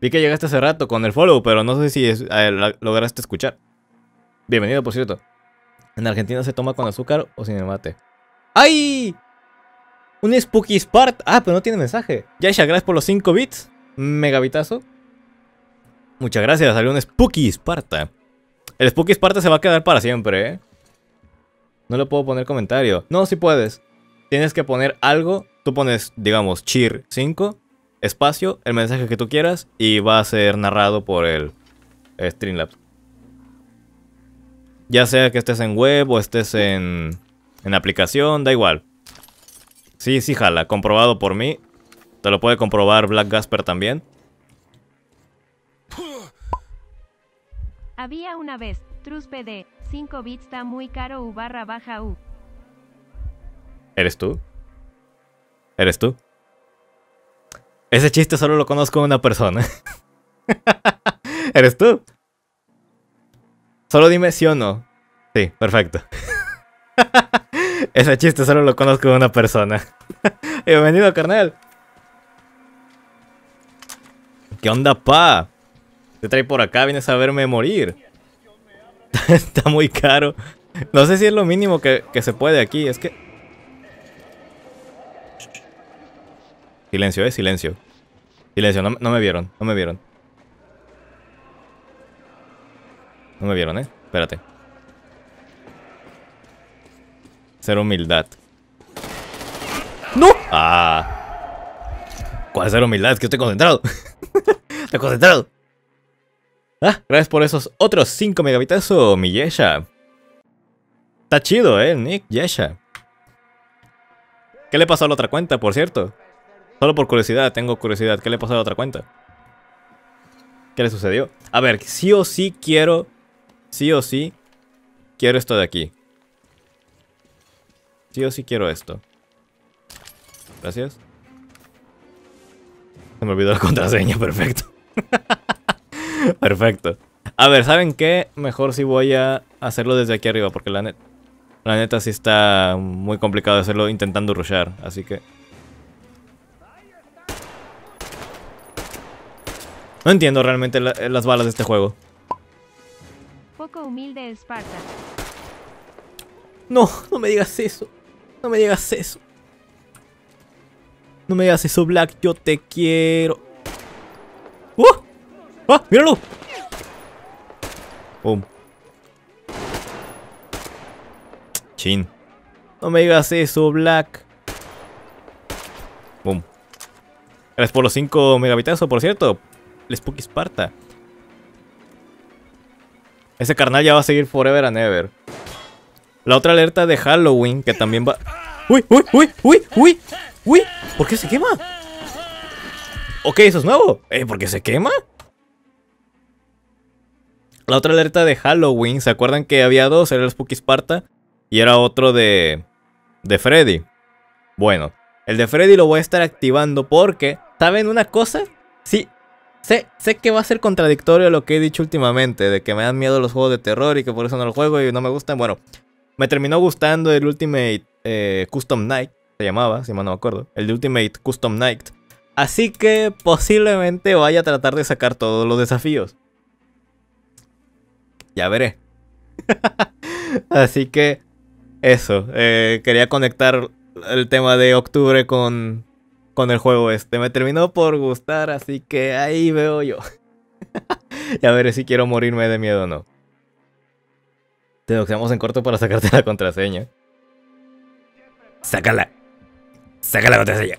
Vi que llegaste hace rato con el follow, pero no sé si eh, lograste escuchar. Bienvenido, por cierto. En Argentina se toma con azúcar o sin el mate. ¡Ay! Un Spooky Sparta Ah, pero no tiene mensaje. Yesha, gracias por los 5 bits. Megabitazo. Muchas gracias, salió un Spooky Sparta. El Spooky Sparta se va a quedar para siempre, ¿eh? No le puedo poner comentario. No, si puedes. Tienes que poner algo. Tú pones, digamos, cheer 5, espacio, el mensaje que tú quieras y va a ser narrado por el Streamlabs. Ya sea que estés en web o estés en, en aplicación, da igual. Sí, sí, jala. Comprobado por mí. Te lo puede comprobar Black Gasper también. Había una vez, Trus 5 bits está muy caro u barra baja u. ¿Eres tú? ¿Eres tú? Ese chiste solo lo conozco una persona. ¿Eres tú? Solo dime si o no. Sí, perfecto. Ese chiste solo lo conozco una persona. Bienvenido, carnal. ¿Qué onda, pa? Te trae por acá, vienes a verme morir. está muy caro. No sé si es lo mínimo que, se puede aquí, es que... Silencio, eh, silencio. Silencio, no, no me vieron, no me vieron. No me vieron, eh. Espérate. Ser humildad. ¡No! Ah. ¿Cuál ser humildad? Es que estoy concentrado. estoy concentrado. Ah, gracias por esos otros 5 megabitazos, mi Yesha. Está chido, eh, Nick, Yesha. ¿Qué le pasó a la otra cuenta, por cierto? Solo por curiosidad, tengo curiosidad. ¿Qué le pasó a la otra cuenta? ¿Qué le sucedió? A ver, sí o sí quiero... Sí o sí... Quiero esto de aquí. Sí o sí quiero esto. Gracias. Se me olvidó la contraseña, perfecto. Perfecto. A ver, ¿saben qué? Mejor si voy a hacerlo desde aquí arriba, porque la, net, la neta sí está muy complicado hacerlo intentando rushar así que... No entiendo realmente eh, las balas de este juego.
Poco humilde Esparta.
No, no me digas eso. No me digas eso. No me digas eso, Black. Yo te quiero. ¡Uh! ¡Ah! ¡Míralo! Bum. Chin. No me digas eso, Black. Bum. Gracias por los 5 megabitazos, por cierto. El Spooky Sparta. Ese carnal ya va a seguir forever and ever. La otra alerta de Halloween que también va... ¡Uy, uy, uy, uy, uy! ¡Uy! ¿Por qué se quema? Ok, eso es nuevo. ¿Eh? ¿Por qué se quema? La otra alerta de Halloween, ¿se acuerdan que había dos? Era el Spooky Sparta y era otro de, de Freddy. Bueno, el de Freddy lo voy a estar activando porque, ¿saben una cosa? Sí, sé, sé que va a ser contradictorio lo que he dicho últimamente, de que me dan miedo los juegos de terror y que por eso no los juego y no me gustan. Bueno, me terminó gustando el Ultimate eh, Custom Night, se llamaba, si mal no me acuerdo, el de Ultimate Custom Night. Así que posiblemente vaya a tratar de sacar todos los desafíos ya veré. Así que eso, eh, quería conectar el tema de octubre con, con el juego este. Me terminó por gustar, así que ahí veo yo. ya veré si quiero morirme de miedo o no. Te doxeamos en corto para sacarte la contraseña. Sácala. Sácala la contraseña.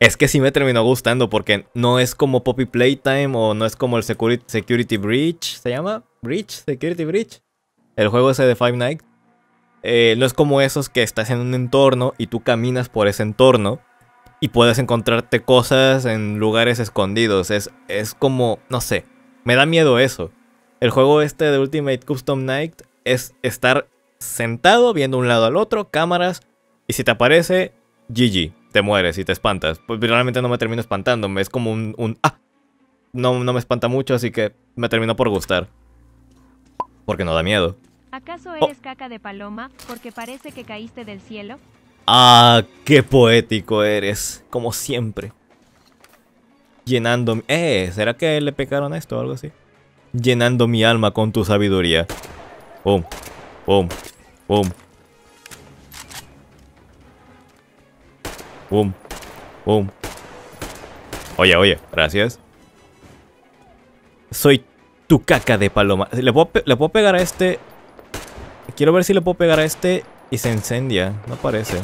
Es que sí me terminó gustando porque no es como Poppy Playtime o no es como el Security, Security Breach, ¿se llama? Breach, Security Breach. El juego ese de Five Nights. Eh, no es como esos que estás en un entorno y tú caminas por ese entorno y puedes encontrarte cosas en lugares escondidos. Es, es como, no sé, me da miedo eso. El juego este de Ultimate Custom Night es estar sentado viendo un lado al otro, cámaras, y si te aparece, GG te mueres y te espantas. Pues realmente no me termino espantando, es como un, ¡ah! No, no me espanta mucho, así que me termino por gustar. Porque no da miedo. ¿Acaso oh. eres
caca de paloma porque parece que caíste del cielo?
Ah, qué poético eres, como siempre. Llenando... Eh, ¿será que le pecaron esto o algo así? Llenando mi alma con tu sabiduría. Boom, boom, boom. Boom. Boom. Oye, oye, gracias. Soy tu caca de paloma. ¿Le puedo, pegar a este. Quiero ver si le puedo pegar a este y se incendia. No parece.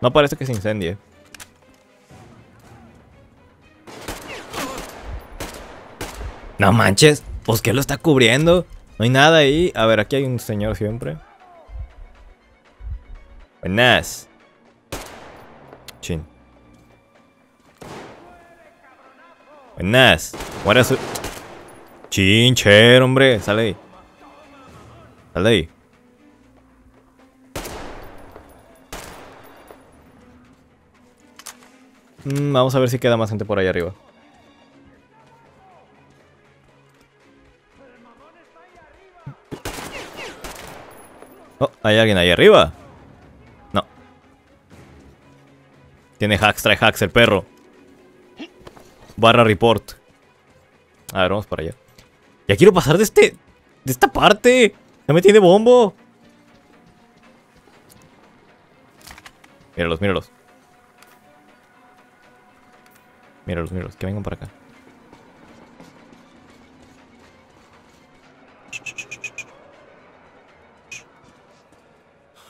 No parece que se incendie. No manches. Pues qué lo está cubriendo. No hay nada ahí. A ver, aquí hay un señor siempre. Buenas. Chin. Buenas. Buenas. Chincher, hombre. Sale ahí. Sale ahí. Mm, vamos a ver si queda más gente por ahí arriba. Oh, hay alguien ahí arriba. Tiene hacks, trae hacks el perro. Barra report. A ver, vamos para allá. Ya quiero pasar de este... De esta parte. Ya me tiene bombo. Míralos, míralos. Míralos, míralos. Que vengan para acá.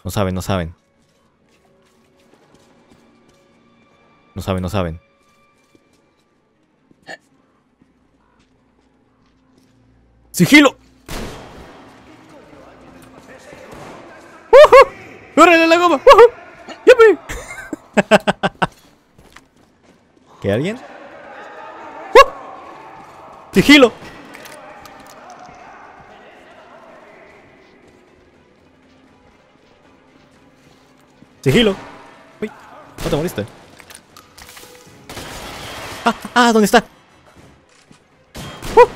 No saben, no saben. No saben, no saben. ¡Sigilo! ¡Uh -huh! la goma! ¡Uh ¿Qué alguien? ¡Uh! ¡Sigilo! ¡Sigilo! ¡Uy! ¿No te moriste? ¡Ah! ¡Ah! ¿Dónde está? ¡Uh!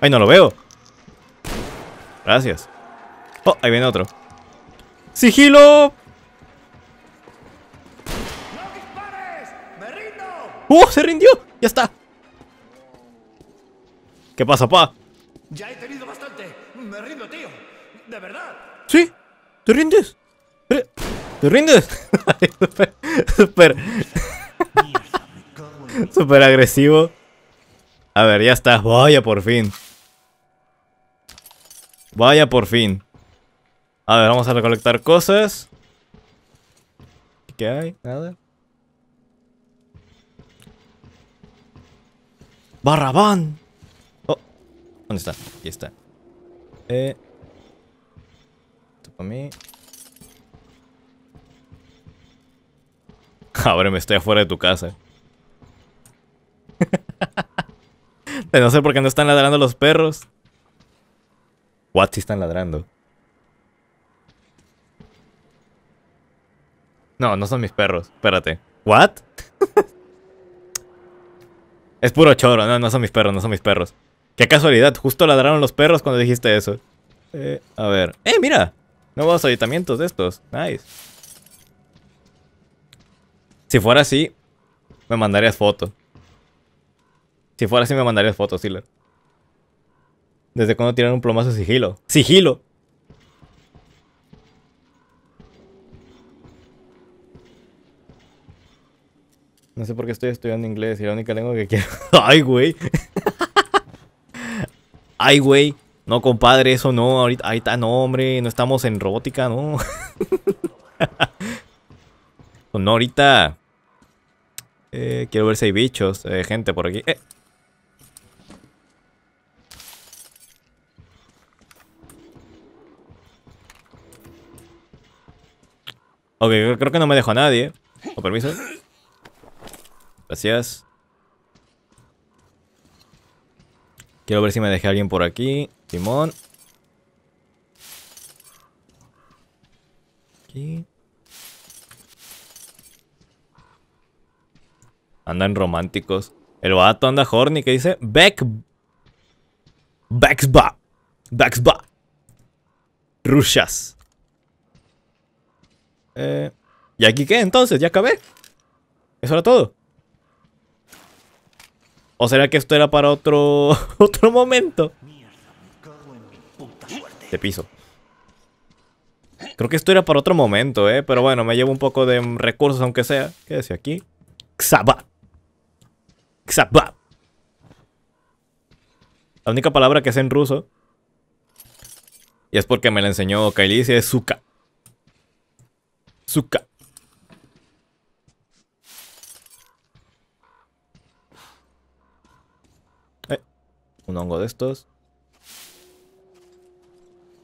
¡Ay, no lo veo! Gracias. ¡Oh! Ahí viene otro. ¡Sigilo! ¡No dispares! ¡Me rindo! ¡Uh! ¡Se rindió! ¡Ya está! ¿Qué pasa, pa? Ya he tenido bastante. Me rindo, tío. ¿De verdad? ¿Sí? ¿Te rindes? ¿Eh? ¿Te rindes? super, super agresivo. A ver, ya está. Vaya por fin. Vaya por fin. A ver, vamos a recolectar cosas. ¿Qué hay? Nada. ¡Barrabán! Oh, ¿dónde está? Aquí está. Eh. Esto para mí. me estoy afuera de tu casa. no sé por qué no están ladrando los perros. What si están ladrando. No, no son mis perros. Espérate. ¿What? es puro choro. No, no son mis perros, no son mis perros. Qué casualidad. Justo ladraron los perros cuando dijiste eso. Eh, a ver. ¡Eh, mira! Nuevos ayuntamientos de estos. Nice. Si fuera así, me mandarías fotos. Si fuera así, me mandarías fotos, Silo. ¿Desde cuándo tiran un plomazo sigilo? ¡Sigilo! No sé por qué estoy estudiando inglés, y la única lengua que quiero. ¡Ay, güey! ¡Ay, güey! No, compadre, eso no, ahorita, está. no, hombre, no estamos en robótica, no. Pues, no, ahorita. Eh, quiero ver si hay bichos, eh, gente por aquí. Eh. Ok, creo que no me dejó a nadie. Con permiso. Gracias. Quiero ver si me dejé a alguien por aquí. Timón. Aquí. Andan románticos. El vato anda horny que dice Beck. Bexba. Bexba. Rushas. Eh, ¿Y aquí qué entonces? ¿Ya acabé? ¿Eso era todo? ¿O será que esto era para otro otro momento? Te piso. Creo que esto era para otro momento, ¿eh? Pero bueno, me llevo un poco de recursos aunque sea. ¿Qué decía aquí? Xabat. La única palabra que es en ruso, y es porque me la enseñó Kailisi, es zuka. Suka. Eh, un hongo de estos.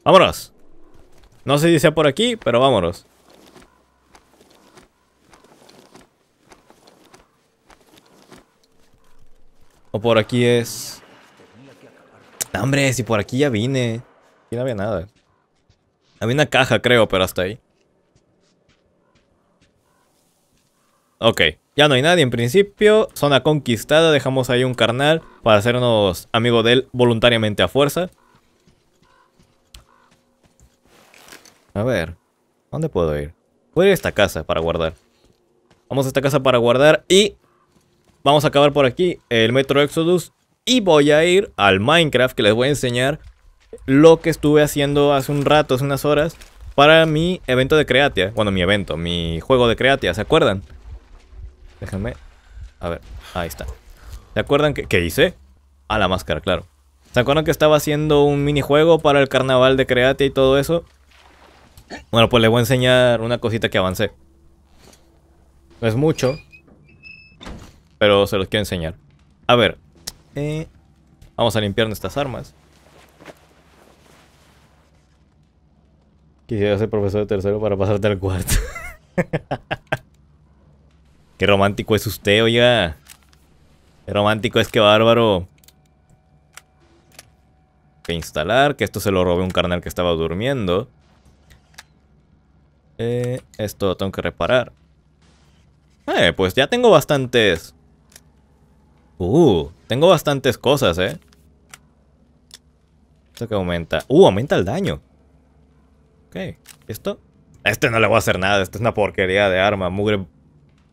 ¡Vámonos! No sé si sea por aquí, pero vámonos. O por aquí es... hombre, si por aquí ya vine. Aquí no había nada. Había una caja, creo, pero hasta ahí. Ok. Ya no hay nadie en principio. Zona conquistada. Dejamos ahí un carnal para hacernos amigo de él voluntariamente a fuerza. A ver. ¿Dónde puedo ir? Puedo ir a esta casa para guardar. Vamos a esta casa para guardar y Vamos a acabar por aquí el Metro Exodus y voy a ir al Minecraft que les voy a enseñar lo que estuve haciendo hace un rato, hace unas horas, para mi evento de Creatia. Bueno, mi evento, mi juego de Creatia, ¿se acuerdan? Déjenme... A ver, ahí está. ¿Se acuerdan que, qué hice? A la máscara, claro. ¿Se acuerdan que estaba haciendo un minijuego para el carnaval de Creatia y todo eso? Bueno, pues les voy a enseñar una cosita que avancé. No es mucho, pero se los quiero enseñar. A ver. Eh, vamos a limpiar nuestras armas. Quisiera ser profesor de tercero para pasarte al cuarto. Qué romántico es usted, oiga. Qué romántico es que bárbaro. Que instalar, que esto se lo robé un carnal que estaba durmiendo. Eh, esto lo tengo que reparar. Eh, pues ya tengo bastantes Uh, tengo bastantes cosas, ¿eh? Esto que aumenta. Uh, aumenta el daño. Ok, ¿esto? A este no le voy a hacer nada. Esta es una porquería de arma. Mugre,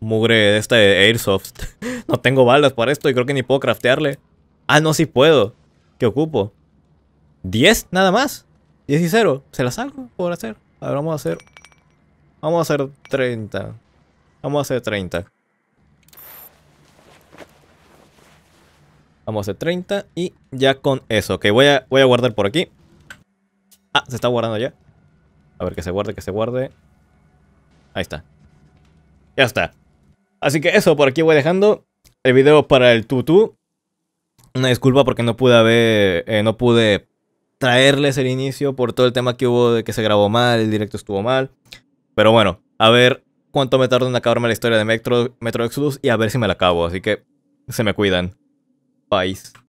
mugre de esta de Airsoft. no tengo balas para esto y creo que ni puedo craftearle. Ah, no, sí puedo. ¿Qué ocupo? 10 nada más. 10 y 0. Se las salgo por hacer. A ver, vamos a hacer. Vamos a hacer 30. Vamos a hacer 30. Vamos a hacer 30 y ya con eso. que voy a, voy a guardar por aquí. Ah, se está guardando ya. A ver, que se guarde, que se guarde. Ahí está. Ya está. Así que eso, por aquí voy dejando el video para el tutu Una disculpa porque no pude haber, eh, no pude traerles el inicio por todo el tema que hubo de que se grabó mal, el directo estuvo mal. Pero bueno, a ver cuánto me tardo en acabarme la historia de Metro, Metro Exodus y a ver si me la acabo. Así que se me cuidan. país